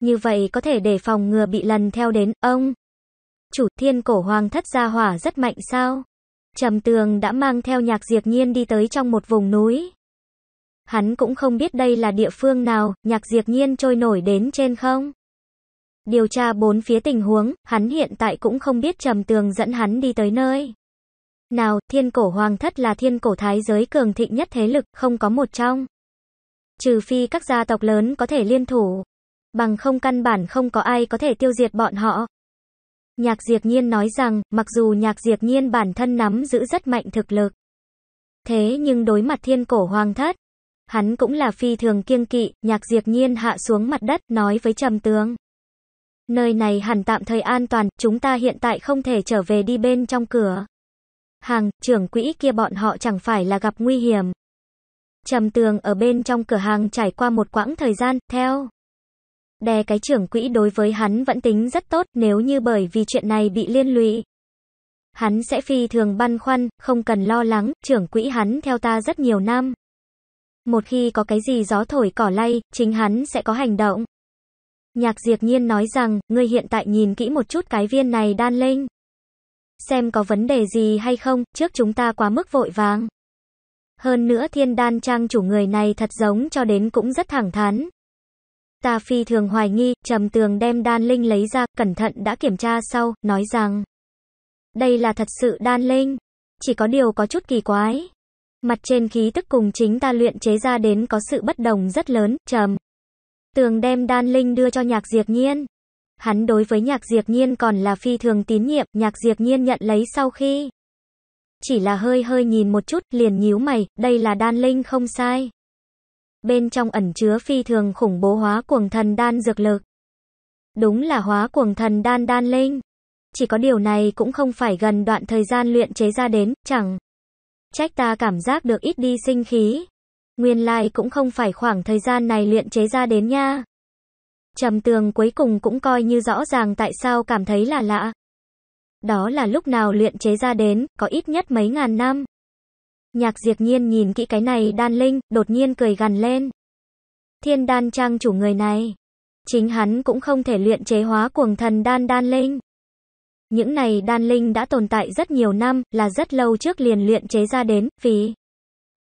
Như vậy có thể để phòng ngừa bị lần theo đến, ông. Chủ thiên cổ hoàng thất gia hỏa rất mạnh sao? Trầm tường đã mang theo nhạc diệt nhiên đi tới trong một vùng núi. Hắn cũng không biết đây là địa phương nào, nhạc diệt nhiên trôi nổi đến trên không. Điều tra bốn phía tình huống, hắn hiện tại cũng không biết trầm tường dẫn hắn đi tới nơi. Nào, thiên cổ hoàng thất là thiên cổ thái giới cường thịnh nhất thế lực, không có một trong. Trừ phi các gia tộc lớn có thể liên thủ. Bằng không căn bản không có ai có thể tiêu diệt bọn họ. Nhạc diệt Nhiên nói rằng, mặc dù Nhạc diệt Nhiên bản thân nắm giữ rất mạnh thực lực. Thế nhưng đối mặt thiên cổ hoàng thất, Hắn cũng là phi thường kiêng kỵ, nhạc diệt nhiên hạ xuống mặt đất, nói với trầm tướng. Nơi này hẳn tạm thời an toàn, chúng ta hiện tại không thể trở về đi bên trong cửa. Hàng, trưởng quỹ kia bọn họ chẳng phải là gặp nguy hiểm. Trầm tường ở bên trong cửa hàng trải qua một quãng thời gian, theo. Đè cái trưởng quỹ đối với hắn vẫn tính rất tốt nếu như bởi vì chuyện này bị liên lụy. Hắn sẽ phi thường băn khoăn, không cần lo lắng, trưởng quỹ hắn theo ta rất nhiều năm. Một khi có cái gì gió thổi cỏ lay, chính hắn sẽ có hành động. Nhạc diệt nhiên nói rằng, ngươi hiện tại nhìn kỹ một chút cái viên này đan linh. Xem có vấn đề gì hay không, trước chúng ta quá mức vội vàng. Hơn nữa thiên đan trang chủ người này thật giống cho đến cũng rất thẳng thắn. Ta phi thường hoài nghi, trầm tường đem đan linh lấy ra, cẩn thận đã kiểm tra sau, nói rằng. Đây là thật sự đan linh. Chỉ có điều có chút kỳ quái. Mặt trên khí tức cùng chính ta luyện chế ra đến có sự bất đồng rất lớn, trầm. Tường đem đan linh đưa cho nhạc diệt nhiên. Hắn đối với nhạc diệt nhiên còn là phi thường tín nhiệm, nhạc diệt nhiên nhận lấy sau khi. Chỉ là hơi hơi nhìn một chút, liền nhíu mày, đây là đan linh không sai. Bên trong ẩn chứa phi thường khủng bố hóa cuồng thần đan dược lực. Đúng là hóa cuồng thần đan đan linh. Chỉ có điều này cũng không phải gần đoạn thời gian luyện chế ra đến, chẳng. Trách ta cảm giác được ít đi sinh khí. Nguyên lai like cũng không phải khoảng thời gian này luyện chế ra đến nha. Trầm tường cuối cùng cũng coi như rõ ràng tại sao cảm thấy là lạ. Đó là lúc nào luyện chế ra đến, có ít nhất mấy ngàn năm. Nhạc diệt nhiên nhìn kỹ cái này đan linh, đột nhiên cười gằn lên. Thiên đan trang chủ người này. Chính hắn cũng không thể luyện chế hóa cuồng thần đan đan linh. Những này đan linh đã tồn tại rất nhiều năm, là rất lâu trước liền luyện chế ra đến, vì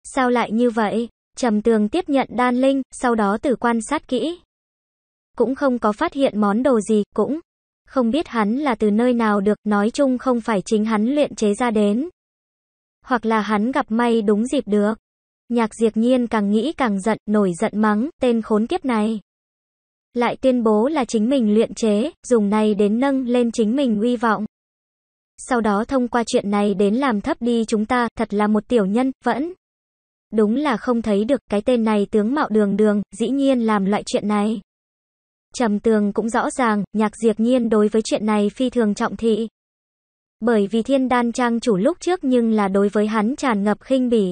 sao lại như vậy? Trầm tường tiếp nhận đan linh, sau đó tử quan sát kỹ. Cũng không có phát hiện món đồ gì, cũng không biết hắn là từ nơi nào được, nói chung không phải chính hắn luyện chế ra đến. Hoặc là hắn gặp may đúng dịp được. Nhạc diệt nhiên càng nghĩ càng giận, nổi giận mắng, tên khốn kiếp này lại tuyên bố là chính mình luyện chế, dùng này đến nâng lên chính mình uy vọng. Sau đó thông qua chuyện này đến làm thấp đi chúng ta, thật là một tiểu nhân, vẫn. Đúng là không thấy được, cái tên này tướng mạo đường đường, dĩ nhiên làm loại chuyện này. Trầm tường cũng rõ ràng, nhạc diệt nhiên đối với chuyện này phi thường trọng thị. Bởi vì thiên đan trang chủ lúc trước nhưng là đối với hắn tràn ngập khinh bỉ.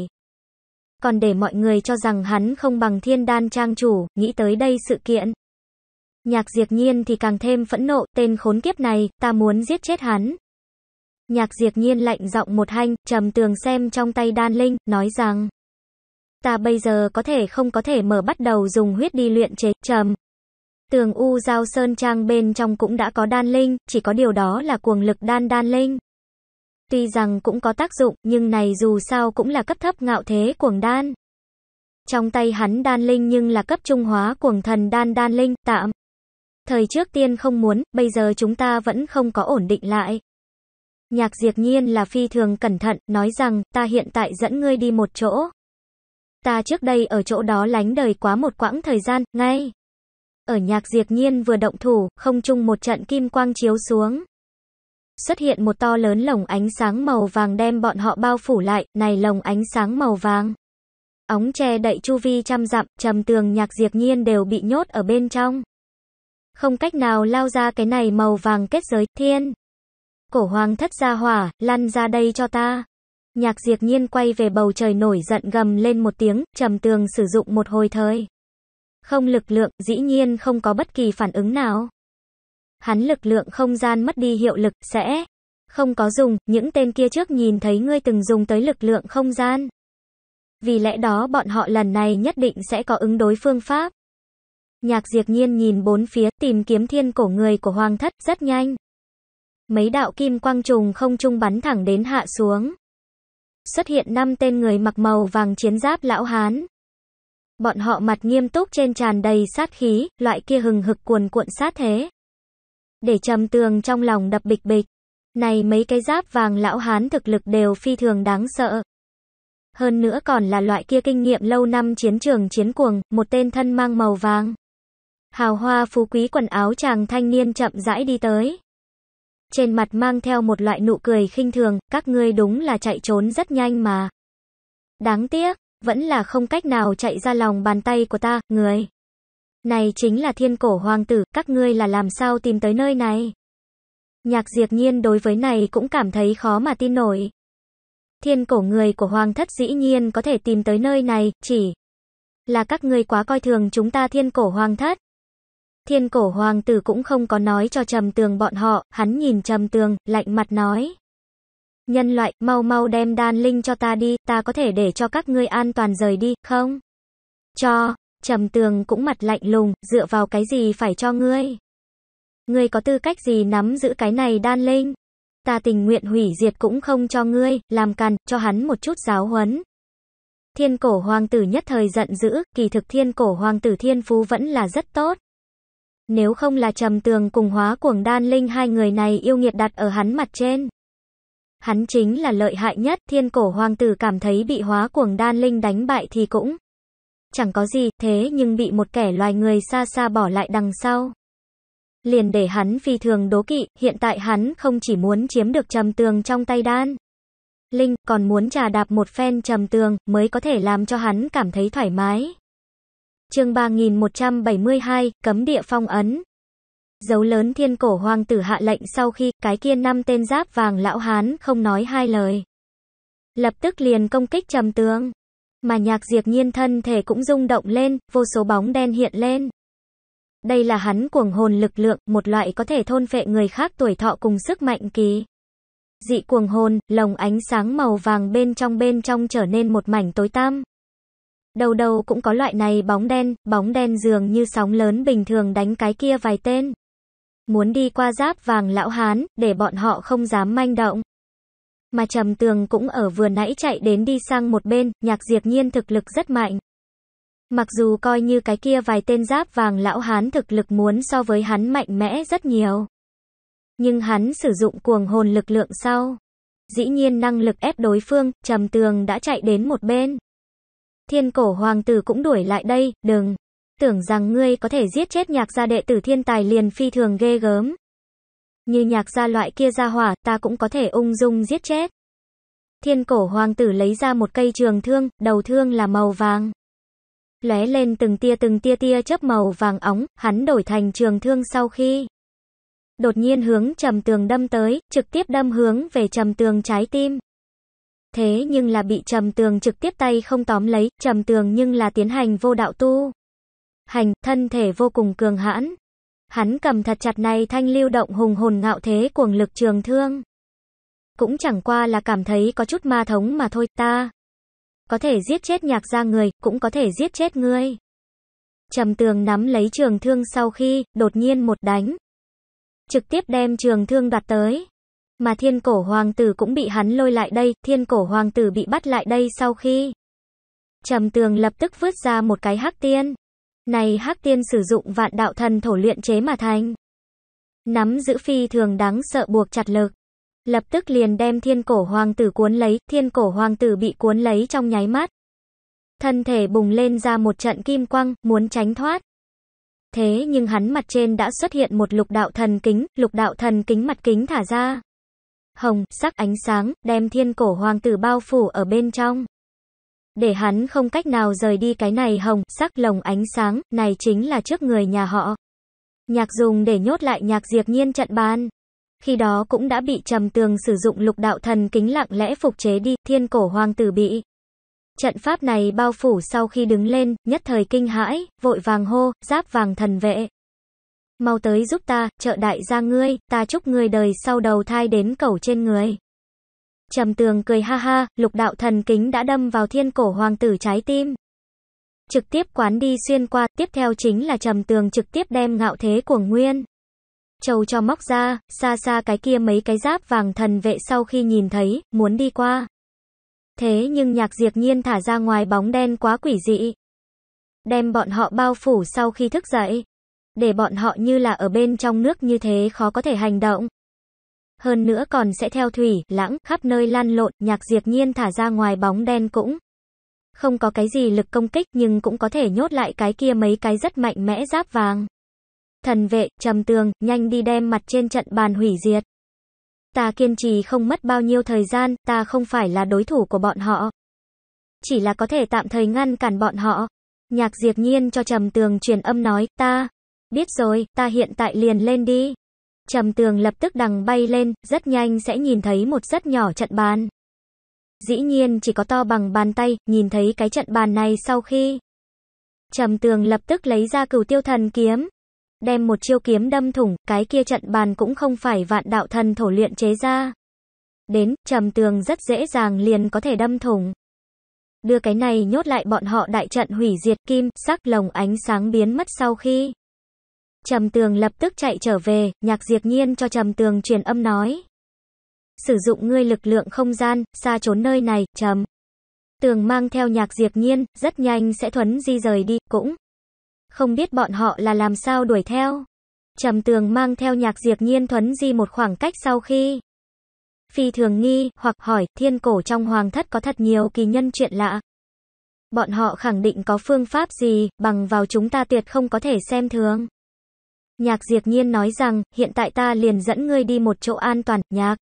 Còn để mọi người cho rằng hắn không bằng thiên đan trang chủ, nghĩ tới đây sự kiện. Nhạc diệt Nhiên thì càng thêm phẫn nộ, tên khốn kiếp này, ta muốn giết chết hắn. Nhạc diệt Nhiên lạnh giọng một hanh, trầm tường xem trong tay đan linh, nói rằng. Ta bây giờ có thể không có thể mở bắt đầu dùng huyết đi luyện chế, trầm. Tường U Giao Sơn Trang bên trong cũng đã có đan linh, chỉ có điều đó là cuồng lực đan đan linh. Tuy rằng cũng có tác dụng, nhưng này dù sao cũng là cấp thấp ngạo thế cuồng đan. Trong tay hắn đan linh nhưng là cấp trung hóa cuồng thần đan đan linh, tạm. Thời trước tiên không muốn, bây giờ chúng ta vẫn không có ổn định lại. Nhạc diệt nhiên là phi thường cẩn thận, nói rằng, ta hiện tại dẫn ngươi đi một chỗ. Ta trước đây ở chỗ đó lánh đời quá một quãng thời gian, ngay. Ở nhạc diệt nhiên vừa động thủ, không chung một trận kim quang chiếu xuống. Xuất hiện một to lớn lồng ánh sáng màu vàng đem bọn họ bao phủ lại, này lồng ánh sáng màu vàng. Ống tre đậy chu vi trăm dặm, trầm tường nhạc diệt nhiên đều bị nhốt ở bên trong. Không cách nào lao ra cái này màu vàng kết giới, thiên. Cổ hoàng thất ra hỏa, lăn ra đây cho ta. Nhạc diệt nhiên quay về bầu trời nổi giận gầm lên một tiếng, trầm tường sử dụng một hồi thời. Không lực lượng, dĩ nhiên không có bất kỳ phản ứng nào. Hắn lực lượng không gian mất đi hiệu lực, sẽ không có dùng, những tên kia trước nhìn thấy ngươi từng dùng tới lực lượng không gian. Vì lẽ đó bọn họ lần này nhất định sẽ có ứng đối phương pháp. Nhạc diệt nhiên nhìn bốn phía tìm kiếm thiên cổ người của hoàng thất rất nhanh. Mấy đạo kim quang trùng không trung bắn thẳng đến hạ xuống. Xuất hiện năm tên người mặc màu vàng chiến giáp lão hán. Bọn họ mặt nghiêm túc trên tràn đầy sát khí, loại kia hừng hực cuồn cuộn sát thế. Để trầm tường trong lòng đập bịch bịch. Này mấy cái giáp vàng lão hán thực lực đều phi thường đáng sợ. Hơn nữa còn là loại kia kinh nghiệm lâu năm chiến trường chiến cuồng, một tên thân mang màu vàng. Hào hoa phú quý quần áo chàng thanh niên chậm rãi đi tới. Trên mặt mang theo một loại nụ cười khinh thường, các ngươi đúng là chạy trốn rất nhanh mà. Đáng tiếc, vẫn là không cách nào chạy ra lòng bàn tay của ta, người. Này chính là thiên cổ hoàng tử, các ngươi là làm sao tìm tới nơi này? Nhạc diệt nhiên đối với này cũng cảm thấy khó mà tin nổi. Thiên cổ người của hoàng thất dĩ nhiên có thể tìm tới nơi này, chỉ là các ngươi quá coi thường chúng ta thiên cổ hoàng thất. Thiên cổ hoàng tử cũng không có nói cho trầm tường bọn họ, hắn nhìn trầm tường, lạnh mặt nói. Nhân loại, mau mau đem đan linh cho ta đi, ta có thể để cho các ngươi an toàn rời đi, không? Cho, trầm tường cũng mặt lạnh lùng, dựa vào cái gì phải cho ngươi? Ngươi có tư cách gì nắm giữ cái này đan linh? Ta tình nguyện hủy diệt cũng không cho ngươi, làm cằn, cho hắn một chút giáo huấn. Thiên cổ hoàng tử nhất thời giận dữ, kỳ thực thiên cổ hoàng tử thiên phú vẫn là rất tốt. Nếu không là trầm tường cùng hóa cuồng đan linh hai người này yêu nghiệt đặt ở hắn mặt trên. Hắn chính là lợi hại nhất, thiên cổ hoàng tử cảm thấy bị hóa cuồng đan linh đánh bại thì cũng chẳng có gì, thế nhưng bị một kẻ loài người xa xa bỏ lại đằng sau. Liền để hắn phi thường đố kỵ, hiện tại hắn không chỉ muốn chiếm được trầm tường trong tay đan. Linh còn muốn trà đạp một phen trầm tường mới có thể làm cho hắn cảm thấy thoải mái chương 3172, cấm địa phong ấn. Dấu lớn thiên cổ hoàng tử hạ lệnh sau khi cái kia năm tên giáp vàng lão hán không nói hai lời. Lập tức liền công kích trầm tướng. Mà nhạc diệt nhiên thân thể cũng rung động lên, vô số bóng đen hiện lên. Đây là hắn cuồng hồn lực lượng, một loại có thể thôn phệ người khác tuổi thọ cùng sức mạnh kỳ. Dị cuồng hồn, lồng ánh sáng màu vàng bên trong bên trong trở nên một mảnh tối tăm. Đầu đầu cũng có loại này bóng đen, bóng đen dường như sóng lớn bình thường đánh cái kia vài tên. Muốn đi qua giáp vàng lão hán, để bọn họ không dám manh động. Mà trầm tường cũng ở vừa nãy chạy đến đi sang một bên, nhạc diệt nhiên thực lực rất mạnh. Mặc dù coi như cái kia vài tên giáp vàng lão hán thực lực muốn so với hắn mạnh mẽ rất nhiều. Nhưng hắn sử dụng cuồng hồn lực lượng sau. Dĩ nhiên năng lực ép đối phương, trầm tường đã chạy đến một bên. Thiên cổ hoàng tử cũng đuổi lại đây, đừng. Tưởng rằng ngươi có thể giết chết nhạc gia đệ tử thiên tài liền phi thường ghê gớm. Như nhạc gia loại kia ra hỏa, ta cũng có thể ung dung giết chết. Thiên cổ hoàng tử lấy ra một cây trường thương, đầu thương là màu vàng. Lóe lên từng tia từng tia tia chớp màu vàng óng, hắn đổi thành trường thương sau khi. Đột nhiên hướng trầm tường đâm tới, trực tiếp đâm hướng về trầm tường trái tim thế nhưng là bị trầm tường trực tiếp tay không tóm lấy, trầm tường nhưng là tiến hành vô đạo tu. Hành, thân thể vô cùng cường hãn. Hắn cầm thật chặt này thanh lưu động hùng hồn ngạo thế cuồng lực trường thương. Cũng chẳng qua là cảm thấy có chút ma thống mà thôi ta. Có thể giết chết nhạc gia người, cũng có thể giết chết ngươi. Trầm tường nắm lấy trường thương sau khi, đột nhiên một đánh. Trực tiếp đem trường thương đoạt tới. Mà thiên cổ hoàng tử cũng bị hắn lôi lại đây, thiên cổ hoàng tử bị bắt lại đây sau khi. Trầm tường lập tức vứt ra một cái hắc tiên. Này hắc tiên sử dụng vạn đạo thần thổ luyện chế mà thành. Nắm giữ phi thường đáng sợ buộc chặt lực. Lập tức liền đem thiên cổ hoàng tử cuốn lấy, thiên cổ hoàng tử bị cuốn lấy trong nháy mắt. Thân thể bùng lên ra một trận kim quang, muốn tránh thoát. Thế nhưng hắn mặt trên đã xuất hiện một lục đạo thần kính, lục đạo thần kính mặt kính thả ra hồng, sắc ánh sáng, đem thiên cổ hoàng tử bao phủ ở bên trong. Để hắn không cách nào rời đi cái này hồng, sắc lồng ánh sáng, này chính là trước người nhà họ. Nhạc dùng để nhốt lại nhạc diệt nhiên trận ban Khi đó cũng đã bị trầm tường sử dụng lục đạo thần kính lặng lẽ phục chế đi, thiên cổ hoàng tử bị. Trận pháp này bao phủ sau khi đứng lên, nhất thời kinh hãi, vội vàng hô, giáp vàng thần vệ. Mau tới giúp ta, trợ đại gia ngươi, ta chúc ngươi đời sau đầu thai đến cẩu trên người. Trầm tường cười ha ha, lục đạo thần kính đã đâm vào thiên cổ hoàng tử trái tim. Trực tiếp quán đi xuyên qua, tiếp theo chính là trầm tường trực tiếp đem ngạo thế của Nguyên. Châu cho móc ra, xa xa cái kia mấy cái giáp vàng thần vệ sau khi nhìn thấy, muốn đi qua. Thế nhưng nhạc diệt nhiên thả ra ngoài bóng đen quá quỷ dị. Đem bọn họ bao phủ sau khi thức dậy để bọn họ như là ở bên trong nước như thế khó có thể hành động. Hơn nữa còn sẽ theo thủy, lãng, khắp nơi lan lộn, nhạc diệt nhiên thả ra ngoài bóng đen cũng. Không có cái gì lực công kích nhưng cũng có thể nhốt lại cái kia mấy cái rất mạnh mẽ giáp vàng. Thần vệ, trầm tường, nhanh đi đem mặt trên trận bàn hủy diệt. Ta kiên trì không mất bao nhiêu thời gian, ta không phải là đối thủ của bọn họ. Chỉ là có thể tạm thời ngăn cản bọn họ. Nhạc diệt nhiên cho trầm tường truyền âm nói, ta, Biết rồi, ta hiện tại liền lên đi. Trầm tường lập tức đằng bay lên, rất nhanh sẽ nhìn thấy một rất nhỏ trận bàn. Dĩ nhiên chỉ có to bằng bàn tay, nhìn thấy cái trận bàn này sau khi. Trầm tường lập tức lấy ra cửu tiêu thần kiếm. Đem một chiêu kiếm đâm thủng, cái kia trận bàn cũng không phải vạn đạo thần thổ luyện chế ra. Đến, trầm tường rất dễ dàng liền có thể đâm thủng. Đưa cái này nhốt lại bọn họ đại trận hủy diệt kim, sắc lồng ánh sáng biến mất sau khi. Trầm tường lập tức chạy trở về, nhạc diệt nhiên cho trầm tường truyền âm nói. Sử dụng ngươi lực lượng không gian, xa trốn nơi này, trầm. Tường mang theo nhạc diệt nhiên, rất nhanh sẽ thuấn di rời đi, cũng. Không biết bọn họ là làm sao đuổi theo. Trầm tường mang theo nhạc diệt nhiên thuấn di một khoảng cách sau khi. Phi thường nghi, hoặc hỏi, thiên cổ trong hoàng thất có thật nhiều kỳ nhân chuyện lạ. Bọn họ khẳng định có phương pháp gì, bằng vào chúng ta tuyệt không có thể xem thường. Nhạc Diệp Nhiên nói rằng, hiện tại ta liền dẫn ngươi đi một chỗ an toàn, nhạc.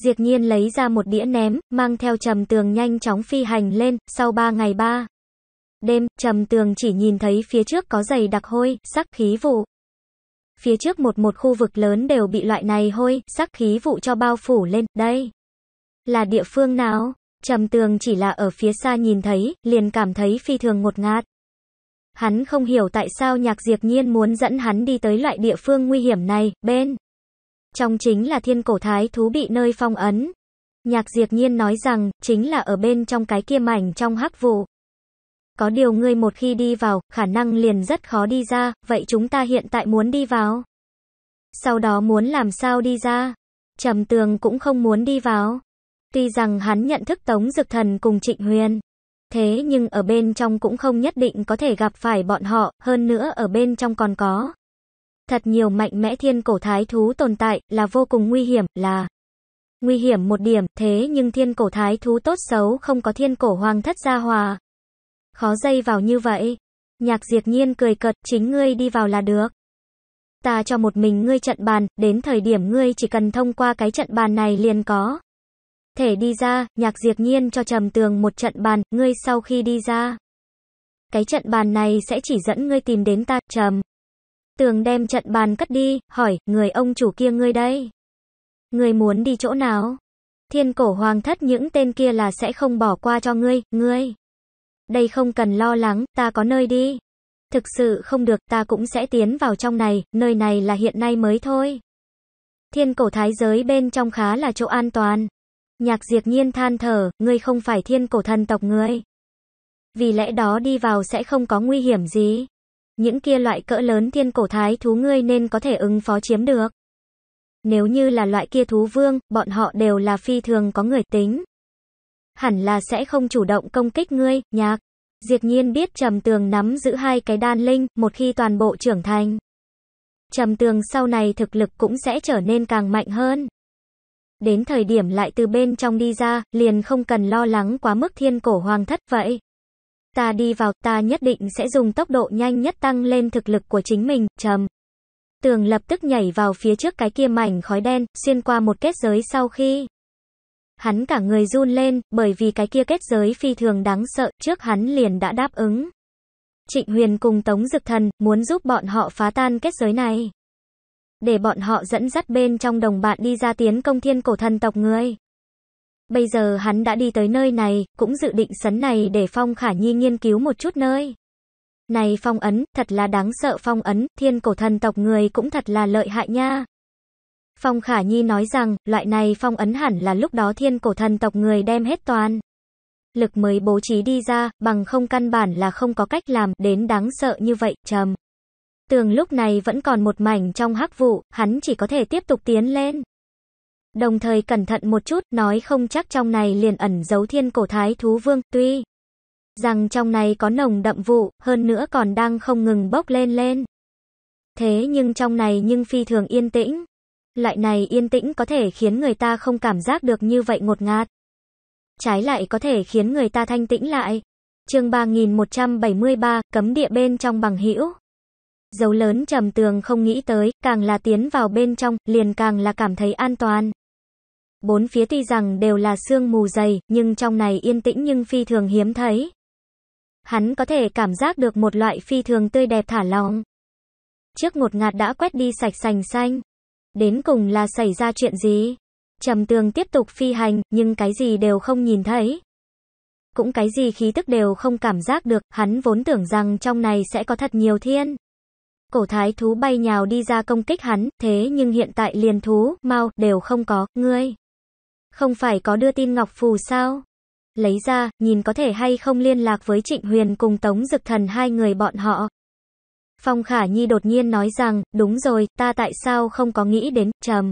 Diệp Nhiên lấy ra một đĩa ném, mang theo trầm tường nhanh chóng phi hành lên, sau ba ngày ba. Đêm, trầm tường chỉ nhìn thấy phía trước có dày đặc hôi, sắc khí vụ. Phía trước một một khu vực lớn đều bị loại này hôi, sắc khí vụ cho bao phủ lên, đây. Là địa phương nào? Trầm tường chỉ là ở phía xa nhìn thấy, liền cảm thấy phi thường ngột ngạt. Hắn không hiểu tại sao nhạc diệp nhiên muốn dẫn hắn đi tới loại địa phương nguy hiểm này, bên. Trong chính là thiên cổ thái thú bị nơi phong ấn. Nhạc diệp nhiên nói rằng, chính là ở bên trong cái kia mảnh trong hắc vụ. Có điều ngươi một khi đi vào, khả năng liền rất khó đi ra, vậy chúng ta hiện tại muốn đi vào. Sau đó muốn làm sao đi ra. Trầm tường cũng không muốn đi vào. Tuy rằng hắn nhận thức Tống Dực Thần cùng Trịnh Huyền thế nhưng ở bên trong cũng không nhất định có thể gặp phải bọn họ, hơn nữa ở bên trong còn có. Thật nhiều mạnh mẽ thiên cổ thái thú tồn tại là vô cùng nguy hiểm, là nguy hiểm một điểm, thế nhưng thiên cổ thái thú tốt xấu không có thiên cổ hoàng thất gia hòa. Khó dây vào như vậy. Nhạc diệt nhiên cười cợt, chính ngươi đi vào là được. Ta cho một mình ngươi trận bàn, đến thời điểm ngươi chỉ cần thông qua cái trận bàn này liền có thể đi ra, nhạc diệt nhiên cho trầm tường một trận bàn, ngươi sau khi đi ra. Cái trận bàn này sẽ chỉ dẫn ngươi tìm đến ta, trầm. Tường đem trận bàn cất đi, hỏi, người ông chủ kia ngươi đây. Ngươi muốn đi chỗ nào? Thiên cổ hoàng thất những tên kia là sẽ không bỏ qua cho ngươi, ngươi. Đây không cần lo lắng, ta có nơi đi. Thực sự không được, ta cũng sẽ tiến vào trong này, nơi này là hiện nay mới thôi. Thiên cổ thái giới bên trong khá là chỗ an toàn. Nhạc diệt nhiên than thở, ngươi không phải thiên cổ thần tộc ngươi. Vì lẽ đó đi vào sẽ không có nguy hiểm gì. Những kia loại cỡ lớn thiên cổ thái thú ngươi nên có thể ứng phó chiếm được. Nếu như là loại kia thú vương, bọn họ đều là phi thường có người tính. Hẳn là sẽ không chủ động công kích ngươi, nhạc. Diệt nhiên biết trầm tường nắm giữ hai cái đan linh, một khi toàn bộ trưởng thành. Trầm tường sau này thực lực cũng sẽ trở nên càng mạnh hơn. Đến thời điểm lại từ bên trong đi ra, liền không cần lo lắng quá mức thiên cổ hoàng thất vậy. Ta đi vào, ta nhất định sẽ dùng tốc độ nhanh nhất tăng lên thực lực của chính mình, trầm. Tường lập tức nhảy vào phía trước cái kia mảnh khói đen, xuyên qua một kết giới sau khi. Hắn cả người run lên, bởi vì cái kia kết giới phi thường đáng sợ, trước hắn liền đã đáp ứng. Trịnh Huyền cùng Tống Dực Thần muốn giúp bọn họ phá tan kết giới này để bọn họ dẫn dắt bên trong đồng bạn đi ra tiến công thiên cổ thần tộc người. Bây giờ hắn đã đi tới nơi này, cũng dự định sấn này để Phong Khả Nhi nghiên cứu một chút nơi. Này phong ấn, thật là đáng sợ phong ấn, thiên cổ thần tộc người cũng thật là lợi hại nha. Phong Khả Nhi nói rằng, loại này phong ấn hẳn là lúc đó thiên cổ thần tộc người đem hết toàn. Lực mới bố trí đi ra, bằng không căn bản là không có cách làm, đến đáng sợ như vậy, trầm. Tường lúc này vẫn còn một mảnh trong hắc vụ, hắn chỉ có thể tiếp tục tiến lên. Đồng thời cẩn thận một chút, nói không chắc trong này liền ẩn giấu thiên cổ thái thú vương, tuy rằng trong này có nồng đậm vụ, hơn nữa còn đang không ngừng bốc lên lên. Thế nhưng trong này nhưng phi thường yên tĩnh. Loại này yên tĩnh có thể khiến người ta không cảm giác được như vậy ngột ngạt. Trái lại có thể khiến người ta thanh tĩnh lại. Chương 3173, cấm địa bên trong bằng hữu. Dấu lớn trầm tường không nghĩ tới, càng là tiến vào bên trong, liền càng là cảm thấy an toàn. Bốn phía tuy rằng đều là sương mù dày, nhưng trong này yên tĩnh nhưng phi thường hiếm thấy. Hắn có thể cảm giác được một loại phi thường tươi đẹp thả lỏng Trước ngột ngạt đã quét đi sạch sành xanh. Đến cùng là xảy ra chuyện gì? Trầm tường tiếp tục phi hành, nhưng cái gì đều không nhìn thấy. Cũng cái gì khí tức đều không cảm giác được, hắn vốn tưởng rằng trong này sẽ có thật nhiều thiên. Cổ thái thú bay nhào đi ra công kích hắn, thế nhưng hiện tại liền thú, mau, đều không có, ngươi. Không phải có đưa tin Ngọc Phù sao? Lấy ra, nhìn có thể hay không liên lạc với Trịnh Huyền cùng Tống Dực Thần hai người bọn họ. Phong Khả Nhi đột nhiên nói rằng, đúng rồi, ta tại sao không có nghĩ đến, trầm.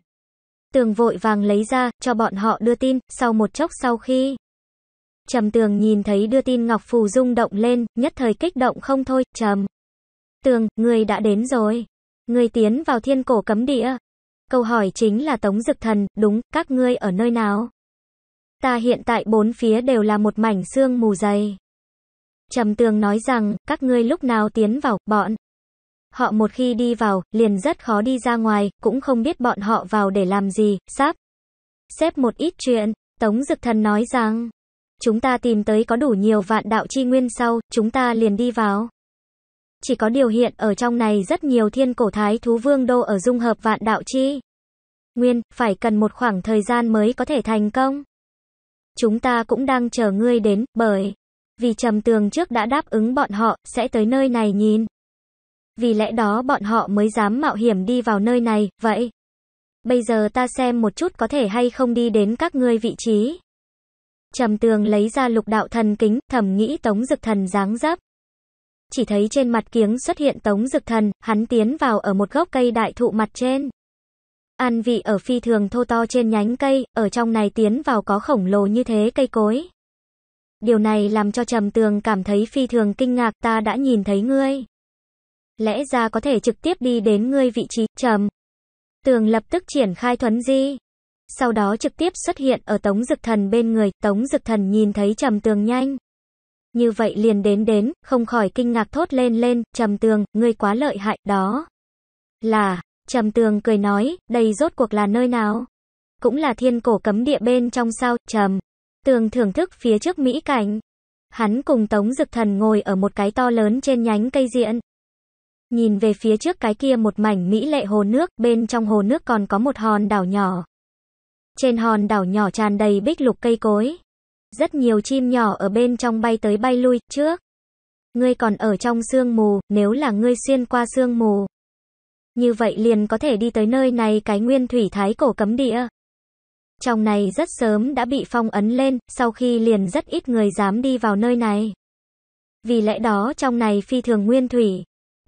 Tường vội vàng lấy ra, cho bọn họ đưa tin, sau một chốc sau khi. Trầm tường nhìn thấy đưa tin Ngọc Phù rung động lên, nhất thời kích động không thôi, trầm. Tường, người đã đến rồi. Người tiến vào thiên cổ cấm địa. Câu hỏi chính là Tống Dực Thần, đúng, các ngươi ở nơi nào? Ta hiện tại bốn phía đều là một mảnh xương mù dày. Trầm Tường nói rằng, các ngươi lúc nào tiến vào, bọn. Họ một khi đi vào, liền rất khó đi ra ngoài, cũng không biết bọn họ vào để làm gì, Sắp Xếp một ít chuyện, Tống Dực Thần nói rằng, chúng ta tìm tới có đủ nhiều vạn đạo chi nguyên sau, chúng ta liền đi vào chỉ có điều hiện ở trong này rất nhiều thiên cổ thái thú vương đô ở dung hợp vạn đạo chi. Nguyên, phải cần một khoảng thời gian mới có thể thành công. Chúng ta cũng đang chờ ngươi đến, bởi vì trầm tường trước đã đáp ứng bọn họ, sẽ tới nơi này nhìn. Vì lẽ đó bọn họ mới dám mạo hiểm đi vào nơi này, vậy. Bây giờ ta xem một chút có thể hay không đi đến các ngươi vị trí. Trầm tường lấy ra lục đạo thần kính, thầm nghĩ tống dực thần dáng dấp chỉ thấy trên mặt kiếng xuất hiện tống dực thần, hắn tiến vào ở một gốc cây đại thụ mặt trên. An vị ở phi thường thô to trên nhánh cây, ở trong này tiến vào có khổng lồ như thế cây cối. Điều này làm cho trầm tường cảm thấy phi thường kinh ngạc ta đã nhìn thấy ngươi. Lẽ ra có thể trực tiếp đi đến ngươi vị trí trầm. Tường lập tức triển khai thuấn di. Sau đó trực tiếp xuất hiện ở tống dực thần bên người, tống dực thần nhìn thấy trầm tường nhanh như vậy liền đến đến, không khỏi kinh ngạc thốt lên lên, trầm tường, ngươi quá lợi hại, đó. Là, trầm tường cười nói, đây rốt cuộc là nơi nào? Cũng là thiên cổ cấm địa bên trong sao, trầm. Tường thưởng thức phía trước Mỹ cảnh. Hắn cùng Tống Dực Thần ngồi ở một cái to lớn trên nhánh cây diện. Nhìn về phía trước cái kia một mảnh mỹ lệ hồ nước, bên trong hồ nước còn có một hòn đảo nhỏ. Trên hòn đảo nhỏ tràn đầy bích lục cây cối rất nhiều chim nhỏ ở bên trong bay tới bay lui, trước. Ngươi còn ở trong sương mù, nếu là ngươi xuyên qua sương mù. Như vậy liền có thể đi tới nơi này cái nguyên thủy thái cổ cấm địa. Trong này rất sớm đã bị phong ấn lên, sau khi liền rất ít người dám đi vào nơi này. Vì lẽ đó trong này phi thường nguyên thủy.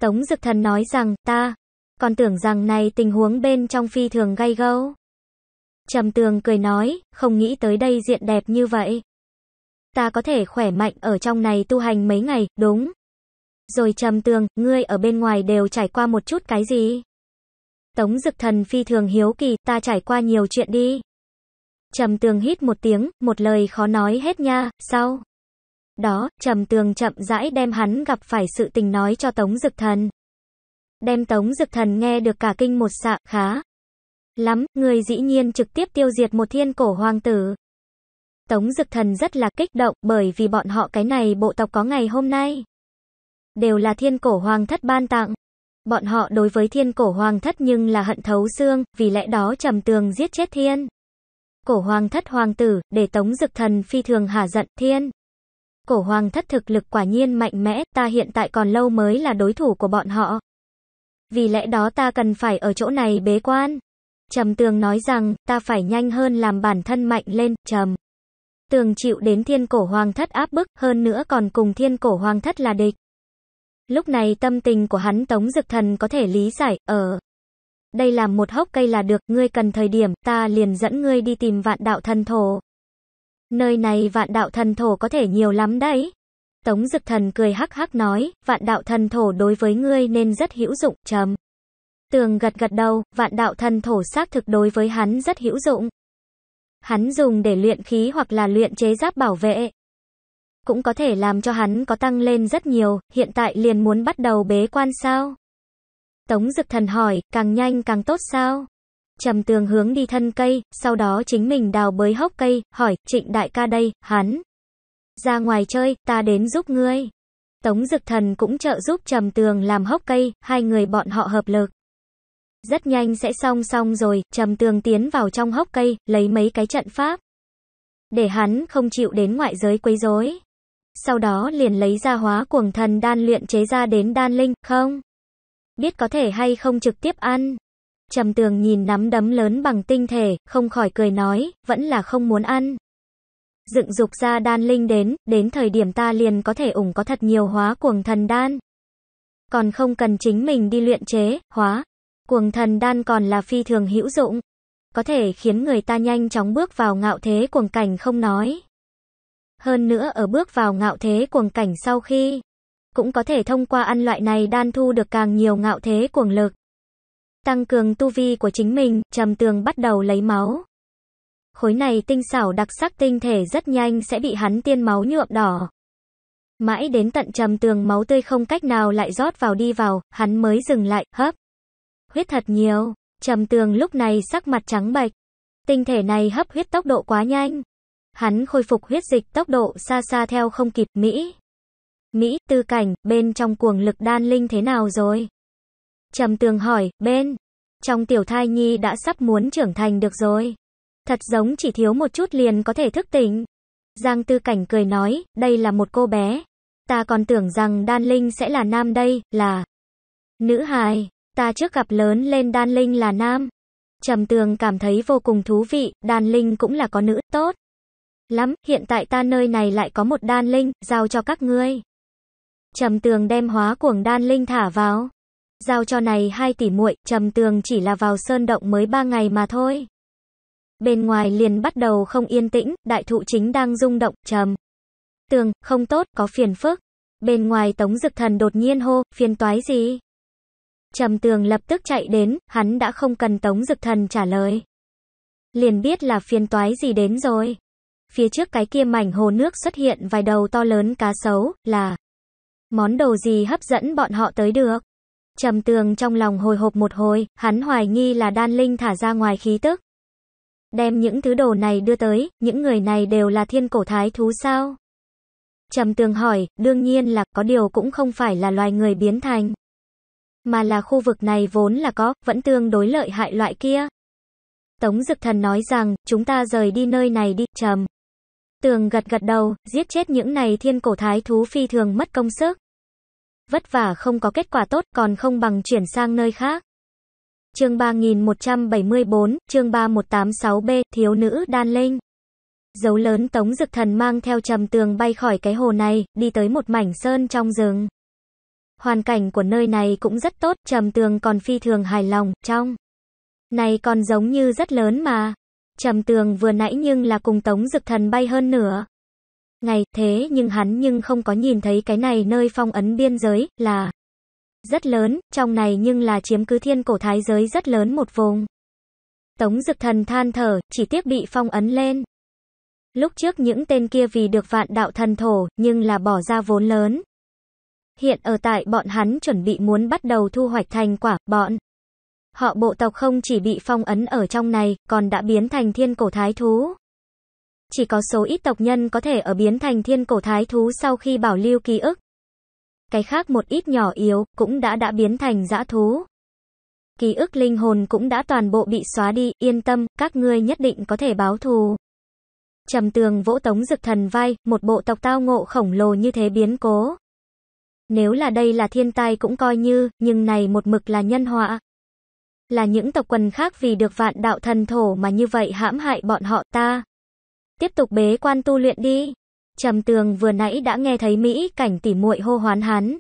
Tống Dực Thần nói rằng, ta còn tưởng rằng này tình huống bên trong phi thường gây gấu. Trầm Tường cười nói, không nghĩ tới đây diện đẹp như vậy ta có thể khỏe mạnh ở trong này tu hành mấy ngày, đúng. Rồi trầm tường, ngươi ở bên ngoài đều trải qua một chút cái gì? Tống dực thần phi thường hiếu kỳ, ta trải qua nhiều chuyện đi. Trầm tường hít một tiếng, một lời khó nói hết nha, sao? Đó, trầm tường chậm rãi đem hắn gặp phải sự tình nói cho Tống Dực Thần. Đem Tống Dực Thần nghe được cả kinh một xạ, khá. Lắm, người dĩ nhiên trực tiếp tiêu diệt một thiên cổ hoàng tử. Tống Dực Thần rất là kích động bởi vì bọn họ cái này bộ tộc có ngày hôm nay. Đều là thiên cổ hoàng thất ban tặng. Bọn họ đối với thiên cổ hoàng thất nhưng là hận thấu xương, vì lẽ đó trầm tường giết chết thiên. Cổ hoàng thất hoàng tử, để Tống Dực Thần phi thường hà giận thiên. Cổ hoàng thất thực lực quả nhiên mạnh mẽ, ta hiện tại còn lâu mới là đối thủ của bọn họ. Vì lẽ đó ta cần phải ở chỗ này bế quan. Trầm tường nói rằng, ta phải nhanh hơn làm bản thân mạnh lên, trầm tường chịu đến thiên cổ hoàng thất áp bức, hơn nữa còn cùng thiên cổ hoàng thất là địch. Lúc này tâm tình của hắn Tống Dực Thần có thể lý giải, ở ờ, đây làm một hốc cây là được, ngươi cần thời điểm, ta liền dẫn ngươi đi tìm vạn đạo thần thổ. Nơi này vạn đạo thần thổ có thể nhiều lắm đấy. Tống Dực Thần cười hắc hắc nói, vạn đạo thần thổ đối với ngươi nên rất hữu dụng, chấm. Tường gật gật đầu, vạn đạo thần thổ xác thực đối với hắn rất hữu dụng hắn dùng để luyện khí hoặc là luyện chế giáp bảo vệ. Cũng có thể làm cho hắn có tăng lên rất nhiều, hiện tại liền muốn bắt đầu bế quan sao? Tống Dực Thần hỏi, càng nhanh càng tốt sao? Trầm tường hướng đi thân cây, sau đó chính mình đào bới hốc cây, hỏi, trịnh đại ca đây, hắn. Ra ngoài chơi, ta đến giúp ngươi. Tống Dực Thần cũng trợ giúp Trầm Tường làm hốc cây, hai người bọn họ hợp lực. Rất nhanh sẽ xong xong rồi, Trầm Tường tiến vào trong hốc cây, lấy mấy cái trận pháp. Để hắn không chịu đến ngoại giới quấy rối. Sau đó liền lấy ra hóa cuồng thần đan luyện chế ra đến đan linh, không? Biết có thể hay không trực tiếp ăn. Trầm Tường nhìn nắm đấm lớn bằng tinh thể, không khỏi cười nói, vẫn là không muốn ăn. Dựng dục ra đan linh đến, đến thời điểm ta liền có thể ủng có thật nhiều hóa cuồng thần đan. Còn không cần chính mình đi luyện chế, hóa, Cuồng thần đan còn là phi thường hữu dụng, có thể khiến người ta nhanh chóng bước vào ngạo thế cuồng cảnh không nói. Hơn nữa ở bước vào ngạo thế cuồng cảnh sau khi, cũng có thể thông qua ăn loại này đan thu được càng nhiều ngạo thế cuồng lực. Tăng cường tu vi của chính mình, trầm tường bắt đầu lấy máu. Khối này tinh xảo đặc sắc tinh thể rất nhanh sẽ bị hắn tiên máu nhuộm đỏ. Mãi đến tận trầm tường máu tươi không cách nào lại rót vào đi vào, hắn mới dừng lại, hấp huyết thật nhiều. Trầm tường lúc này sắc mặt trắng bệch. Tinh thể này hấp huyết tốc độ quá nhanh. Hắn khôi phục huyết dịch tốc độ xa xa theo không kịp Mỹ. Mỹ, tư cảnh, bên trong cuồng lực đan linh thế nào rồi? Trầm tường hỏi, bên. Trong tiểu thai nhi đã sắp muốn trưởng thành được rồi. Thật giống chỉ thiếu một chút liền có thể thức tỉnh. Giang tư cảnh cười nói, đây là một cô bé. Ta còn tưởng rằng đan linh sẽ là nam đây, là nữ hài. Ta trước gặp lớn lên Đan Linh là nam. Trầm tường cảm thấy vô cùng thú vị, Đan Linh cũng là có nữ, tốt. Lắm, hiện tại ta nơi này lại có một Đan Linh, giao cho các ngươi. Trầm tường đem hóa cuồng Đan Linh thả vào. Giao cho này hai tỷ muội, trầm tường chỉ là vào sơn động mới ba ngày mà thôi. Bên ngoài liền bắt đầu không yên tĩnh, đại thụ chính đang rung động, trầm. Tường, không tốt, có phiền phức. Bên ngoài tống dực thần đột nhiên hô, phiền toái gì? Trầm tường lập tức chạy đến, hắn đã không cần tống dực thần trả lời. Liền biết là phiên toái gì đến rồi. Phía trước cái kia mảnh hồ nước xuất hiện vài đầu to lớn cá sấu, là món đồ gì hấp dẫn bọn họ tới được. Trầm tường trong lòng hồi hộp một hồi, hắn hoài nghi là đan linh thả ra ngoài khí tức. Đem những thứ đồ này đưa tới, những người này đều là thiên cổ thái thú sao? Trầm tường hỏi, đương nhiên là có điều cũng không phải là loài người biến thành mà là khu vực này vốn là có, vẫn tương đối lợi hại loại kia. Tống Dực Thần nói rằng, chúng ta rời đi nơi này đi, trầm. Tường gật gật đầu, giết chết những này thiên cổ thái thú phi thường mất công sức. Vất vả không có kết quả tốt, còn không bằng chuyển sang nơi khác. Chương 3174, chương 3186B, thiếu nữ đan linh. Dấu lớn Tống Dực Thần mang theo trầm tường bay khỏi cái hồ này, đi tới một mảnh sơn trong rừng hoàn cảnh của nơi này cũng rất tốt, Trầm Tường còn phi thường hài lòng, trong này còn giống như rất lớn mà. Trầm Tường vừa nãy nhưng là cùng Tống Dực Thần bay hơn nửa. Ngày, thế nhưng hắn nhưng không có nhìn thấy cái này nơi phong ấn biên giới, là rất lớn, trong này nhưng là chiếm cứ thiên cổ thái giới rất lớn một vùng. Tống Dực Thần than thở, chỉ tiếc bị phong ấn lên. Lúc trước những tên kia vì được vạn đạo thần thổ, nhưng là bỏ ra vốn lớn. Hiện ở tại bọn hắn chuẩn bị muốn bắt đầu thu hoạch thành quả, bọn. Họ bộ tộc không chỉ bị phong ấn ở trong này, còn đã biến thành thiên cổ thái thú. Chỉ có số ít tộc nhân có thể ở biến thành thiên cổ thái thú sau khi bảo lưu ký ức. Cái khác một ít nhỏ yếu, cũng đã đã biến thành dã thú. Ký ức linh hồn cũng đã toàn bộ bị xóa đi, yên tâm, các ngươi nhất định có thể báo thù. Trầm tường vỗ tống dực thần vai, một bộ tộc tao ngộ khổng lồ như thế biến cố. Nếu là đây là thiên tai cũng coi như, nhưng này một mực là nhân họa. Là những tộc quần khác vì được vạn đạo thần thổ mà như vậy hãm hại bọn họ ta. Tiếp tục bế quan tu luyện đi. Trầm tường vừa nãy đã nghe thấy Mỹ cảnh tỉ muội hô hoán hắn.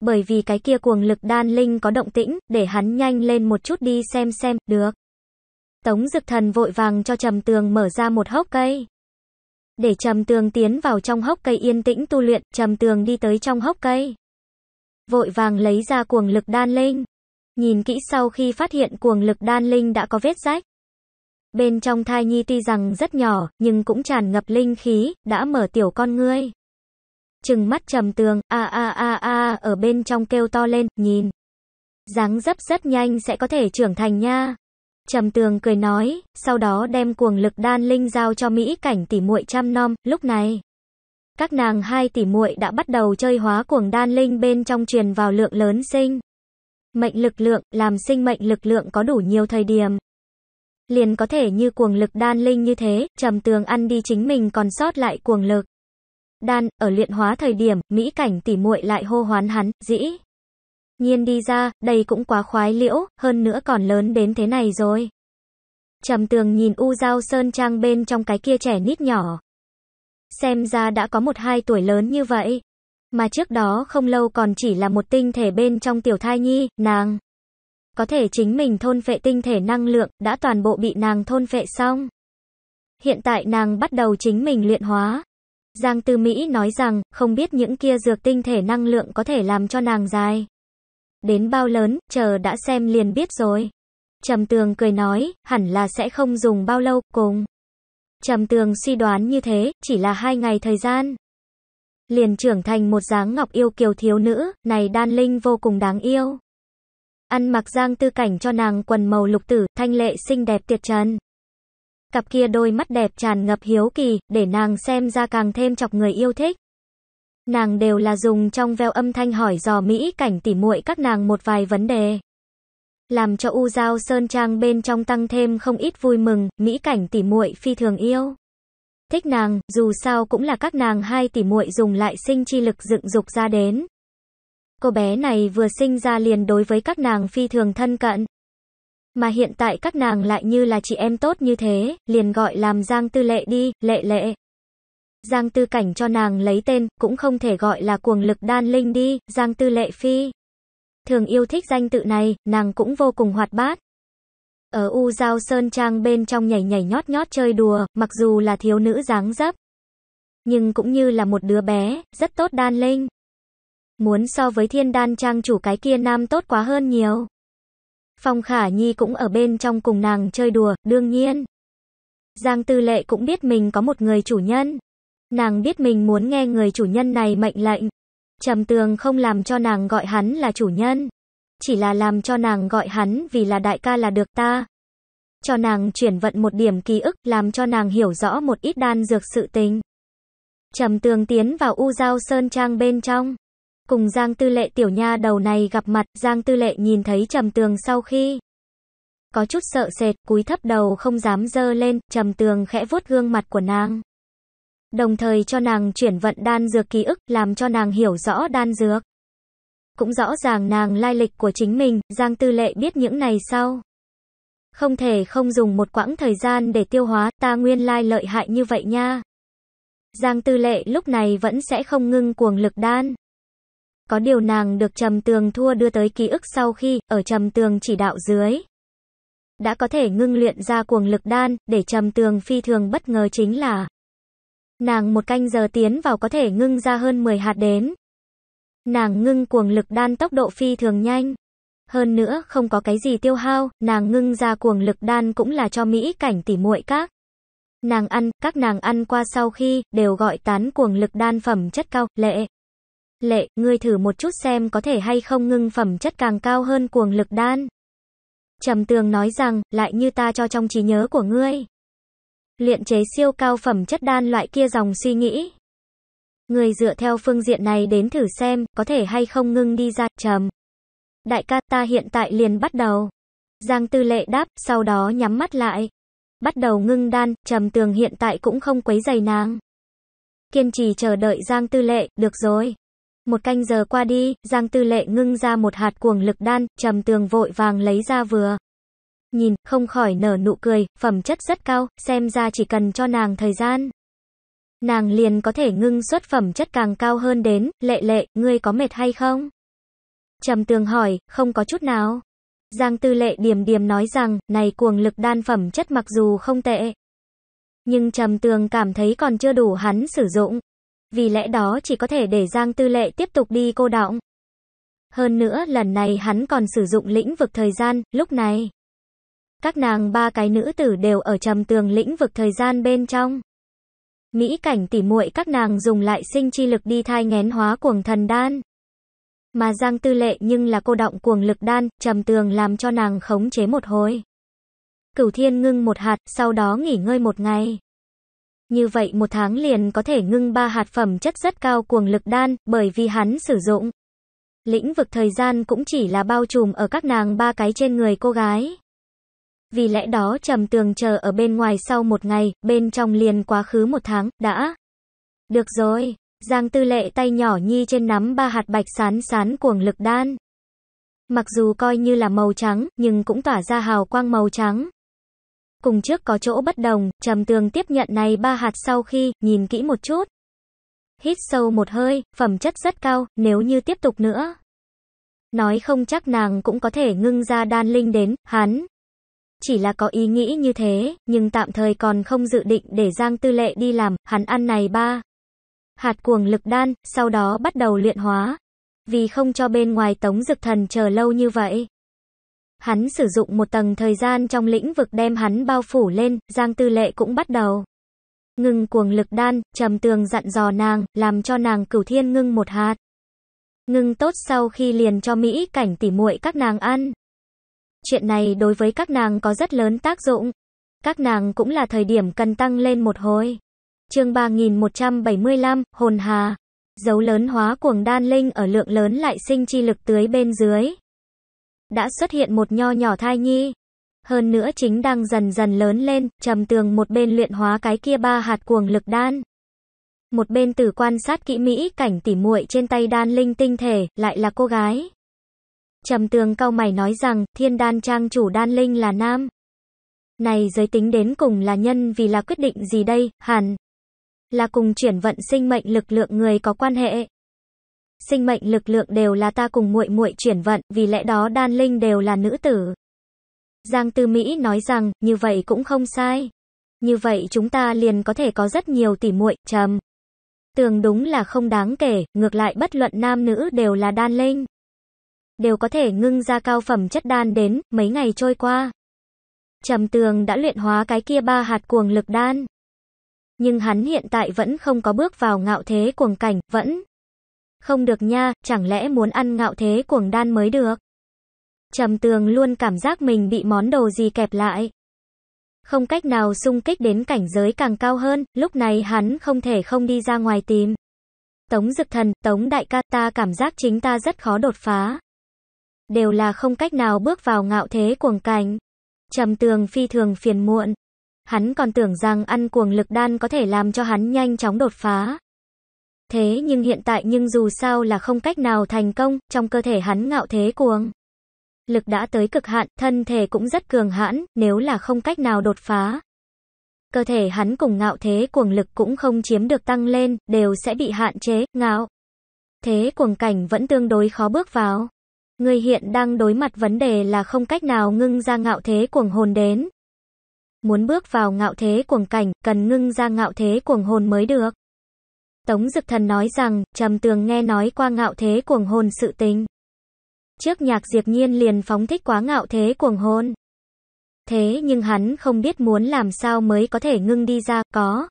Bởi vì cái kia cuồng lực đan linh có động tĩnh, để hắn nhanh lên một chút đi xem xem, được. Tống Dực Thần vội vàng cho Trầm Tường mở ra một hốc cây. Để Trầm Tường tiến vào trong hốc cây yên tĩnh tu luyện, Trầm Tường đi tới trong hốc cây. Vội vàng lấy ra cuồng lực đan linh. Nhìn kỹ sau khi phát hiện cuồng lực đan linh đã có vết rách. Bên trong thai nhi tuy rằng rất nhỏ, nhưng cũng tràn ngập linh khí, đã mở tiểu con ngươi. Trừng mắt trầm tường, a a a a ở bên trong kêu to lên, nhìn. dáng dấp rất nhanh sẽ có thể trưởng thành nha. Trầm Tường cười nói, sau đó đem cuồng lực đan linh giao cho Mỹ Cảnh tỷ muội chăm nom, lúc này các nàng hai tỷ muội đã bắt đầu chơi hóa cuồng đan linh bên trong truyền vào lượng lớn sinh mệnh lực lượng, làm sinh mệnh lực lượng có đủ nhiều thời điểm. Liền có thể như cuồng lực đan linh như thế, trầm tường ăn đi chính mình còn sót lại cuồng lực. Đan, ở luyện hóa thời điểm, mỹ cảnh tỷ muội lại hô hoán hắn, dĩ. Nhiên đi ra, đây cũng quá khoái liễu, hơn nữa còn lớn đến thế này rồi. Trầm tường nhìn U Giao Sơn Trang bên trong cái kia trẻ nít nhỏ. Xem ra đã có một hai tuổi lớn như vậy. Mà trước đó không lâu còn chỉ là một tinh thể bên trong tiểu thai nhi, nàng. Có thể chính mình thôn phệ tinh thể năng lượng, đã toàn bộ bị nàng thôn phệ xong. Hiện tại nàng bắt đầu chính mình luyện hóa. Giang Tư Mỹ nói rằng, không biết những kia dược tinh thể năng lượng có thể làm cho nàng dài. Đến bao lớn, chờ đã xem liền biết rồi. Trầm tường cười nói, hẳn là sẽ không dùng bao lâu, cùng. Trầm tường suy đoán như thế, chỉ là hai ngày thời gian. Liền trưởng thành một dáng ngọc yêu kiều thiếu nữ, này đan linh vô cùng đáng yêu. Ăn mặc giang tư cảnh cho nàng quần màu lục tử, thanh lệ xinh đẹp tuyệt trần. Cặp kia đôi mắt đẹp tràn ngập hiếu kỳ, để nàng xem ra càng thêm chọc người yêu thích nàng đều là dùng trong veo âm thanh hỏi dò Mỹ cảnh tỉ muội các nàng một vài vấn đề. Làm cho U Giao Sơn Trang bên trong tăng thêm không ít vui mừng, Mỹ cảnh tỉ muội phi thường yêu. Thích nàng, dù sao cũng là các nàng hai tỉ muội dùng lại sinh chi lực dựng dục ra đến. Cô bé này vừa sinh ra liền đối với các nàng phi thường thân cận. Mà hiện tại các nàng lại như là chị em tốt như thế, liền gọi làm Giang Tư Lệ đi, lệ lệ. Giang Tư Cảnh cho nàng lấy tên, cũng không thể gọi là cuồng lực đan linh đi, Giang Tư Lệ Phi. Thường yêu thích danh tự này, nàng cũng vô cùng hoạt bát. Ở U Giao Sơn Trang bên trong nhảy nhảy nhót nhót chơi đùa, mặc dù là thiếu nữ dáng dấp. Nhưng cũng như là một đứa bé, rất tốt đan linh. Muốn so với thiên đan trang chủ cái kia nam tốt quá hơn nhiều. Phong Khả Nhi cũng ở bên trong cùng nàng chơi đùa, đương nhiên. Giang Tư Lệ cũng biết mình có một người chủ nhân. Nàng biết mình muốn nghe người chủ nhân này mệnh lệnh. Trầm tường không làm cho nàng gọi hắn là chủ nhân. Chỉ là làm cho nàng gọi hắn vì là đại ca là được ta. Cho nàng chuyển vận một điểm ký ức làm cho nàng hiểu rõ một ít đan dược sự tình. Trầm tường tiến vào u giao sơn trang bên trong. Cùng Giang Tư Lệ tiểu nha đầu này gặp mặt, Giang Tư Lệ nhìn thấy Trầm Tường sau khi có chút sợ sệt, cúi thấp đầu không dám dơ lên, Trầm Tường khẽ vuốt gương mặt của nàng đồng thời cho nàng chuyển vận đan dược ký ức, làm cho nàng hiểu rõ đan dược. Cũng rõ ràng nàng lai lịch của chính mình, Giang Tư Lệ biết những này sau. Không thể không dùng một quãng thời gian để tiêu hóa, ta nguyên lai lợi hại như vậy nha. Giang Tư Lệ lúc này vẫn sẽ không ngưng cuồng lực đan. Có điều nàng được Trầm Tường thua đưa tới ký ức sau khi, ở Trầm Tường chỉ đạo dưới. Đã có thể ngưng luyện ra cuồng lực đan, để Trầm Tường phi thường bất ngờ chính là Nàng một canh giờ tiến vào có thể ngưng ra hơn 10 hạt đến. Nàng ngưng cuồng lực đan tốc độ phi thường nhanh. Hơn nữa, không có cái gì tiêu hao, nàng ngưng ra cuồng lực đan cũng là cho Mỹ cảnh tỉ muội các. Nàng ăn, các nàng ăn qua sau khi, đều gọi tán cuồng lực đan phẩm chất cao, lệ. Lệ, ngươi thử một chút xem có thể hay không ngưng phẩm chất càng cao hơn cuồng lực đan. Trầm tường nói rằng, lại như ta cho trong trí nhớ của ngươi luyện chế siêu cao phẩm chất đan loại kia dòng suy nghĩ. Người dựa theo phương diện này đến thử xem, có thể hay không ngưng đi ra, trầm. Đại ca ta hiện tại liền bắt đầu. Giang tư lệ đáp, sau đó nhắm mắt lại. Bắt đầu ngưng đan, trầm tường hiện tại cũng không quấy dày nàng. Kiên trì chờ đợi Giang tư lệ, được rồi. Một canh giờ qua đi, Giang tư lệ ngưng ra một hạt cuồng lực đan, trầm tường vội vàng lấy ra vừa nhìn, không khỏi nở nụ cười, phẩm chất rất cao, xem ra chỉ cần cho nàng thời gian. Nàng liền có thể ngưng xuất phẩm chất càng cao hơn đến, lệ lệ, ngươi có mệt hay không? Trầm tường hỏi, không có chút nào. Giang tư lệ điềm điềm nói rằng, này cuồng lực đan phẩm chất mặc dù không tệ. Nhưng trầm tường cảm thấy còn chưa đủ hắn sử dụng. Vì lẽ đó chỉ có thể để Giang tư lệ tiếp tục đi cô đọng. Hơn nữa lần này hắn còn sử dụng lĩnh vực thời gian, lúc này. Các nàng ba cái nữ tử đều ở trầm tường lĩnh vực thời gian bên trong. Mỹ cảnh tỉ muội các nàng dùng lại sinh chi lực đi thai ngén hóa cuồng thần đan. Mà Giang Tư Lệ nhưng là cô động cuồng lực đan, trầm tường làm cho nàng khống chế một hồi. Cửu Thiên ngưng một hạt, sau đó nghỉ ngơi một ngày. Như vậy một tháng liền có thể ngưng ba hạt phẩm chất rất cao cuồng lực đan, bởi vì hắn sử dụng. Lĩnh vực thời gian cũng chỉ là bao trùm ở các nàng ba cái trên người cô gái. Vì lẽ đó trầm tường chờ ở bên ngoài sau một ngày, bên trong liền quá khứ một tháng, đã. Được rồi, Giang tư lệ tay nhỏ nhi trên nắm ba hạt bạch sán sán cuồng lực đan. Mặc dù coi như là màu trắng, nhưng cũng tỏa ra hào quang màu trắng. Cùng trước có chỗ bất đồng, trầm tường tiếp nhận này ba hạt sau khi, nhìn kỹ một chút. Hít sâu một hơi, phẩm chất rất cao, nếu như tiếp tục nữa. Nói không chắc nàng cũng có thể ngưng ra đan linh đến, hắn. Chỉ là có ý nghĩ như thế, nhưng tạm thời còn không dự định để Giang Tư Lệ đi làm, hắn ăn này ba. Hạt cuồng lực đan, sau đó bắt đầu luyện hóa. Vì không cho bên ngoài tống dực thần chờ lâu như vậy. Hắn sử dụng một tầng thời gian trong lĩnh vực đem hắn bao phủ lên, Giang Tư Lệ cũng bắt đầu. Ngừng cuồng lực đan, trầm tường dặn dò nàng, làm cho nàng cửu thiên ngưng một hạt. Ngưng tốt sau khi liền cho Mỹ cảnh tỉ muội các nàng ăn. Chuyện này đối với các nàng có rất lớn tác dụng. Các nàng cũng là thời điểm cần tăng lên một hồi. Chương 3175, hồn hà. Dấu lớn hóa cuồng đan linh ở lượng lớn lại sinh chi lực tưới bên dưới. Đã xuất hiện một nho nhỏ thai nhi. Hơn nữa chính đang dần dần lớn lên, trầm tường một bên luyện hóa cái kia ba hạt cuồng lực đan. Một bên tử quan sát kỹ mỹ cảnh tỉ muội trên tay đan linh tinh thể, lại là cô gái. Trầm tường cao mày nói rằng, thiên đan trang chủ đan linh là nam. Này giới tính đến cùng là nhân vì là quyết định gì đây, hẳn. Là cùng chuyển vận sinh mệnh lực lượng người có quan hệ. Sinh mệnh lực lượng đều là ta cùng muội muội chuyển vận, vì lẽ đó đan linh đều là nữ tử. Giang Tư Mỹ nói rằng, như vậy cũng không sai. Như vậy chúng ta liền có thể có rất nhiều tỉ muội, trầm. Tường đúng là không đáng kể, ngược lại bất luận nam nữ đều là đan linh đều có thể ngưng ra cao phẩm chất đan đến, mấy ngày trôi qua. Trầm tường đã luyện hóa cái kia ba hạt cuồng lực đan. Nhưng hắn hiện tại vẫn không có bước vào ngạo thế cuồng cảnh, vẫn. Không được nha, chẳng lẽ muốn ăn ngạo thế cuồng đan mới được. Trầm tường luôn cảm giác mình bị món đồ gì kẹp lại. Không cách nào xung kích đến cảnh giới càng cao hơn, lúc này hắn không thể không đi ra ngoài tìm. Tống Dực Thần, Tống Đại ca ta cảm giác chính ta rất khó đột phá đều là không cách nào bước vào ngạo thế cuồng cảnh. Trầm tường phi thường phiền muộn. Hắn còn tưởng rằng ăn cuồng lực đan có thể làm cho hắn nhanh chóng đột phá. Thế nhưng hiện tại nhưng dù sao là không cách nào thành công, trong cơ thể hắn ngạo thế cuồng. Lực đã tới cực hạn, thân thể cũng rất cường hãn, nếu là không cách nào đột phá. Cơ thể hắn cùng ngạo thế cuồng lực cũng không chiếm được tăng lên, đều sẽ bị hạn chế, ngạo. Thế cuồng cảnh vẫn tương đối khó bước vào. Ngươi hiện đang đối mặt vấn đề là không cách nào ngưng ra ngạo thế cuồng hồn đến. Muốn bước vào ngạo thế cuồng cảnh, cần ngưng ra ngạo thế cuồng hồn mới được. Tống Dực Thần nói rằng, Trầm Tường nghe nói qua ngạo thế cuồng hồn sự tình. Trước nhạc diệp nhiên liền phóng thích quá ngạo thế cuồng hồn. Thế nhưng hắn không biết muốn làm sao mới có thể ngưng đi ra, có.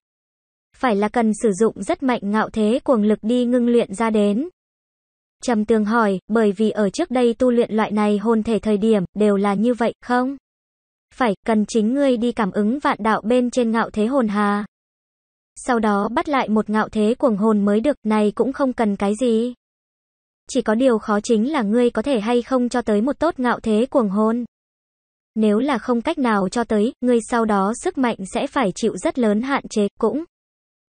Phải là cần sử dụng rất mạnh ngạo thế cuồng lực đi ngưng luyện ra đến. Trầm tường hỏi, bởi vì ở trước đây tu luyện loại này hồn thể thời điểm, đều là như vậy, không? Phải, cần chính ngươi đi cảm ứng vạn đạo bên trên ngạo thế hồn hà. Sau đó bắt lại một ngạo thế cuồng hồn mới được, này cũng không cần cái gì. Chỉ có điều khó chính là ngươi có thể hay không cho tới một tốt ngạo thế cuồng hồn. Nếu là không cách nào cho tới, ngươi sau đó sức mạnh sẽ phải chịu rất lớn hạn chế, cũng.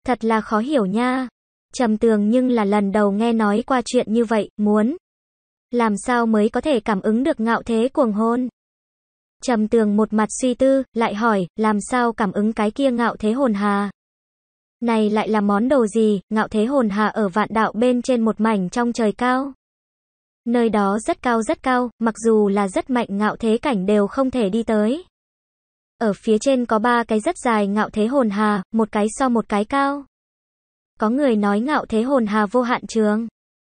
Thật là khó hiểu nha. Trầm tường nhưng là lần đầu nghe nói qua chuyện như vậy, muốn. Làm sao mới có thể cảm ứng được ngạo thế cuồng hôn? Trầm tường một mặt suy tư, lại hỏi, làm sao cảm ứng cái kia ngạo thế hồn hà? Này lại là món đồ gì, ngạo thế hồn hà ở vạn đạo bên trên một mảnh trong trời cao? Nơi đó rất cao rất cao, mặc dù là rất mạnh ngạo thế cảnh đều không thể đi tới. Ở phía trên có ba cái rất dài ngạo thế hồn hà, một cái so một cái cao. Có người nói ngạo thế hồn hà vô hạn trường.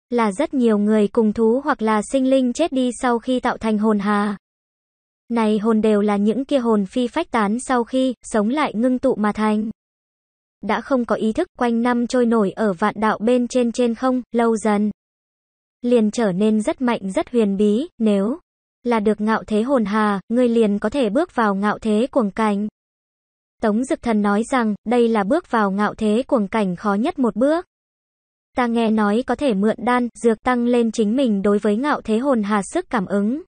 Là rất nhiều người cùng thú hoặc là sinh linh chết đi sau khi tạo thành hồn hà. Này hồn đều là những kia hồn phi phách tán sau khi sống lại ngưng tụ mà thành. Đã không có ý thức quanh năm trôi nổi ở vạn đạo bên trên trên không, lâu dần. Liền trở nên rất mạnh rất huyền bí, nếu là được ngạo thế hồn hà, ngươi liền có thể bước vào ngạo thế cuồng cảnh. Tống Dực Thần nói rằng, đây là bước vào ngạo thế cuồng cảnh khó nhất một bước. Ta nghe nói có thể mượn đan, dược tăng lên chính mình đối với ngạo thế hồn hà sức cảm ứng.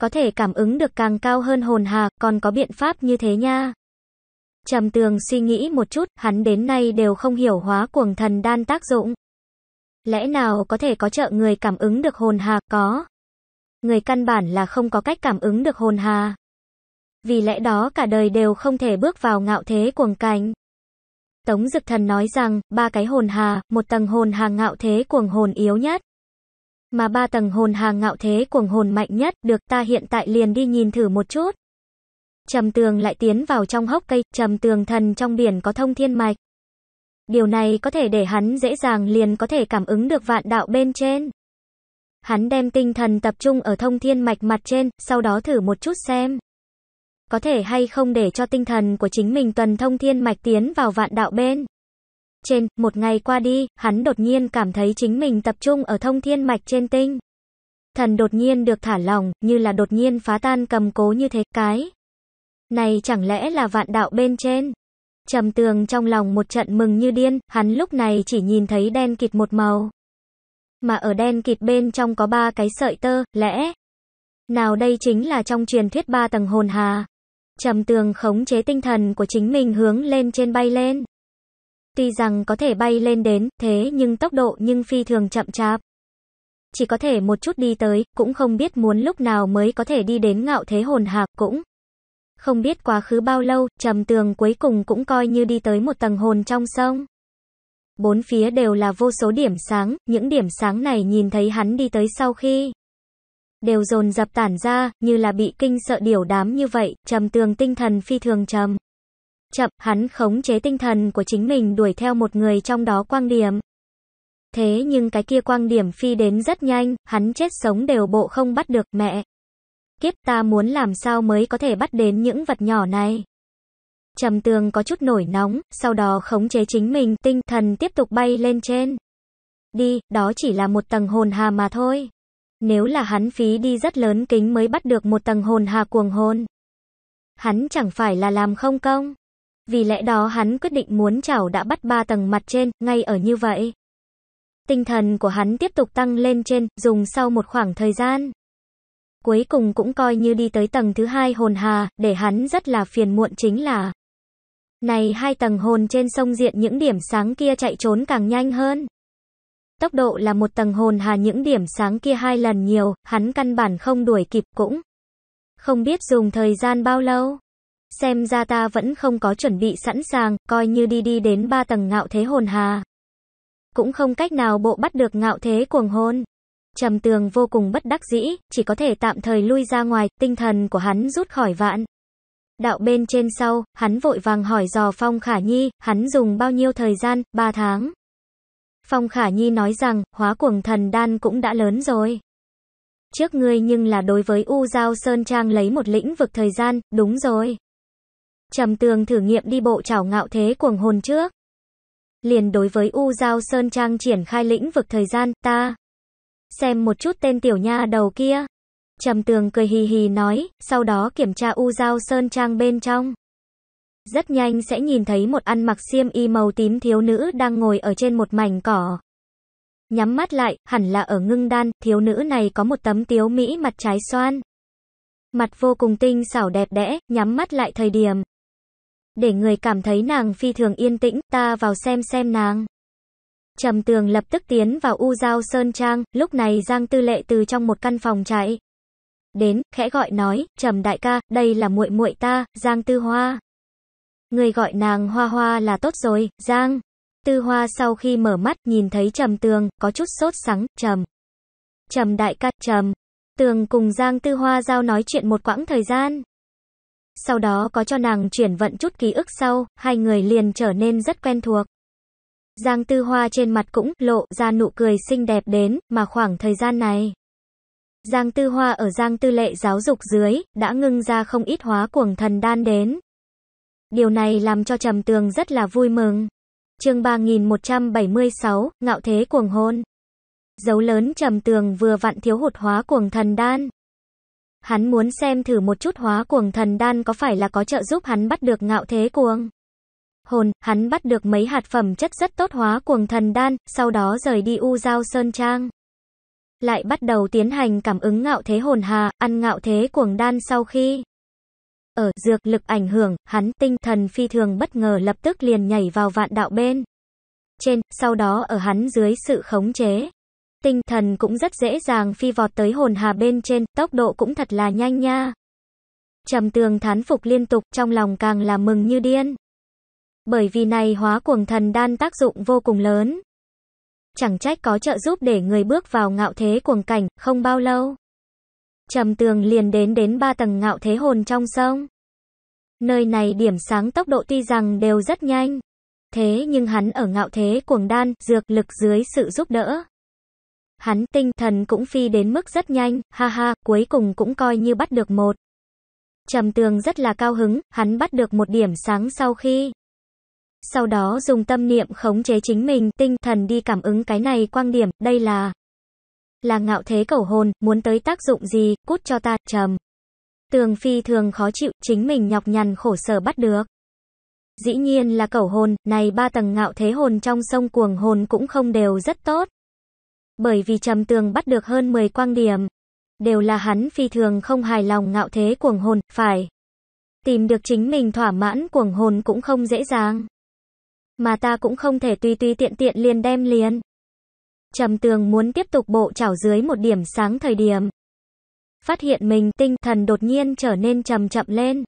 Có thể cảm ứng được càng cao hơn hồn hà, còn có biện pháp như thế nha. Trầm tường suy nghĩ một chút, hắn đến nay đều không hiểu hóa cuồng thần đan tác dụng. Lẽ nào có thể có trợ người cảm ứng được hồn hà, có. Người căn bản là không có cách cảm ứng được hồn hà vì lẽ đó cả đời đều không thể bước vào ngạo thế cuồng cảnh. Tống Dực Thần nói rằng, ba cái hồn hà, một tầng hồn hà ngạo thế cuồng hồn yếu nhất, mà ba tầng hồn hà ngạo thế cuồng hồn mạnh nhất, được ta hiện tại liền đi nhìn thử một chút. Trầm tường lại tiến vào trong hốc cây, trầm tường thần trong biển có thông thiên mạch. Điều này có thể để hắn dễ dàng liền có thể cảm ứng được vạn đạo bên trên. Hắn đem tinh thần tập trung ở thông thiên mạch mặt trên, sau đó thử một chút xem có thể hay không để cho tinh thần của chính mình tuần thông thiên mạch tiến vào vạn đạo bên. Trên, một ngày qua đi, hắn đột nhiên cảm thấy chính mình tập trung ở thông thiên mạch trên tinh. Thần đột nhiên được thả lỏng, như là đột nhiên phá tan cầm cố như thế cái. Này chẳng lẽ là vạn đạo bên trên? Trầm tường trong lòng một trận mừng như điên, hắn lúc này chỉ nhìn thấy đen kịt một màu. Mà ở đen kịt bên trong có ba cái sợi tơ, lẽ. Nào đây chính là trong truyền thuyết ba tầng hồn hà. Trầm tường khống chế tinh thần của chính mình hướng lên trên bay lên. Tuy rằng có thể bay lên đến, thế nhưng tốc độ nhưng phi thường chậm chạp. Chỉ có thể một chút đi tới, cũng không biết muốn lúc nào mới có thể đi đến ngạo thế hồn hạc cũng. Không biết quá khứ bao lâu, trầm tường cuối cùng cũng coi như đi tới một tầng hồn trong sông. Bốn phía đều là vô số điểm sáng, những điểm sáng này nhìn thấy hắn đi tới sau khi đều dồn dập tản ra, như là bị kinh sợ điểu đám như vậy, trầm tường tinh thần phi thường trầm. Chậm, hắn khống chế tinh thần của chính mình đuổi theo một người trong đó quang điểm. Thế nhưng cái kia quang điểm phi đến rất nhanh, hắn chết sống đều bộ không bắt được mẹ. Kiếp ta muốn làm sao mới có thể bắt đến những vật nhỏ này. Trầm tường có chút nổi nóng, sau đó khống chế chính mình, tinh thần tiếp tục bay lên trên. Đi, đó chỉ là một tầng hồn hà mà thôi. Nếu là hắn phí đi rất lớn kính mới bắt được một tầng hồn hà cuồng hồn. Hắn chẳng phải là làm không công. Vì lẽ đó hắn quyết định muốn chảo đã bắt ba tầng mặt trên, ngay ở như vậy. Tinh thần của hắn tiếp tục tăng lên trên, dùng sau một khoảng thời gian. Cuối cùng cũng coi như đi tới tầng thứ hai hồn hà, để hắn rất là phiền muộn chính là. Này hai tầng hồn trên sông diện những điểm sáng kia chạy trốn càng nhanh hơn. Tốc độ là một tầng hồn hà những điểm sáng kia hai lần nhiều, hắn căn bản không đuổi kịp cũng. Không biết dùng thời gian bao lâu. Xem ra ta vẫn không có chuẩn bị sẵn sàng, coi như đi đi đến ba tầng ngạo thế hồn hà. Cũng không cách nào bộ bắt được ngạo thế cuồng hôn. Trầm tường vô cùng bất đắc dĩ, chỉ có thể tạm thời lui ra ngoài, tinh thần của hắn rút khỏi vạn. Đạo bên trên sau, hắn vội vàng hỏi dò Phong Khả Nhi, hắn dùng bao nhiêu thời gian, ba tháng. Phong Khả Nhi nói rằng, hóa cuồng thần đan cũng đã lớn rồi. Trước ngươi nhưng là đối với U Giao Sơn Trang lấy một lĩnh vực thời gian, đúng rồi. Trầm tường thử nghiệm đi bộ chảo ngạo thế cuồng hồn trước. Liền đối với U Giao Sơn Trang triển khai lĩnh vực thời gian, ta. Xem một chút tên tiểu nha đầu kia. Trầm tường cười hì hì nói, sau đó kiểm tra U Giao Sơn Trang bên trong. Rất nhanh sẽ nhìn thấy một ăn mặc xiêm y màu tím thiếu nữ đang ngồi ở trên một mảnh cỏ. Nhắm mắt lại, hẳn là ở ngưng đan, thiếu nữ này có một tấm tiếu mỹ mặt trái xoan. Mặt vô cùng tinh xảo đẹp đẽ, nhắm mắt lại thời điểm. Để người cảm thấy nàng phi thường yên tĩnh, ta vào xem xem nàng. Trầm tường lập tức tiến vào u giao sơn trang, lúc này Giang Tư Lệ từ trong một căn phòng chạy. Đến, khẽ gọi nói, Trầm đại ca, đây là muội muội ta, Giang Tư Hoa. Người gọi nàng hoa hoa là tốt rồi, Giang. Tư hoa sau khi mở mắt, nhìn thấy trầm tường, có chút sốt sắng, trầm. Trầm đại ca, trầm. Tường cùng Giang Tư Hoa giao nói chuyện một quãng thời gian. Sau đó có cho nàng chuyển vận chút ký ức sau, hai người liền trở nên rất quen thuộc. Giang Tư Hoa trên mặt cũng lộ ra nụ cười xinh đẹp đến, mà khoảng thời gian này. Giang Tư Hoa ở Giang Tư Lệ giáo dục dưới, đã ngưng ra không ít hóa cuồng thần đan đến. Điều này làm cho Trầm Tường rất là vui mừng. Chương 3176, ngạo thế cuồng hôn. Dấu lớn Trầm Tường vừa vặn thiếu hụt hóa cuồng thần đan. Hắn muốn xem thử một chút hóa cuồng thần đan có phải là có trợ giúp hắn bắt được ngạo thế cuồng. Hồn, hắn bắt được mấy hạt phẩm chất rất tốt hóa cuồng thần đan, sau đó rời đi U Giao Sơn Trang. Lại bắt đầu tiến hành cảm ứng ngạo thế hồn hà, ăn ngạo thế cuồng đan sau khi ở dược lực ảnh hưởng, hắn tinh thần phi thường bất ngờ lập tức liền nhảy vào vạn đạo bên. Trên, sau đó ở hắn dưới sự khống chế. Tinh thần cũng rất dễ dàng phi vọt tới hồn hà bên trên, tốc độ cũng thật là nhanh nha. Trầm tường thán phục liên tục trong lòng càng là mừng như điên. Bởi vì này hóa cuồng thần đan tác dụng vô cùng lớn. Chẳng trách có trợ giúp để người bước vào ngạo thế cuồng cảnh, không bao lâu. Trầm tường liền đến đến ba tầng ngạo thế hồn trong sông. Nơi này điểm sáng tốc độ tuy rằng đều rất nhanh. Thế nhưng hắn ở ngạo thế cuồng đan, dược lực dưới sự giúp đỡ. Hắn tinh thần cũng phi đến mức rất nhanh, ha ha, cuối cùng cũng coi như bắt được một. Trầm tường rất là cao hứng, hắn bắt được một điểm sáng sau khi. Sau đó dùng tâm niệm khống chế chính mình, tinh thần đi cảm ứng cái này quang điểm, đây là là ngạo thế cầu hôn muốn tới tác dụng gì, cút cho ta, trầm. Tường phi thường khó chịu, chính mình nhọc nhằn khổ sở bắt được. Dĩ nhiên là cầu hồn, này ba tầng ngạo thế hồn trong sông cuồng hồn cũng không đều rất tốt. Bởi vì trầm tường bắt được hơn 10 quang điểm. Đều là hắn phi thường không hài lòng ngạo thế cuồng hồn, phải. Tìm được chính mình thỏa mãn cuồng hồn cũng không dễ dàng. Mà ta cũng không thể tùy tùy tiện tiện liền đem liền. Trầm tường muốn tiếp tục bộ chảo dưới một điểm sáng thời điểm. Phát hiện mình tinh thần đột nhiên trở nên trầm chậm lên.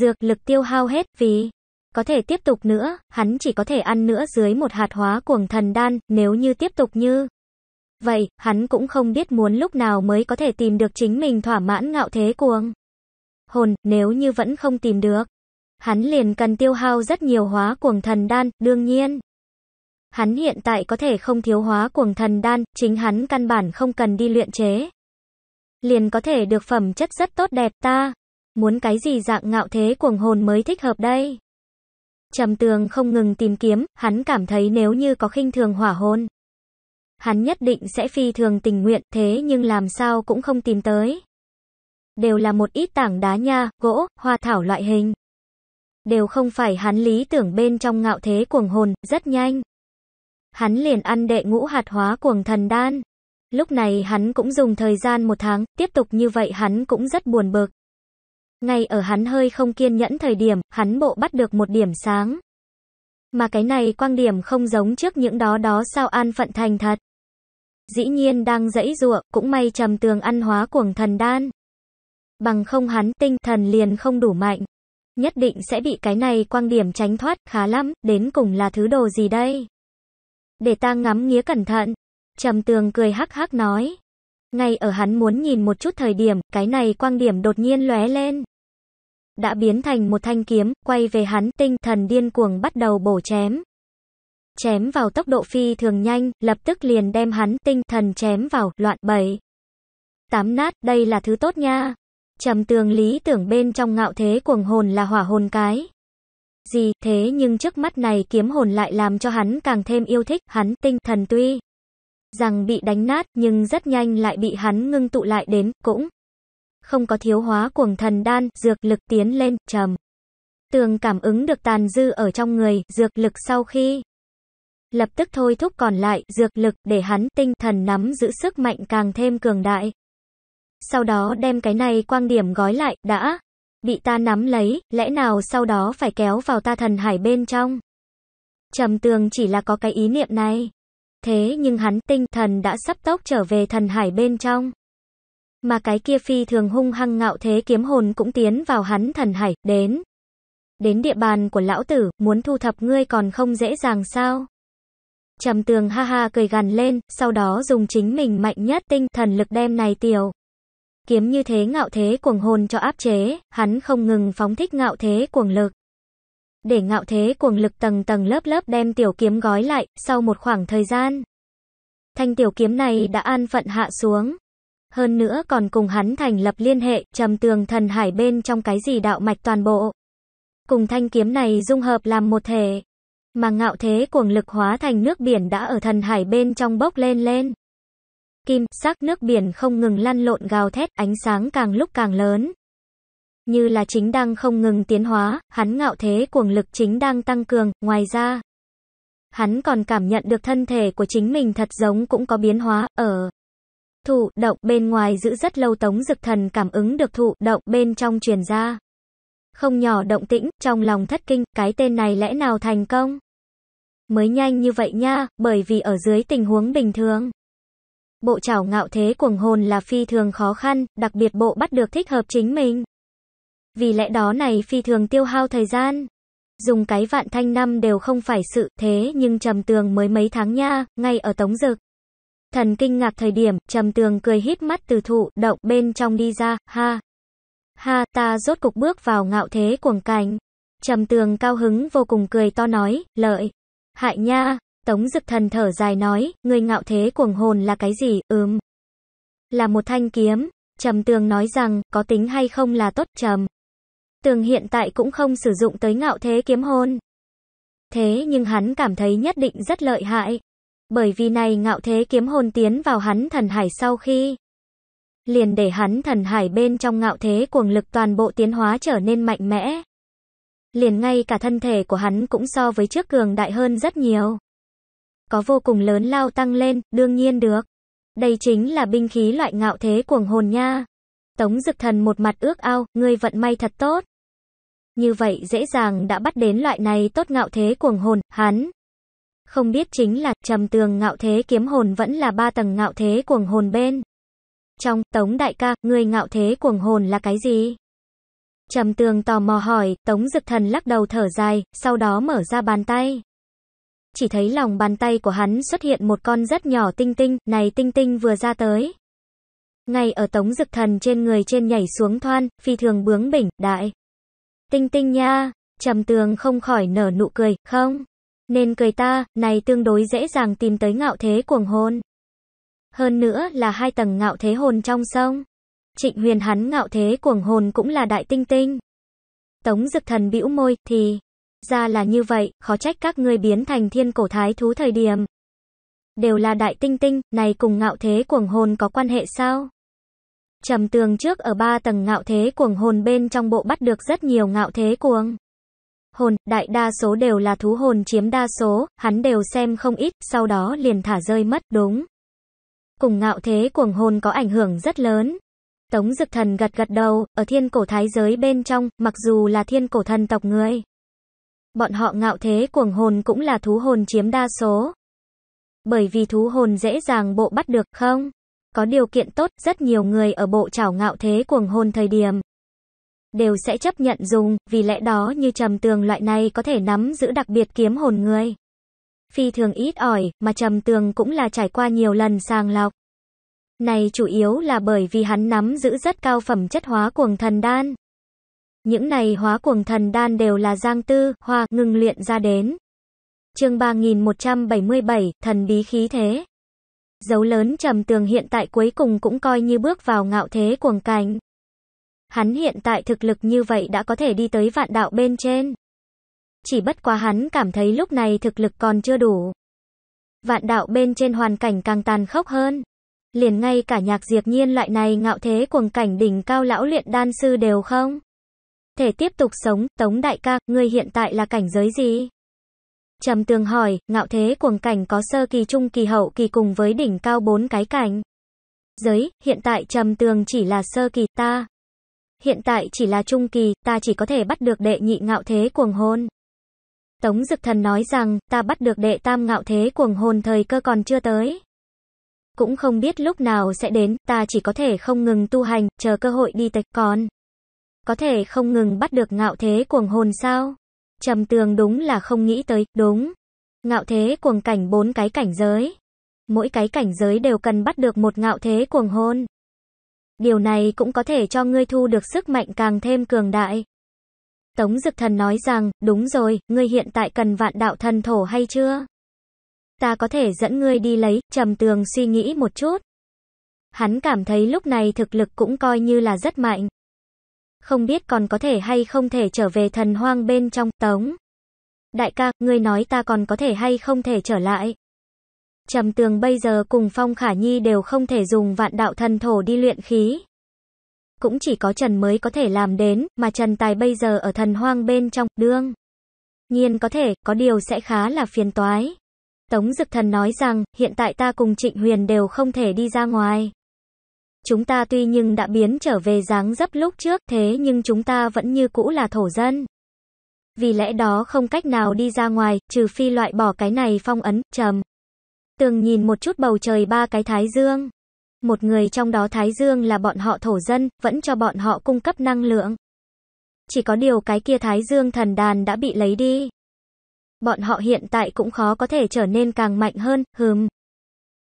Dược lực tiêu hao hết vì có thể tiếp tục nữa, hắn chỉ có thể ăn nữa dưới một hạt hóa cuồng thần đan, nếu như tiếp tục như. Vậy, hắn cũng không biết muốn lúc nào mới có thể tìm được chính mình thỏa mãn ngạo thế cuồng. Hồn, nếu như vẫn không tìm được, hắn liền cần tiêu hao rất nhiều hóa cuồng thần đan, đương nhiên. Hắn hiện tại có thể không thiếu hóa cuồng thần đan, chính hắn căn bản không cần đi luyện chế. Liền có thể được phẩm chất rất tốt đẹp ta. Muốn cái gì dạng ngạo thế cuồng hồn mới thích hợp đây? Trầm tường không ngừng tìm kiếm, hắn cảm thấy nếu như có khinh thường hỏa hồn. Hắn nhất định sẽ phi thường tình nguyện thế nhưng làm sao cũng không tìm tới. Đều là một ít tảng đá nha, gỗ, hoa thảo loại hình. Đều không phải hắn lý tưởng bên trong ngạo thế cuồng hồn, rất nhanh hắn liền ăn đệ ngũ hạt hóa cuồng thần đan. Lúc này hắn cũng dùng thời gian một tháng, tiếp tục như vậy hắn cũng rất buồn bực. Ngay ở hắn hơi không kiên nhẫn thời điểm, hắn bộ bắt được một điểm sáng. Mà cái này quang điểm không giống trước những đó đó sao an phận thành thật. Dĩ nhiên đang dẫy ruộng, cũng may trầm tường ăn hóa cuồng thần đan. Bằng không hắn tinh thần liền không đủ mạnh. Nhất định sẽ bị cái này quang điểm tránh thoát, khá lắm, đến cùng là thứ đồ gì đây? Để ta ngắm nghía cẩn thận. Trầm tường cười hắc hắc nói. Ngay ở hắn muốn nhìn một chút thời điểm, cái này quang điểm đột nhiên lóe lên. Đã biến thành một thanh kiếm, quay về hắn tinh thần điên cuồng bắt đầu bổ chém. Chém vào tốc độ phi thường nhanh, lập tức liền đem hắn tinh thần chém vào, loạn bầy. Tám nát, đây là thứ tốt nha. Trầm tường lý tưởng bên trong ngạo thế cuồng hồn là hỏa hồn cái gì, thế nhưng trước mắt này kiếm hồn lại làm cho hắn càng thêm yêu thích, hắn tinh thần tuy rằng bị đánh nát nhưng rất nhanh lại bị hắn ngưng tụ lại đến, cũng không có thiếu hóa cuồng thần đan, dược lực tiến lên, trầm. Tường cảm ứng được tàn dư ở trong người, dược lực sau khi lập tức thôi thúc còn lại, dược lực để hắn tinh thần nắm giữ sức mạnh càng thêm cường đại. Sau đó đem cái này quang điểm gói lại, đã bị ta nắm lấy, lẽ nào sau đó phải kéo vào ta thần hải bên trong? Trầm tường chỉ là có cái ý niệm này. Thế nhưng hắn tinh thần đã sắp tốc trở về thần hải bên trong. Mà cái kia phi thường hung hăng ngạo thế kiếm hồn cũng tiến vào hắn thần hải, đến. Đến địa bàn của lão tử, muốn thu thập ngươi còn không dễ dàng sao? Trầm tường ha ha cười gằn lên, sau đó dùng chính mình mạnh nhất tinh thần lực đem này tiểu kiếm như thế ngạo thế cuồng hồn cho áp chế, hắn không ngừng phóng thích ngạo thế cuồng lực. Để ngạo thế cuồng lực tầng tầng lớp lớp đem tiểu kiếm gói lại, sau một khoảng thời gian. Thanh tiểu kiếm này đã an phận hạ xuống. Hơn nữa còn cùng hắn thành lập liên hệ, trầm tường thần hải bên trong cái gì đạo mạch toàn bộ. Cùng thanh kiếm này dung hợp làm một thể. Mà ngạo thế cuồng lực hóa thành nước biển đã ở thần hải bên trong bốc lên lên kim sắc nước biển không ngừng lăn lộn gào thét, ánh sáng càng lúc càng lớn. Như là chính đang không ngừng tiến hóa, hắn ngạo thế cuồng lực chính đang tăng cường, ngoài ra. Hắn còn cảm nhận được thân thể của chính mình thật giống cũng có biến hóa, ở thụ động bên ngoài giữ rất lâu tống dực thần cảm ứng được thụ động bên trong truyền ra. Không nhỏ động tĩnh, trong lòng thất kinh, cái tên này lẽ nào thành công? Mới nhanh như vậy nha, bởi vì ở dưới tình huống bình thường. Bộ trảo ngạo thế cuồng hồn là phi thường khó khăn, đặc biệt bộ bắt được thích hợp chính mình. Vì lẽ đó này phi thường tiêu hao thời gian. Dùng cái vạn thanh năm đều không phải sự thế nhưng trầm tường mới mấy tháng nha, ngay ở tống dực. Thần kinh ngạc thời điểm, trầm tường cười hít mắt từ thụ, động bên trong đi ra, ha. Ha, ta rốt cục bước vào ngạo thế cuồng cảnh. Trầm tường cao hứng vô cùng cười to nói, lợi. Hại nha, Tống Dực Thần thở dài nói, người ngạo thế cuồng hồn là cái gì, ừm. Là một thanh kiếm. Trầm Tường nói rằng, có tính hay không là tốt, Trầm. Tường hiện tại cũng không sử dụng tới ngạo thế kiếm hồn. Thế nhưng hắn cảm thấy nhất định rất lợi hại. Bởi vì này ngạo thế kiếm hồn tiến vào hắn thần hải sau khi. Liền để hắn thần hải bên trong ngạo thế cuồng lực toàn bộ tiến hóa trở nên mạnh mẽ. Liền ngay cả thân thể của hắn cũng so với trước cường đại hơn rất nhiều có vô cùng lớn lao tăng lên, đương nhiên được. Đây chính là binh khí loại ngạo thế cuồng hồn nha. Tống Dực Thần một mặt ước ao, ngươi vận may thật tốt. Như vậy dễ dàng đã bắt đến loại này tốt ngạo thế cuồng hồn, hắn. Không biết chính là trầm tường ngạo thế kiếm hồn vẫn là ba tầng ngạo thế cuồng hồn bên. Trong, Tống Đại ca, ngươi ngạo thế cuồng hồn là cái gì? Trầm tường tò mò hỏi, Tống Dực Thần lắc đầu thở dài, sau đó mở ra bàn tay chỉ thấy lòng bàn tay của hắn xuất hiện một con rất nhỏ tinh tinh, này tinh tinh vừa ra tới. Ngay ở tống dực thần trên người trên nhảy xuống thoan, phi thường bướng bỉnh, đại. Tinh tinh nha, trầm tường không khỏi nở nụ cười, không? Nên cười ta, này tương đối dễ dàng tìm tới ngạo thế cuồng hôn Hơn nữa là hai tầng ngạo thế hồn trong sông. Trịnh huyền hắn ngạo thế cuồng hồn cũng là đại tinh tinh. Tống dực thần bĩu môi, thì ra là như vậy, khó trách các ngươi biến thành thiên cổ thái thú thời điểm. Đều là đại tinh tinh, này cùng ngạo thế cuồng hồn có quan hệ sao? Trầm tường trước ở ba tầng ngạo thế cuồng hồn bên trong bộ bắt được rất nhiều ngạo thế cuồng. Hồn, đại đa số đều là thú hồn chiếm đa số, hắn đều xem không ít, sau đó liền thả rơi mất, đúng. Cùng ngạo thế cuồng hồn có ảnh hưởng rất lớn, Tống Dực Thần gật gật đầu, ở thiên cổ thái giới bên trong, mặc dù là thiên cổ thần tộc người. Bọn họ ngạo thế cuồng hồn cũng là thú hồn chiếm đa số. Bởi vì thú hồn dễ dàng bộ bắt được không? Có điều kiện tốt, rất nhiều người ở bộ trảo ngạo thế cuồng hồn thời điểm. Đều sẽ chấp nhận dùng, vì lẽ đó như trầm tường loại này có thể nắm giữ đặc biệt kiếm hồn người. Phi thường ít ỏi, mà trầm tường cũng là trải qua nhiều lần sàng lọc. Này chủ yếu là bởi vì hắn nắm giữ rất cao phẩm chất hóa cuồng thần đan. Những này hóa cuồng thần đan đều là Giang Tư, Hoa, ngừng luyện ra đến. chương 3177, thần bí khí thế. Dấu lớn trầm tường hiện tại cuối cùng cũng coi như bước vào ngạo thế cuồng cảnh. Hắn hiện tại thực lực như vậy đã có thể đi tới vạn đạo bên trên. Chỉ bất quá hắn cảm thấy lúc này thực lực còn chưa đủ. Vạn đạo bên trên hoàn cảnh càng tàn khốc hơn. Liền ngay cả nhạc diệt nhiên loại này ngạo thế cuồng cảnh đỉnh cao lão luyện đan sư đều không thể tiếp tục sống, Tống đại ca, ngươi hiện tại là cảnh giới gì? Trầm tường hỏi, ngạo thế cuồng cảnh có sơ kỳ trung kỳ hậu kỳ cùng với đỉnh cao bốn cái cảnh. Giới, hiện tại trầm tường chỉ là sơ kỳ ta. Hiện tại chỉ là trung kỳ, ta chỉ có thể bắt được đệ nhị ngạo thế cuồng hôn. Tống Dực Thần nói rằng, ta bắt được đệ tam ngạo thế cuồng hôn thời cơ còn chưa tới. Cũng không biết lúc nào sẽ đến, ta chỉ có thể không ngừng tu hành, chờ cơ hội đi tới, còn có thể không ngừng bắt được ngạo thế cuồng hồn sao? Trầm tường đúng là không nghĩ tới, đúng. Ngạo thế cuồng cảnh bốn cái cảnh giới. Mỗi cái cảnh giới đều cần bắt được một ngạo thế cuồng hồn. Điều này cũng có thể cho ngươi thu được sức mạnh càng thêm cường đại. Tống Dực Thần nói rằng, đúng rồi, ngươi hiện tại cần vạn đạo thần thổ hay chưa? Ta có thể dẫn ngươi đi lấy, trầm tường suy nghĩ một chút. Hắn cảm thấy lúc này thực lực cũng coi như là rất mạnh không biết còn có thể hay không thể trở về thần hoang bên trong, tống. Đại ca, ngươi nói ta còn có thể hay không thể trở lại. Trầm tường bây giờ cùng Phong Khả Nhi đều không thể dùng vạn đạo thần thổ đi luyện khí. Cũng chỉ có Trần mới có thể làm đến, mà Trần Tài bây giờ ở thần hoang bên trong, đương. Nhiên có thể, có điều sẽ khá là phiền toái. Tống Dực Thần nói rằng, hiện tại ta cùng Trịnh Huyền đều không thể đi ra ngoài. Chúng ta tuy nhưng đã biến trở về dáng dấp lúc trước, thế nhưng chúng ta vẫn như cũ là thổ dân. Vì lẽ đó không cách nào đi ra ngoài, trừ phi loại bỏ cái này phong ấn, trầm. Tường nhìn một chút bầu trời ba cái thái dương. Một người trong đó thái dương là bọn họ thổ dân, vẫn cho bọn họ cung cấp năng lượng. Chỉ có điều cái kia thái dương thần đàn đã bị lấy đi. Bọn họ hiện tại cũng khó có thể trở nên càng mạnh hơn, hừm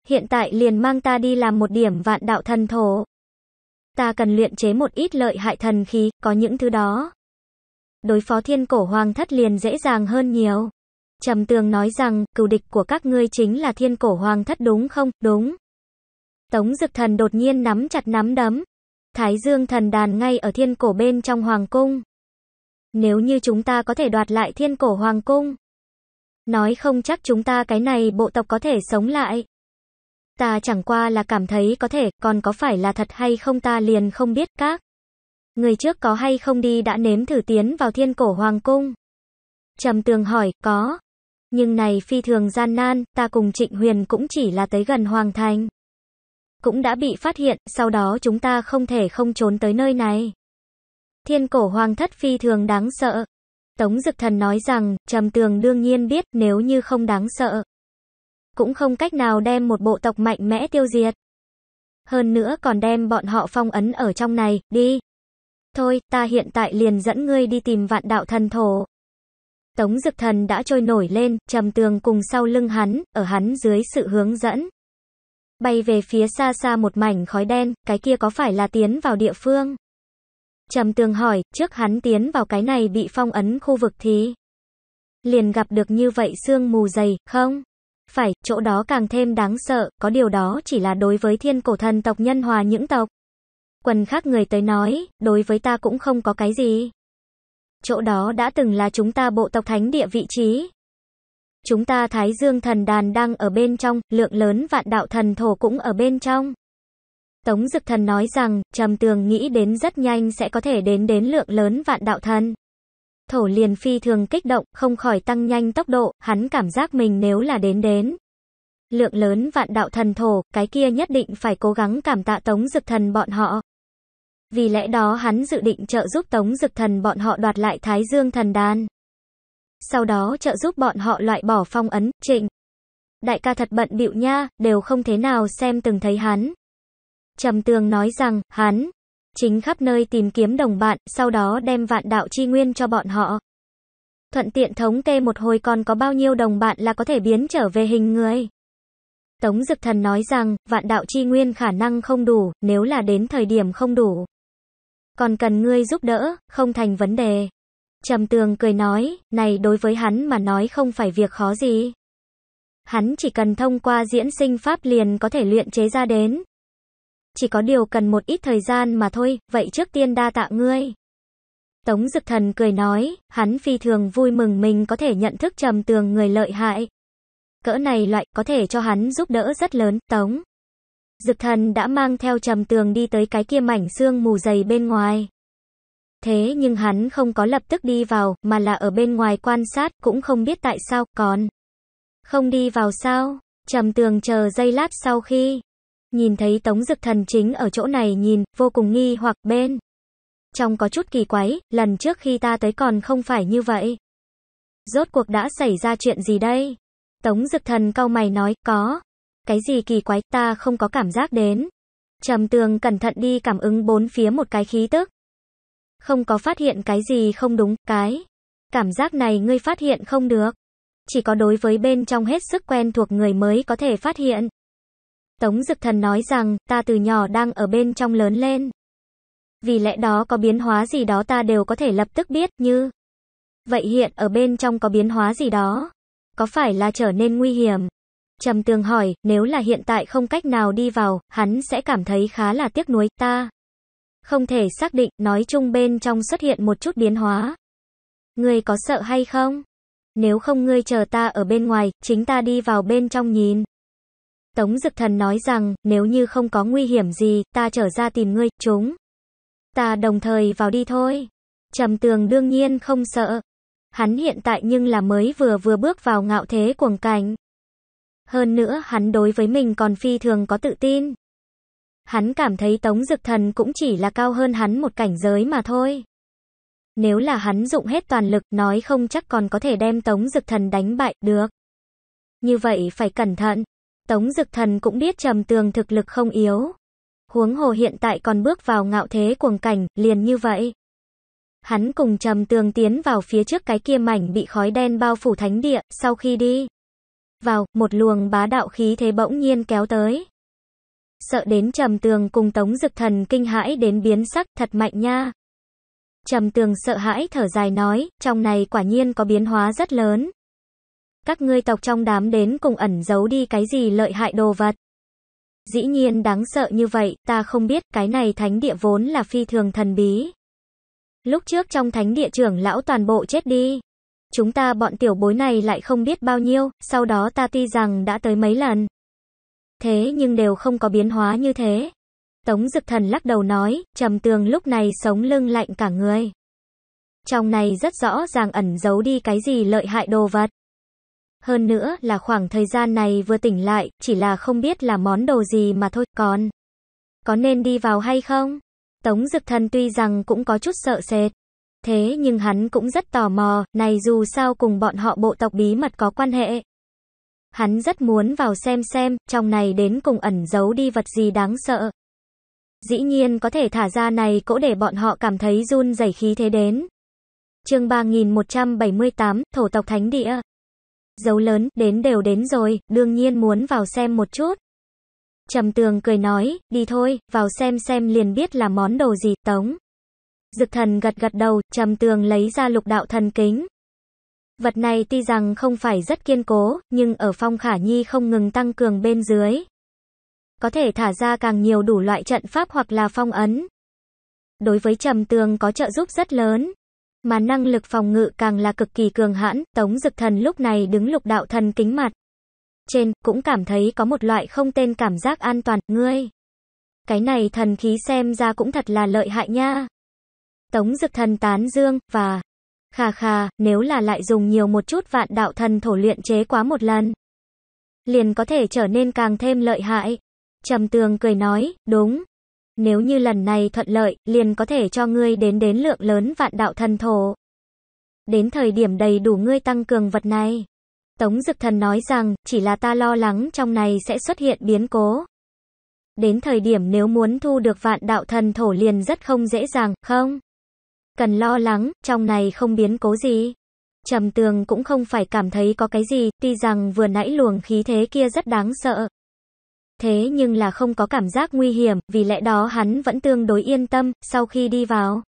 hiện tại liền mang ta đi làm một điểm vạn đạo thần thổ. Ta cần luyện chế một ít lợi hại thần khí, có những thứ đó. Đối phó thiên cổ hoàng thất liền dễ dàng hơn nhiều. Trầm tường nói rằng, cừu địch của các ngươi chính là thiên cổ hoàng thất đúng không, đúng. Tống dực thần đột nhiên nắm chặt nắm đấm. Thái dương thần đàn ngay ở thiên cổ bên trong hoàng cung. Nếu như chúng ta có thể đoạt lại thiên cổ hoàng cung. Nói không chắc chúng ta cái này bộ tộc có thể sống lại. Ta chẳng qua là cảm thấy có thể, còn có phải là thật hay không ta liền không biết các. Người trước có hay không đi đã nếm thử tiến vào thiên cổ hoàng cung. Trầm tường hỏi, có. Nhưng này phi thường gian nan, ta cùng Trịnh Huyền cũng chỉ là tới gần hoàng thành. Cũng đã bị phát hiện, sau đó chúng ta không thể không trốn tới nơi này. Thiên cổ hoàng thất phi thường đáng sợ. Tống Dực Thần nói rằng, Trầm Tường đương nhiên biết nếu như không đáng sợ, cũng không cách nào đem một bộ tộc mạnh mẽ tiêu diệt. Hơn nữa còn đem bọn họ phong ấn ở trong này, đi. Thôi, ta hiện tại liền dẫn ngươi đi tìm vạn đạo thần thổ. Tống dực thần đã trôi nổi lên, trầm tường cùng sau lưng hắn, ở hắn dưới sự hướng dẫn. Bay về phía xa xa một mảnh khói đen, cái kia có phải là tiến vào địa phương? Trầm tường hỏi, trước hắn tiến vào cái này bị phong ấn khu vực thì... Liền gặp được như vậy sương mù dày, không? Phải, chỗ đó càng thêm đáng sợ, có điều đó chỉ là đối với thiên cổ thần tộc nhân hòa những tộc. Quần khác người tới nói, đối với ta cũng không có cái gì. Chỗ đó đã từng là chúng ta bộ tộc thánh địa vị trí. Chúng ta Thái Dương thần đàn đang ở bên trong, lượng lớn vạn đạo thần thổ cũng ở bên trong. Tống Dực Thần nói rằng, Trầm Tường nghĩ đến rất nhanh sẽ có thể đến đến lượng lớn vạn đạo thần. Thổ liền phi thường kích động, không khỏi tăng nhanh tốc độ, hắn cảm giác mình nếu là đến đến. Lượng lớn vạn đạo thần thổ, cái kia nhất định phải cố gắng cảm tạ tống dực thần bọn họ. Vì lẽ đó hắn dự định trợ giúp tống dực thần bọn họ đoạt lại thái dương thần đan. Sau đó trợ giúp bọn họ loại bỏ phong ấn, trịnh. Đại ca thật bận bịu nha, đều không thế nào xem từng thấy hắn. Trầm tường nói rằng, hắn chính khắp nơi tìm kiếm đồng bạn, sau đó đem vạn đạo chi nguyên cho bọn họ. Thuận tiện thống kê một hồi còn có bao nhiêu đồng bạn là có thể biến trở về hình người. Tống Dực Thần nói rằng, vạn đạo chi nguyên khả năng không đủ, nếu là đến thời điểm không đủ. Còn cần ngươi giúp đỡ, không thành vấn đề. Trầm Tường cười nói, này đối với hắn mà nói không phải việc khó gì. Hắn chỉ cần thông qua diễn sinh pháp liền có thể luyện chế ra đến, chỉ có điều cần một ít thời gian mà thôi, vậy trước tiên đa tạ ngươi. Tống Dực Thần cười nói, hắn phi thường vui mừng mình có thể nhận thức trầm tường người lợi hại. Cỡ này loại có thể cho hắn giúp đỡ rất lớn, Tống. Dực Thần đã mang theo trầm tường đi tới cái kia mảnh xương mù dày bên ngoài. Thế nhưng hắn không có lập tức đi vào, mà là ở bên ngoài quan sát, cũng không biết tại sao, còn. Không đi vào sao, trầm tường chờ giây lát sau khi, Nhìn thấy Tống Dực Thần chính ở chỗ này nhìn, vô cùng nghi hoặc bên. Trong có chút kỳ quái, lần trước khi ta tới còn không phải như vậy. Rốt cuộc đã xảy ra chuyện gì đây? Tống Dực Thần cau mày nói, có. Cái gì kỳ quái, ta không có cảm giác đến. Trầm tường cẩn thận đi cảm ứng bốn phía một cái khí tức. Không có phát hiện cái gì không đúng, cái. Cảm giác này ngươi phát hiện không được. Chỉ có đối với bên trong hết sức quen thuộc người mới có thể phát hiện. Tống Dực Thần nói rằng, ta từ nhỏ đang ở bên trong lớn lên. Vì lẽ đó có biến hóa gì đó ta đều có thể lập tức biết, như. Vậy hiện ở bên trong có biến hóa gì đó? Có phải là trở nên nguy hiểm? Trầm tường hỏi, nếu là hiện tại không cách nào đi vào, hắn sẽ cảm thấy khá là tiếc nuối, ta. Không thể xác định, nói chung bên trong xuất hiện một chút biến hóa. Ngươi có sợ hay không? Nếu không ngươi chờ ta ở bên ngoài, chính ta đi vào bên trong nhìn. Tống Dực Thần nói rằng, nếu như không có nguy hiểm gì, ta trở ra tìm ngươi, chúng. Ta đồng thời vào đi thôi. Trầm tường đương nhiên không sợ. Hắn hiện tại nhưng là mới vừa vừa bước vào ngạo thế cuồng cảnh. Hơn nữa hắn đối với mình còn phi thường có tự tin. Hắn cảm thấy Tống Dực Thần cũng chỉ là cao hơn hắn một cảnh giới mà thôi. Nếu là hắn dụng hết toàn lực nói không chắc còn có thể đem Tống Dực Thần đánh bại, được. Như vậy phải cẩn thận, Tống Dực Thần cũng biết Trầm Tường thực lực không yếu. Huống hồ hiện tại còn bước vào ngạo thế cuồng cảnh, liền như vậy. Hắn cùng Trầm Tường tiến vào phía trước cái kia mảnh bị khói đen bao phủ thánh địa, sau khi đi vào, một luồng bá đạo khí thế bỗng nhiên kéo tới. Sợ đến Trầm Tường cùng Tống Dực Thần kinh hãi đến biến sắc, thật mạnh nha. Trầm Tường sợ hãi thở dài nói, trong này quả nhiên có biến hóa rất lớn các ngươi tộc trong đám đến cùng ẩn giấu đi cái gì lợi hại đồ vật. Dĩ nhiên đáng sợ như vậy, ta không biết cái này thánh địa vốn là phi thường thần bí. Lúc trước trong thánh địa trưởng lão toàn bộ chết đi. Chúng ta bọn tiểu bối này lại không biết bao nhiêu, sau đó ta tuy rằng đã tới mấy lần. Thế nhưng đều không có biến hóa như thế. Tống Dực Thần lắc đầu nói, trầm tường lúc này sống lưng lạnh cả người. Trong này rất rõ ràng ẩn giấu đi cái gì lợi hại đồ vật. Hơn nữa là khoảng thời gian này vừa tỉnh lại, chỉ là không biết là món đồ gì mà thôi, còn có nên đi vào hay không? Tống Dực Thần tuy rằng cũng có chút sợ sệt, thế nhưng hắn cũng rất tò mò, này dù sao cùng bọn họ bộ tộc bí mật có quan hệ. Hắn rất muốn vào xem xem, trong này đến cùng ẩn giấu đi vật gì đáng sợ. Dĩ nhiên có thể thả ra này cỗ để bọn họ cảm thấy run rẩy khí thế đến. Chương 3178, thổ tộc thánh địa. Dấu lớn, đến đều đến rồi, đương nhiên muốn vào xem một chút. Trầm tường cười nói, đi thôi, vào xem xem liền biết là món đồ gì, tống. Dực thần gật gật đầu, trầm tường lấy ra lục đạo thần kính. Vật này tuy rằng không phải rất kiên cố, nhưng ở phong khả nhi không ngừng tăng cường bên dưới. Có thể thả ra càng nhiều đủ loại trận pháp hoặc là phong ấn. Đối với trầm tường có trợ giúp rất lớn mà năng lực phòng ngự càng là cực kỳ cường hãn, Tống Dực Thần lúc này đứng lục đạo thần kính mặt. Trên, cũng cảm thấy có một loại không tên cảm giác an toàn, ngươi. Cái này thần khí xem ra cũng thật là lợi hại nha. Tống Dực Thần tán dương, và... Khà khà, nếu là lại dùng nhiều một chút vạn đạo thần thổ luyện chế quá một lần. Liền có thể trở nên càng thêm lợi hại. Trầm tường cười nói, đúng, nếu như lần này thuận lợi, liền có thể cho ngươi đến đến lượng lớn vạn đạo thần thổ. Đến thời điểm đầy đủ ngươi tăng cường vật này. Tống Dực Thần nói rằng, chỉ là ta lo lắng trong này sẽ xuất hiện biến cố. Đến thời điểm nếu muốn thu được vạn đạo thần thổ liền rất không dễ dàng, không? Cần lo lắng, trong này không biến cố gì. Trầm tường cũng không phải cảm thấy có cái gì, tuy rằng vừa nãy luồng khí thế kia rất đáng sợ, Thế nhưng là không có cảm giác nguy hiểm, vì lẽ đó hắn vẫn tương đối yên tâm, sau khi đi vào.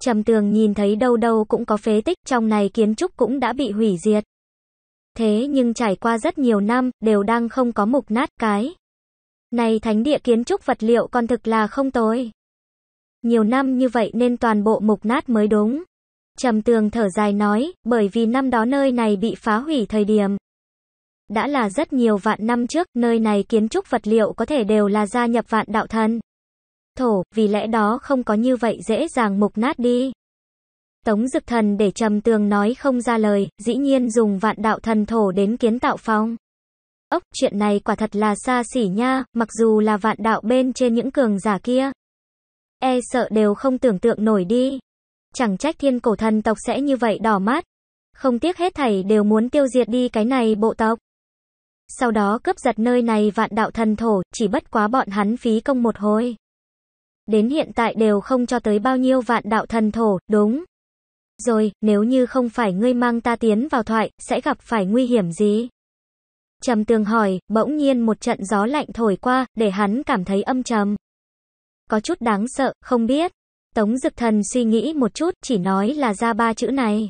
Trầm tường nhìn thấy đâu đâu cũng có phế tích, trong này kiến trúc cũng đã bị hủy diệt. Thế nhưng trải qua rất nhiều năm, đều đang không có mục nát cái. Này thánh địa kiến trúc vật liệu còn thực là không tồi. Nhiều năm như vậy nên toàn bộ mục nát mới đúng. Trầm tường thở dài nói, bởi vì năm đó nơi này bị phá hủy thời điểm, đã là rất nhiều vạn năm trước, nơi này kiến trúc vật liệu có thể đều là gia nhập vạn đạo thần. Thổ, vì lẽ đó không có như vậy dễ dàng mục nát đi. Tống Dực Thần để trầm tường nói không ra lời, dĩ nhiên dùng vạn đạo thần thổ đến kiến tạo phong. Ốc, chuyện này quả thật là xa xỉ nha, mặc dù là vạn đạo bên trên những cường giả kia. E sợ đều không tưởng tượng nổi đi. Chẳng trách thiên cổ thần tộc sẽ như vậy đỏ mắt Không tiếc hết thảy đều muốn tiêu diệt đi cái này bộ tộc. Sau đó cướp giật nơi này vạn đạo thần thổ, chỉ bất quá bọn hắn phí công một hồi. Đến hiện tại đều không cho tới bao nhiêu vạn đạo thần thổ, đúng. Rồi, nếu như không phải ngươi mang ta tiến vào thoại, sẽ gặp phải nguy hiểm gì? Trầm tường hỏi, bỗng nhiên một trận gió lạnh thổi qua, để hắn cảm thấy âm trầm. Có chút đáng sợ, không biết. Tống Dực Thần suy nghĩ một chút, chỉ nói là ra ba chữ này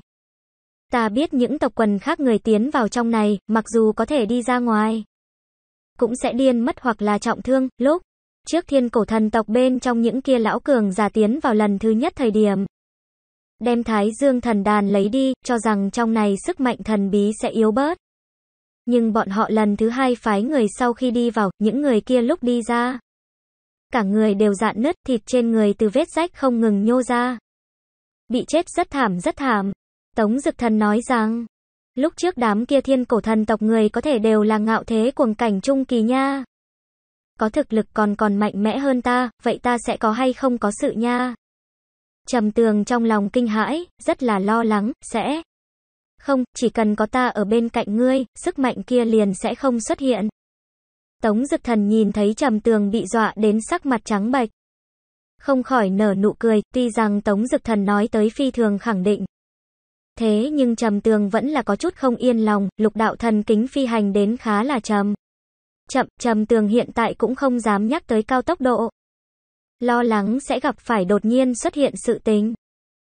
ta biết những tộc quần khác người tiến vào trong này, mặc dù có thể đi ra ngoài, cũng sẽ điên mất hoặc là trọng thương, lúc trước thiên cổ thần tộc bên trong những kia lão cường giả tiến vào lần thứ nhất thời điểm. Đem thái dương thần đàn lấy đi, cho rằng trong này sức mạnh thần bí sẽ yếu bớt. Nhưng bọn họ lần thứ hai phái người sau khi đi vào, những người kia lúc đi ra. Cả người đều dạn nứt, thịt trên người từ vết rách không ngừng nhô ra. Bị chết rất thảm rất thảm. Tống Dực Thần nói rằng, lúc trước đám kia thiên cổ thần tộc người có thể đều là ngạo thế cuồng cảnh trung kỳ nha. Có thực lực còn còn mạnh mẽ hơn ta, vậy ta sẽ có hay không có sự nha. Trầm tường trong lòng kinh hãi, rất là lo lắng, sẽ. Không, chỉ cần có ta ở bên cạnh ngươi, sức mạnh kia liền sẽ không xuất hiện. Tống Dực Thần nhìn thấy Trầm Tường bị dọa đến sắc mặt trắng bệch, không khỏi nở nụ cười, tuy rằng Tống Dực Thần nói tới phi thường khẳng định, Thế nhưng trầm tường vẫn là có chút không yên lòng, lục đạo thần kính phi hành đến khá là chậm. Chậm, trầm tường hiện tại cũng không dám nhắc tới cao tốc độ. Lo lắng sẽ gặp phải đột nhiên xuất hiện sự tính.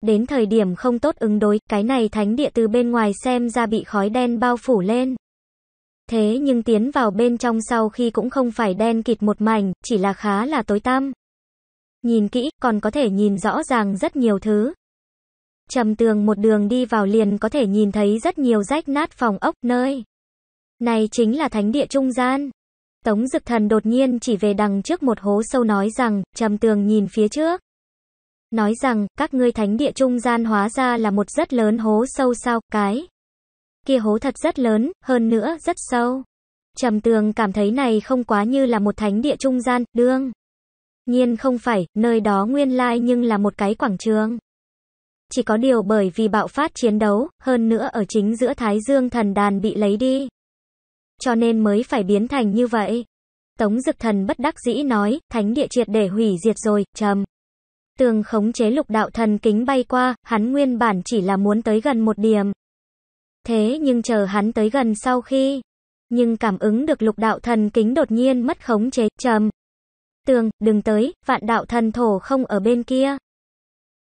Đến thời điểm không tốt ứng đối, cái này thánh địa từ bên ngoài xem ra bị khói đen bao phủ lên. Thế nhưng tiến vào bên trong sau khi cũng không phải đen kịt một mảnh, chỉ là khá là tối tăm. Nhìn kỹ, còn có thể nhìn rõ ràng rất nhiều thứ trầm tường một đường đi vào liền có thể nhìn thấy rất nhiều rách nát phòng ốc nơi. Này chính là thánh địa trung gian. Tống Dực Thần đột nhiên chỉ về đằng trước một hố sâu nói rằng, trầm tường nhìn phía trước. Nói rằng, các ngươi thánh địa trung gian hóa ra là một rất lớn hố sâu sao, cái. Kia hố thật rất lớn, hơn nữa, rất sâu. Trầm tường cảm thấy này không quá như là một thánh địa trung gian, đương. Nhiên không phải, nơi đó nguyên lai nhưng là một cái quảng trường chỉ có điều bởi vì bạo phát chiến đấu, hơn nữa ở chính giữa Thái Dương thần đàn bị lấy đi. Cho nên mới phải biến thành như vậy. Tống Dực Thần bất đắc dĩ nói, thánh địa triệt để hủy diệt rồi, trầm. Tường khống chế lục đạo thần kính bay qua, hắn nguyên bản chỉ là muốn tới gần một điểm. Thế nhưng chờ hắn tới gần sau khi, nhưng cảm ứng được lục đạo thần kính đột nhiên mất khống chế, trầm. Tường, đừng tới, vạn đạo thần thổ không ở bên kia.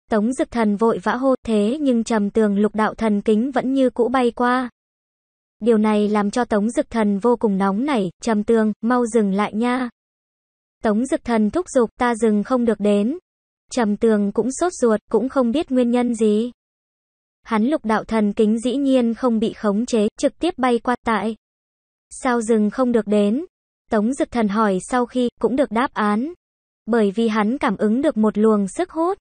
Tống Dực Thần vội vã hô, thế nhưng trầm tường lục đạo thần kính vẫn như cũ bay qua. Điều này làm cho Tống Dực Thần vô cùng nóng nảy, trầm tường, mau dừng lại nha. Tống Dực Thần thúc giục, ta dừng không được đến. Trầm tường cũng sốt ruột, cũng không biết nguyên nhân gì. Hắn lục đạo thần kính dĩ nhiên không bị khống chế, trực tiếp bay qua tại. Sao dừng không được đến? Tống Dực Thần hỏi sau khi, cũng được đáp án. Bởi vì hắn cảm ứng được một luồng sức hút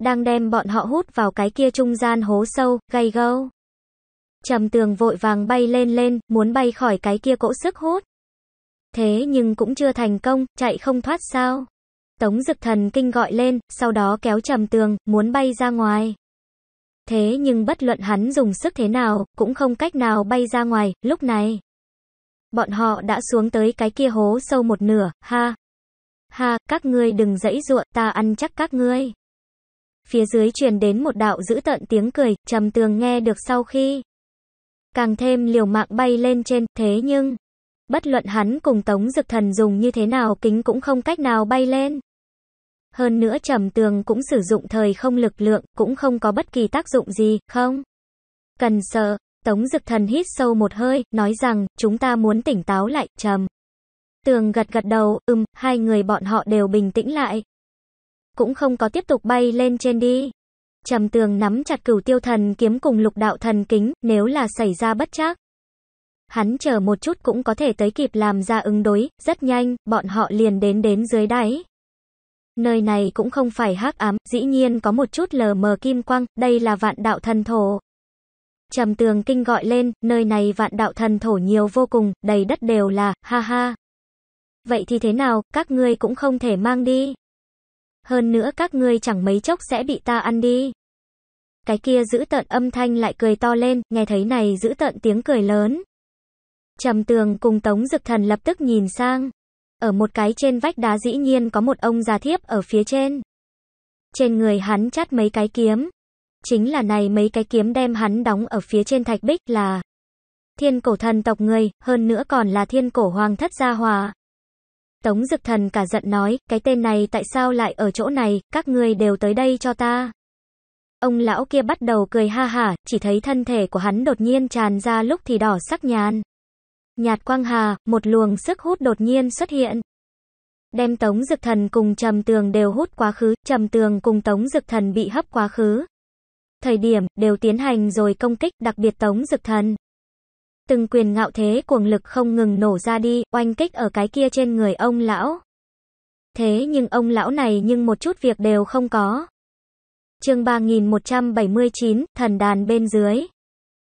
đang đem bọn họ hút vào cái kia trung gian hố sâu, gay gâu. Trầm tường vội vàng bay lên lên, muốn bay khỏi cái kia cỗ sức hút. Thế nhưng cũng chưa thành công, chạy không thoát sao. Tống dực thần kinh gọi lên, sau đó kéo trầm tường, muốn bay ra ngoài. Thế nhưng bất luận hắn dùng sức thế nào, cũng không cách nào bay ra ngoài, lúc này. Bọn họ đã xuống tới cái kia hố sâu một nửa, ha. Ha, các ngươi đừng dãy ruộng, ta ăn chắc các ngươi phía dưới truyền đến một đạo giữ tận tiếng cười, trầm tường nghe được sau khi. Càng thêm liều mạng bay lên trên, thế nhưng, bất luận hắn cùng Tống Dực Thần dùng như thế nào kính cũng không cách nào bay lên. Hơn nữa trầm tường cũng sử dụng thời không lực lượng, cũng không có bất kỳ tác dụng gì, không? Cần sợ, Tống Dực Thần hít sâu một hơi, nói rằng, chúng ta muốn tỉnh táo lại, trầm. Tường gật gật đầu, ừm, hai người bọn họ đều bình tĩnh lại cũng không có tiếp tục bay lên trên đi. Trầm tường nắm chặt cửu tiêu thần kiếm cùng lục đạo thần kính, nếu là xảy ra bất chắc, Hắn chờ một chút cũng có thể tới kịp làm ra ứng đối, rất nhanh, bọn họ liền đến đến dưới đáy. Nơi này cũng không phải hắc ám, dĩ nhiên có một chút lờ mờ kim quang, đây là vạn đạo thần thổ. Trầm tường kinh gọi lên, nơi này vạn đạo thần thổ nhiều vô cùng, đầy đất đều là, ha ha. Vậy thì thế nào, các ngươi cũng không thể mang đi. Hơn nữa các ngươi chẳng mấy chốc sẽ bị ta ăn đi. Cái kia giữ tận âm thanh lại cười to lên, nghe thấy này giữ tận tiếng cười lớn. Trầm tường cùng tống dực thần lập tức nhìn sang. Ở một cái trên vách đá dĩ nhiên có một ông già thiếp ở phía trên. Trên người hắn chát mấy cái kiếm. Chính là này mấy cái kiếm đem hắn đóng ở phía trên thạch bích là thiên cổ thần tộc người, hơn nữa còn là thiên cổ hoàng thất gia hòa. Tống Dực Thần cả giận nói, cái tên này tại sao lại ở chỗ này, các ngươi đều tới đây cho ta. Ông lão kia bắt đầu cười ha hả, chỉ thấy thân thể của hắn đột nhiên tràn ra lúc thì đỏ sắc nhàn. Nhạt quang hà, một luồng sức hút đột nhiên xuất hiện. Đem Tống Dực Thần cùng Trầm Tường đều hút quá khứ, Trầm Tường cùng Tống Dực Thần bị hấp quá khứ. Thời điểm, đều tiến hành rồi công kích, đặc biệt Tống Dực Thần từng quyền ngạo thế cuồng lực không ngừng nổ ra đi, oanh kích ở cái kia trên người ông lão. Thế nhưng ông lão này nhưng một chút việc đều không có. chương 3179, thần đàn bên dưới.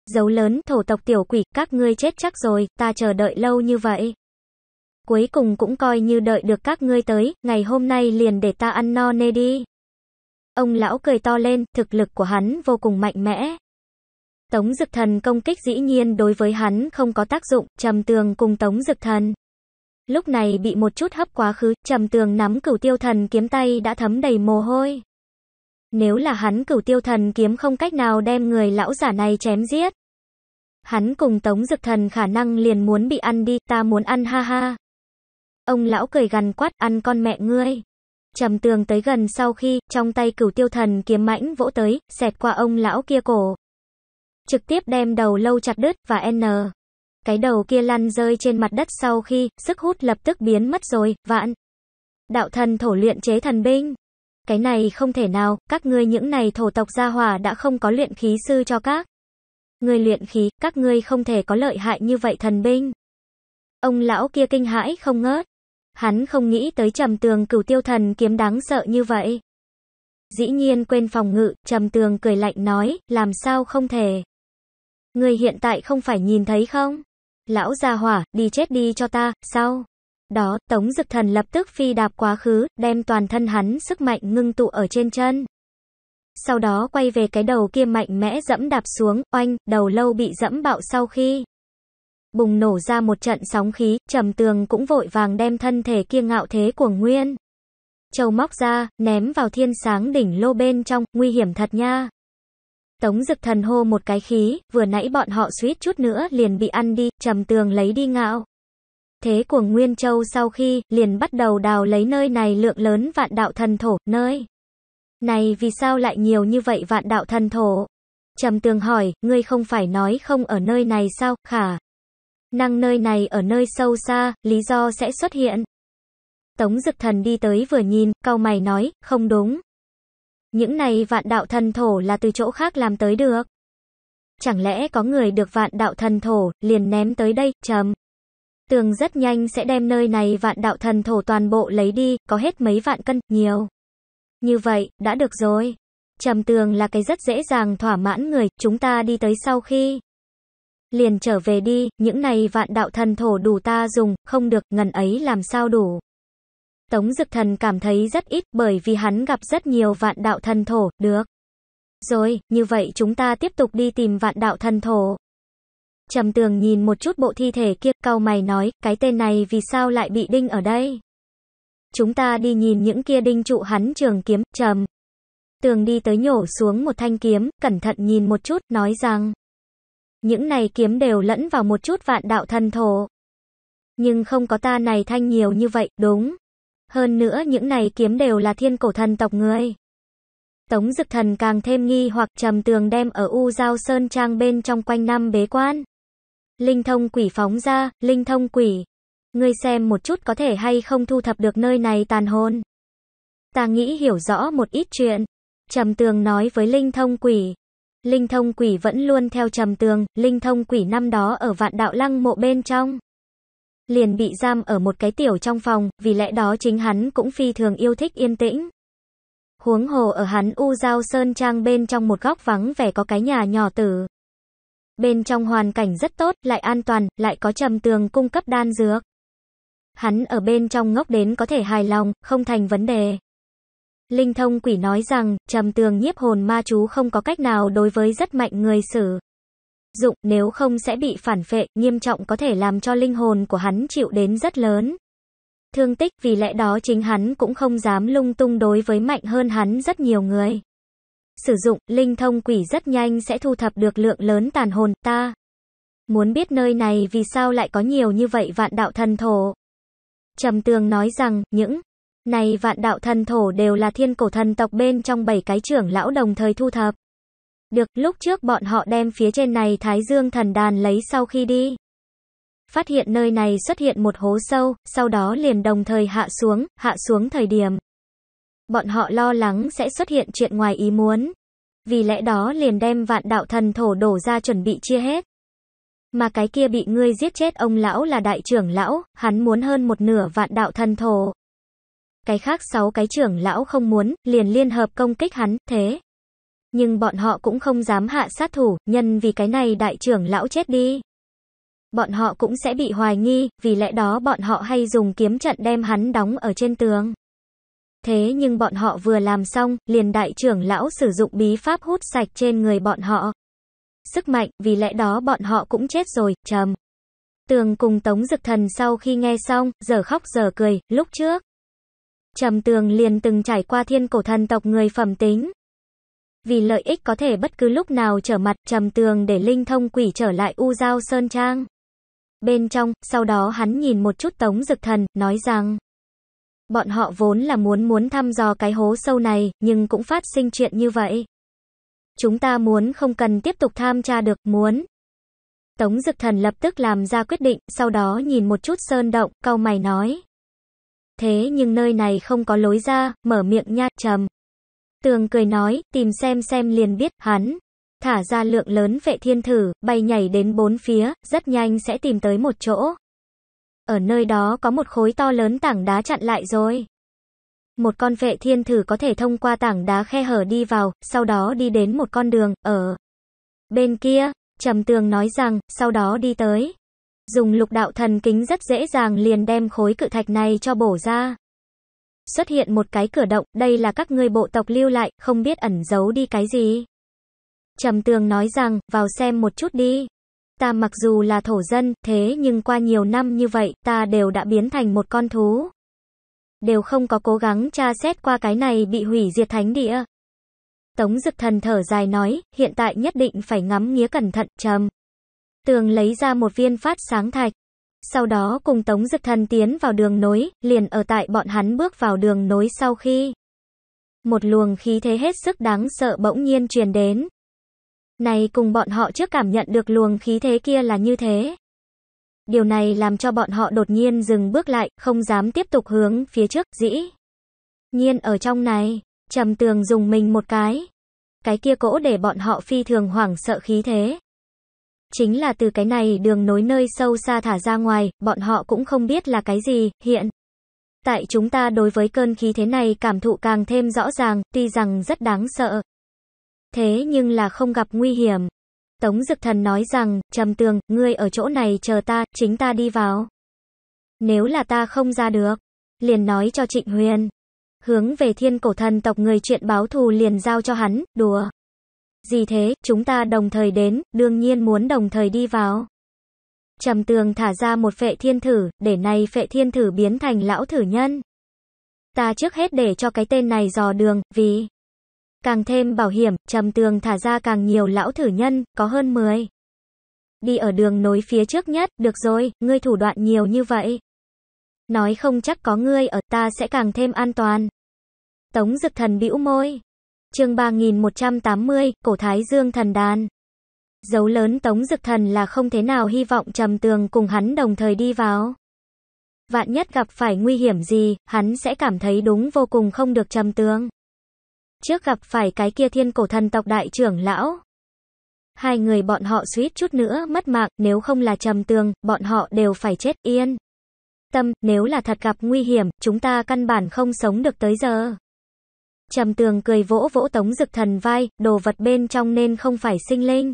Dấu lớn, thổ tộc tiểu quỷ, các ngươi chết chắc rồi, ta chờ đợi lâu như vậy. Cuối cùng cũng coi như đợi được các ngươi tới, ngày hôm nay liền để ta ăn no nê đi. Ông lão cười to lên, thực lực của hắn vô cùng mạnh mẽ. Tống Dực Thần công kích dĩ nhiên đối với hắn không có tác dụng, Trầm Tường cùng Tống Dực Thần. Lúc này bị một chút hấp quá khứ, Trầm Tường nắm cửu tiêu thần kiếm tay đã thấm đầy mồ hôi. Nếu là hắn cửu tiêu thần kiếm không cách nào đem người lão giả này chém giết. Hắn cùng Tống Dực Thần khả năng liền muốn bị ăn đi, ta muốn ăn ha ha. Ông lão cười gằn quát, ăn con mẹ ngươi. Trầm Tường tới gần sau khi, trong tay cửu tiêu thần kiếm mãnh vỗ tới, xẹt qua ông lão kia cổ trực tiếp đem đầu lâu chặt đứt, và N. Cái đầu kia lăn rơi trên mặt đất sau khi, sức hút lập tức biến mất rồi, vạn. Đạo thần thổ luyện chế thần binh. Cái này không thể nào, các ngươi những này thổ tộc gia hỏa đã không có luyện khí sư cho các. Người luyện khí, các ngươi không thể có lợi hại như vậy thần binh. Ông lão kia kinh hãi không ngớt. Hắn không nghĩ tới trầm tường cửu tiêu thần kiếm đáng sợ như vậy. Dĩ nhiên quên phòng ngự, trầm tường cười lạnh nói, làm sao không thể. Người hiện tại không phải nhìn thấy không? Lão già hỏa, đi chết đi cho ta, sau. Đó, Tống Dực Thần lập tức phi đạp quá khứ, đem toàn thân hắn sức mạnh ngưng tụ ở trên chân. Sau đó quay về cái đầu kia mạnh mẽ dẫm đạp xuống, oanh, đầu lâu bị dẫm bạo sau khi. Bùng nổ ra một trận sóng khí, trầm tường cũng vội vàng đem thân thể kia ngạo thế của Nguyên. Châu móc ra, ném vào thiên sáng đỉnh lô bên trong, nguy hiểm thật nha. Tống Dực Thần hô một cái khí, vừa nãy bọn họ suýt chút nữa liền bị ăn đi, trầm tường lấy đi ngạo. Thế của Nguyên Châu sau khi, liền bắt đầu đào lấy nơi này lượng lớn vạn đạo thần thổ, nơi. Này vì sao lại nhiều như vậy vạn đạo thần thổ? Trầm tường hỏi, ngươi không phải nói không ở nơi này sao, khả. Năng nơi này ở nơi sâu xa, lý do sẽ xuất hiện. Tống Dực Thần đi tới vừa nhìn, cau mày nói, không đúng. Những này vạn đạo thần thổ là từ chỗ khác làm tới được. Chẳng lẽ có người được vạn đạo thần thổ, liền ném tới đây, chầm. Tường rất nhanh sẽ đem nơi này vạn đạo thần thổ toàn bộ lấy đi, có hết mấy vạn cân, nhiều. Như vậy, đã được rồi. Trầm tường là cái rất dễ dàng thỏa mãn người, chúng ta đi tới sau khi. Liền trở về đi, những này vạn đạo thần thổ đủ ta dùng, không được, ngần ấy làm sao đủ. Tống Dực Thần cảm thấy rất ít bởi vì hắn gặp rất nhiều vạn đạo thần thổ, được. Rồi, như vậy chúng ta tiếp tục đi tìm vạn đạo thần thổ. Trầm tường nhìn một chút bộ thi thể kia, cau mày nói, cái tên này vì sao lại bị đinh ở đây? Chúng ta đi nhìn những kia đinh trụ hắn trường kiếm, trầm. Tường đi tới nhổ xuống một thanh kiếm, cẩn thận nhìn một chút, nói rằng. Những này kiếm đều lẫn vào một chút vạn đạo thần thổ. Nhưng không có ta này thanh nhiều như vậy, đúng. Hơn nữa những này kiếm đều là thiên cổ thần tộc người. Tống Dực Thần càng thêm nghi hoặc trầm tường đem ở U Giao Sơn Trang bên trong quanh năm bế quan. Linh thông quỷ phóng ra, linh thông quỷ. Ngươi xem một chút có thể hay không thu thập được nơi này tàn hồn. Ta nghĩ hiểu rõ một ít chuyện. Trầm tường nói với linh thông quỷ. Linh thông quỷ vẫn luôn theo trầm tường, linh thông quỷ năm đó ở vạn đạo lăng mộ bên trong liền bị giam ở một cái tiểu trong phòng, vì lẽ đó chính hắn cũng phi thường yêu thích yên tĩnh. Huống hồ ở hắn U Giao Sơn Trang bên trong một góc vắng vẻ có cái nhà nhỏ tử. Bên trong hoàn cảnh rất tốt, lại an toàn, lại có trầm tường cung cấp đan dược. Hắn ở bên trong ngốc đến có thể hài lòng, không thành vấn đề. Linh thông quỷ nói rằng, trầm tường nhiếp hồn ma chú không có cách nào đối với rất mạnh người xử dụng, nếu không sẽ bị phản phệ, nghiêm trọng có thể làm cho linh hồn của hắn chịu đến rất lớn. Thương tích vì lẽ đó chính hắn cũng không dám lung tung đối với mạnh hơn hắn rất nhiều người. Sử dụng, linh thông quỷ rất nhanh sẽ thu thập được lượng lớn tàn hồn ta. Muốn biết nơi này vì sao lại có nhiều như vậy vạn đạo thần thổ. Trầm tường nói rằng, những này vạn đạo thần thổ đều là thiên cổ thần tộc bên trong bảy cái trưởng lão đồng thời thu thập. Được, lúc trước bọn họ đem phía trên này Thái Dương thần đàn lấy sau khi đi. Phát hiện nơi này xuất hiện một hố sâu, sau đó liền đồng thời hạ xuống, hạ xuống thời điểm. Bọn họ lo lắng sẽ xuất hiện chuyện ngoài ý muốn. Vì lẽ đó liền đem vạn đạo thần thổ đổ ra chuẩn bị chia hết. Mà cái kia bị ngươi giết chết ông lão là đại trưởng lão, hắn muốn hơn một nửa vạn đạo thần thổ. Cái khác sáu cái trưởng lão không muốn, liền liên hợp công kích hắn, thế nhưng bọn họ cũng không dám hạ sát thủ, nhân vì cái này đại trưởng lão chết đi. Bọn họ cũng sẽ bị hoài nghi, vì lẽ đó bọn họ hay dùng kiếm trận đem hắn đóng ở trên tường. Thế nhưng bọn họ vừa làm xong, liền đại trưởng lão sử dụng bí pháp hút sạch trên người bọn họ. Sức mạnh, vì lẽ đó bọn họ cũng chết rồi, trầm. Tường cùng Tống Dực Thần sau khi nghe xong, giờ khóc giờ cười, lúc trước. Trầm Tường liền từng trải qua thiên cổ thần tộc người phẩm tính, vì lợi ích có thể bất cứ lúc nào trở mặt trầm tường để linh thông quỷ trở lại U Giao Sơn Trang. Bên trong, sau đó hắn nhìn một chút tống dực thần, nói rằng Bọn họ vốn là muốn muốn thăm dò cái hố sâu này, nhưng cũng phát sinh chuyện như vậy. Chúng ta muốn không cần tiếp tục tham tra được, muốn. Tống dực thần lập tức làm ra quyết định, sau đó nhìn một chút sơn động, cau mày nói. Thế nhưng nơi này không có lối ra, mở miệng nha, trầm. Tường cười nói, tìm xem xem liền biết, hắn. Thả ra lượng lớn vệ thiên thử, bay nhảy đến bốn phía, rất nhanh sẽ tìm tới một chỗ. Ở nơi đó có một khối to lớn tảng đá chặn lại rồi. Một con vệ thiên thử có thể thông qua tảng đá khe hở đi vào, sau đó đi đến một con đường, ở bên kia, trầm tường nói rằng, sau đó đi tới. Dùng lục đạo thần kính rất dễ dàng liền đem khối cự thạch này cho bổ ra xuất hiện một cái cửa động, đây là các ngươi bộ tộc lưu lại, không biết ẩn giấu đi cái gì. Trầm tường nói rằng, vào xem một chút đi. Ta mặc dù là thổ dân, thế nhưng qua nhiều năm như vậy, ta đều đã biến thành một con thú. Đều không có cố gắng tra xét qua cái này bị hủy diệt thánh địa. Tống dực thần thở dài nói, hiện tại nhất định phải ngắm nghía cẩn thận, trầm. Tường lấy ra một viên phát sáng thạch. Sau đó cùng Tống Dực Thần tiến vào đường nối, liền ở tại bọn hắn bước vào đường nối sau khi. Một luồng khí thế hết sức đáng sợ bỗng nhiên truyền đến. Này cùng bọn họ trước cảm nhận được luồng khí thế kia là như thế. Điều này làm cho bọn họ đột nhiên dừng bước lại, không dám tiếp tục hướng phía trước, dĩ. Nhiên ở trong này, trầm tường dùng mình một cái. Cái kia cỗ để bọn họ phi thường hoảng sợ khí thế. Chính là từ cái này đường nối nơi sâu xa thả ra ngoài, bọn họ cũng không biết là cái gì, hiện. Tại chúng ta đối với cơn khí thế này cảm thụ càng thêm rõ ràng, tuy rằng rất đáng sợ. Thế nhưng là không gặp nguy hiểm. Tống Dực Thần nói rằng, Trầm Tường, ngươi ở chỗ này chờ ta, chính ta đi vào. Nếu là ta không ra được, liền nói cho Trịnh Huyền. Hướng về thiên cổ thần tộc người chuyện báo thù liền giao cho hắn, đùa. Gì thế, chúng ta đồng thời đến, đương nhiên muốn đồng thời đi vào. Trầm tường thả ra một phệ thiên thử, để nay phệ thiên thử biến thành lão thử nhân. Ta trước hết để cho cái tên này dò đường, vì càng thêm bảo hiểm, trầm tường thả ra càng nhiều lão thử nhân, có hơn 10. Đi ở đường nối phía trước nhất, được rồi, ngươi thủ đoạn nhiều như vậy. Nói không chắc có ngươi ở ta sẽ càng thêm an toàn. Tống dực thần bĩu môi chương 3180, Cổ Thái Dương Thần Đàn. Dấu lớn Tống Dực Thần là không thế nào hy vọng Trầm Tường cùng hắn đồng thời đi vào. Vạn nhất gặp phải nguy hiểm gì, hắn sẽ cảm thấy đúng vô cùng không được Trầm Tường. Trước gặp phải cái kia thiên cổ thần tộc đại trưởng lão. Hai người bọn họ suýt chút nữa mất mạng, nếu không là Trầm Tường, bọn họ đều phải chết yên. Tâm, nếu là thật gặp nguy hiểm, chúng ta căn bản không sống được tới giờ. Trầm tường cười vỗ vỗ tống dực thần vai, đồ vật bên trong nên không phải sinh linh.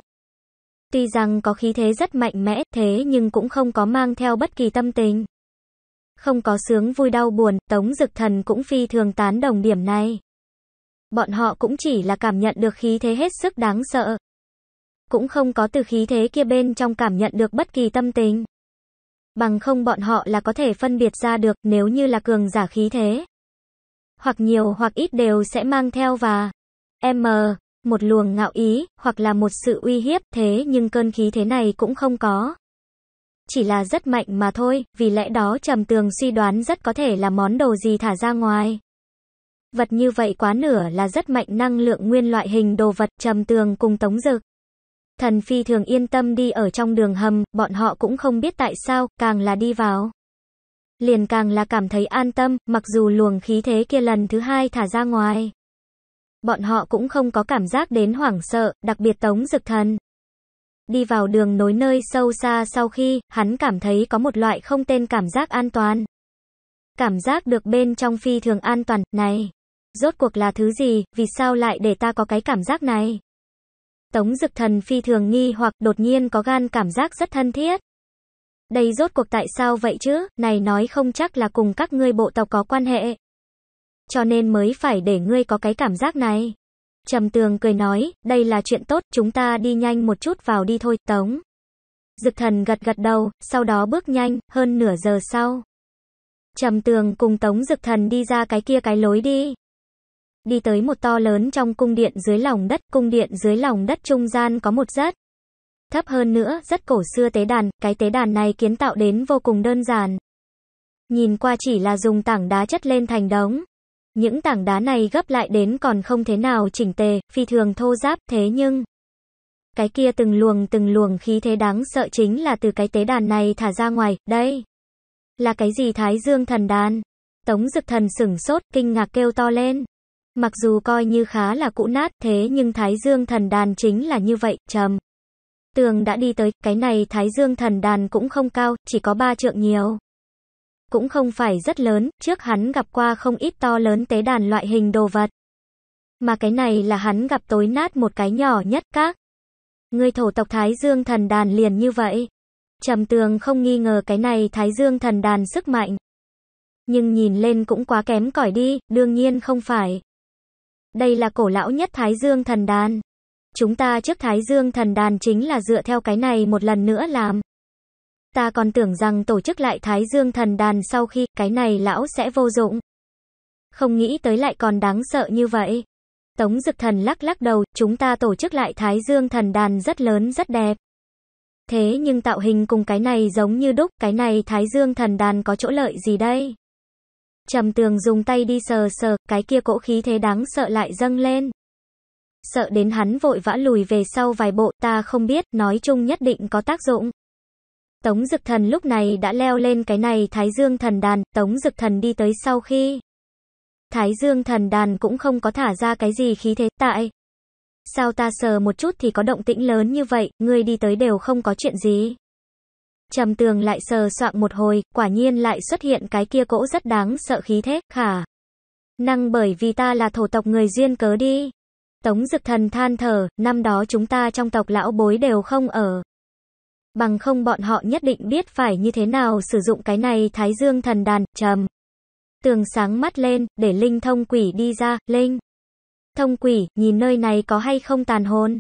Tuy rằng có khí thế rất mạnh mẽ, thế nhưng cũng không có mang theo bất kỳ tâm tình. Không có sướng vui đau buồn, tống dực thần cũng phi thường tán đồng điểm này. Bọn họ cũng chỉ là cảm nhận được khí thế hết sức đáng sợ. Cũng không có từ khí thế kia bên trong cảm nhận được bất kỳ tâm tình. Bằng không bọn họ là có thể phân biệt ra được nếu như là cường giả khí thế hoặc nhiều hoặc ít đều sẽ mang theo và M một luồng ngạo ý, hoặc là một sự uy hiếp, thế nhưng cơn khí thế này cũng không có. Chỉ là rất mạnh mà thôi, vì lẽ đó trầm tường suy đoán rất có thể là món đồ gì thả ra ngoài. Vật như vậy quá nửa là rất mạnh năng lượng nguyên loại hình đồ vật trầm tường cùng tống dực. Thần phi thường yên tâm đi ở trong đường hầm, bọn họ cũng không biết tại sao, càng là đi vào liền càng là cảm thấy an tâm, mặc dù luồng khí thế kia lần thứ hai thả ra ngoài. Bọn họ cũng không có cảm giác đến hoảng sợ, đặc biệt tống dực thần. Đi vào đường nối nơi sâu xa sau khi, hắn cảm thấy có một loại không tên cảm giác an toàn. Cảm giác được bên trong phi thường an toàn, này. Rốt cuộc là thứ gì, vì sao lại để ta có cái cảm giác này? Tống dực thần phi thường nghi hoặc đột nhiên có gan cảm giác rất thân thiết. Đây rốt cuộc tại sao vậy chứ, này nói không chắc là cùng các ngươi bộ tộc có quan hệ. Cho nên mới phải để ngươi có cái cảm giác này. Trầm tường cười nói, đây là chuyện tốt, chúng ta đi nhanh một chút vào đi thôi, tống. Dực thần gật gật đầu, sau đó bước nhanh, hơn nửa giờ sau. Trầm tường cùng tống dực thần đi ra cái kia cái lối đi. Đi tới một to lớn trong cung điện dưới lòng đất, cung điện dưới lòng đất trung gian có một rất Thấp hơn nữa, rất cổ xưa tế đàn, cái tế đàn này kiến tạo đến vô cùng đơn giản. Nhìn qua chỉ là dùng tảng đá chất lên thành đống. Những tảng đá này gấp lại đến còn không thế nào chỉnh tề, phi thường thô giáp, thế nhưng... Cái kia từng luồng từng luồng khí thế đáng sợ chính là từ cái tế đàn này thả ra ngoài, đây. Là cái gì Thái Dương thần đàn? Tống dực thần sửng sốt, kinh ngạc kêu to lên. Mặc dù coi như khá là cũ nát thế nhưng Thái Dương thần đàn chính là như vậy, trầm tường đã đi tới, cái này thái dương thần đàn cũng không cao, chỉ có ba trượng nhiều. Cũng không phải rất lớn, trước hắn gặp qua không ít to lớn tế đàn loại hình đồ vật. Mà cái này là hắn gặp tối nát một cái nhỏ nhất các. Người thổ tộc thái dương thần đàn liền như vậy. Trầm tường không nghi ngờ cái này thái dương thần đàn sức mạnh. Nhưng nhìn lên cũng quá kém cỏi đi, đương nhiên không phải. Đây là cổ lão nhất thái dương thần đàn. Chúng ta trước Thái Dương thần đàn chính là dựa theo cái này một lần nữa làm. Ta còn tưởng rằng tổ chức lại Thái Dương thần đàn sau khi cái này lão sẽ vô dụng. Không nghĩ tới lại còn đáng sợ như vậy. Tống Dực Thần lắc lắc đầu, chúng ta tổ chức lại Thái Dương thần đàn rất lớn rất đẹp. Thế nhưng tạo hình cùng cái này giống như đúc, cái này Thái Dương thần đàn có chỗ lợi gì đây? Trầm tường dùng tay đi sờ sờ, cái kia cỗ khí thế đáng sợ lại dâng lên sợ đến hắn vội vã lùi về sau vài bộ, ta không biết, nói chung nhất định có tác dụng. Tống Dực Thần lúc này đã leo lên cái này Thái Dương Thần Đàn, Tống Dực Thần đi tới sau khi. Thái Dương Thần Đàn cũng không có thả ra cái gì khí thế tại. Sao ta sờ một chút thì có động tĩnh lớn như vậy, ngươi đi tới đều không có chuyện gì. Trầm tường lại sờ soạn một hồi, quả nhiên lại xuất hiện cái kia cỗ rất đáng sợ khí thế, khả. Năng bởi vì ta là thổ tộc người duyên cớ đi. Tống Dực Thần than thở, năm đó chúng ta trong tộc lão bối đều không ở. Bằng không bọn họ nhất định biết phải như thế nào sử dụng cái này Thái Dương thần đàn, trầm. Tường sáng mắt lên, để Linh thông quỷ đi ra, Linh. Thông quỷ, nhìn nơi này có hay không tàn hồn.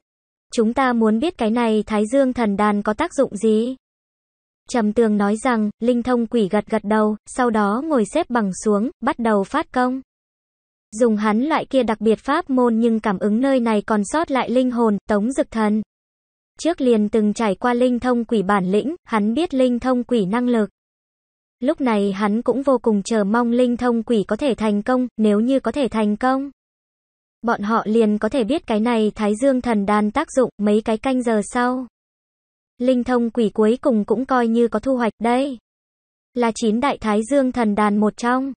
Chúng ta muốn biết cái này Thái Dương thần đàn có tác dụng gì. Trầm tường nói rằng, Linh thông quỷ gật gật đầu, sau đó ngồi xếp bằng xuống, bắt đầu phát công dùng hắn loại kia đặc biệt pháp môn nhưng cảm ứng nơi này còn sót lại linh hồn, tống dực thần. Trước liền từng trải qua linh thông quỷ bản lĩnh, hắn biết linh thông quỷ năng lực. Lúc này hắn cũng vô cùng chờ mong linh thông quỷ có thể thành công, nếu như có thể thành công. Bọn họ liền có thể biết cái này thái dương thần đàn tác dụng mấy cái canh giờ sau. Linh thông quỷ cuối cùng cũng coi như có thu hoạch đây. Là chín đại thái dương thần đàn một trong.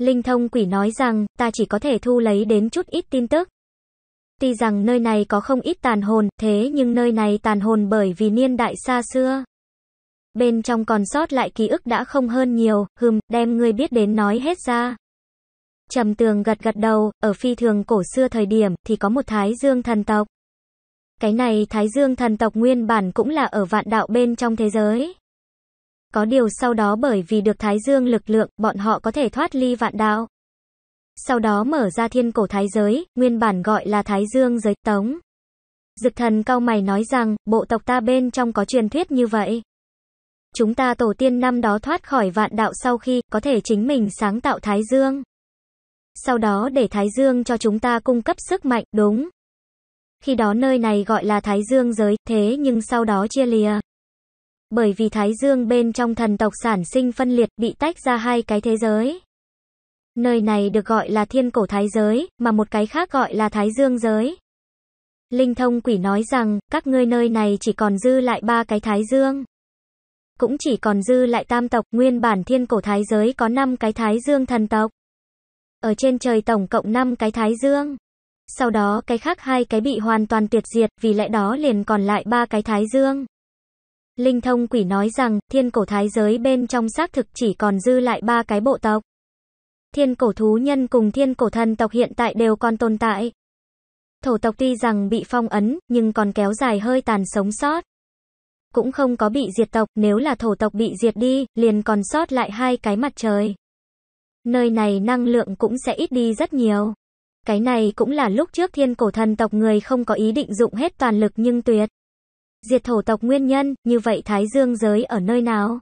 Linh thông quỷ nói rằng, ta chỉ có thể thu lấy đến chút ít tin tức. Tuy rằng nơi này có không ít tàn hồn, thế nhưng nơi này tàn hồn bởi vì niên đại xa xưa. Bên trong còn sót lại ký ức đã không hơn nhiều, hừm, đem ngươi biết đến nói hết ra. Trầm tường gật gật đầu, ở phi thường cổ xưa thời điểm, thì có một thái dương thần tộc. Cái này thái dương thần tộc nguyên bản cũng là ở vạn đạo bên trong thế giới. Có điều sau đó bởi vì được Thái Dương lực lượng, bọn họ có thể thoát ly vạn đạo. Sau đó mở ra thiên cổ Thái giới, nguyên bản gọi là Thái Dương giới tống. Dực thần cao mày nói rằng, bộ tộc ta bên trong có truyền thuyết như vậy. Chúng ta tổ tiên năm đó thoát khỏi vạn đạo sau khi, có thể chính mình sáng tạo Thái Dương. Sau đó để Thái Dương cho chúng ta cung cấp sức mạnh, đúng. Khi đó nơi này gọi là Thái Dương giới, thế nhưng sau đó chia lìa bởi vì Thái Dương bên trong thần tộc sản sinh phân liệt, bị tách ra hai cái thế giới. Nơi này được gọi là thiên cổ thái giới, mà một cái khác gọi là thái dương giới. Linh thông quỷ nói rằng, các ngươi nơi này chỉ còn dư lại ba cái thái dương. Cũng chỉ còn dư lại tam tộc, nguyên bản thiên cổ thái giới có 5 cái thái dương thần tộc. Ở trên trời tổng cộng 5 cái thái dương. Sau đó cái khác hai cái bị hoàn toàn tuyệt diệt, vì lẽ đó liền còn lại ba cái thái dương. Linh thông quỷ nói rằng, thiên cổ thái giới bên trong xác thực chỉ còn dư lại ba cái bộ tộc. Thiên cổ thú nhân cùng thiên cổ thần tộc hiện tại đều còn tồn tại. Thổ tộc tuy rằng bị phong ấn, nhưng còn kéo dài hơi tàn sống sót. Cũng không có bị diệt tộc, nếu là thổ tộc bị diệt đi, liền còn sót lại hai cái mặt trời. Nơi này năng lượng cũng sẽ ít đi rất nhiều. Cái này cũng là lúc trước thiên cổ thần tộc người không có ý định dụng hết toàn lực nhưng tuyệt. Diệt thổ tộc nguyên nhân, như vậy Thái Dương giới ở nơi nào?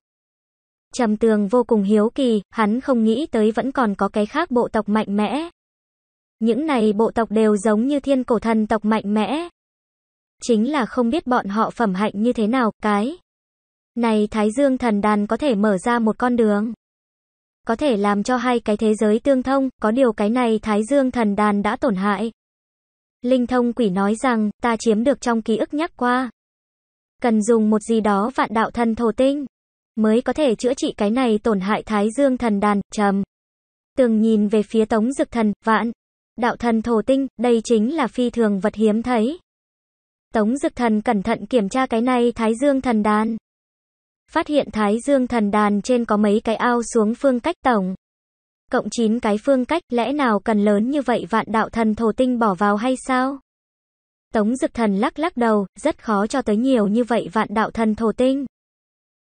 Trầm tường vô cùng hiếu kỳ, hắn không nghĩ tới vẫn còn có cái khác bộ tộc mạnh mẽ. Những này bộ tộc đều giống như thiên cổ thần tộc mạnh mẽ. Chính là không biết bọn họ phẩm hạnh như thế nào, cái. Này Thái Dương thần đàn có thể mở ra một con đường. Có thể làm cho hai cái thế giới tương thông, có điều cái này Thái Dương thần đàn đã tổn hại. Linh thông quỷ nói rằng, ta chiếm được trong ký ức nhắc qua. Cần dùng một gì đó vạn đạo thần thổ tinh, mới có thể chữa trị cái này tổn hại thái dương thần đàn, trầm. Tường nhìn về phía tống dực thần, vạn. Đạo thần thổ tinh, đây chính là phi thường vật hiếm thấy. Tống dực thần cẩn thận kiểm tra cái này thái dương thần đàn. Phát hiện thái dương thần đàn trên có mấy cái ao xuống phương cách tổng. Cộng chín cái phương cách, lẽ nào cần lớn như vậy vạn đạo thần thổ tinh bỏ vào hay sao? Tống Dực Thần lắc lắc đầu, rất khó cho tới nhiều như vậy vạn đạo thần thổ tinh.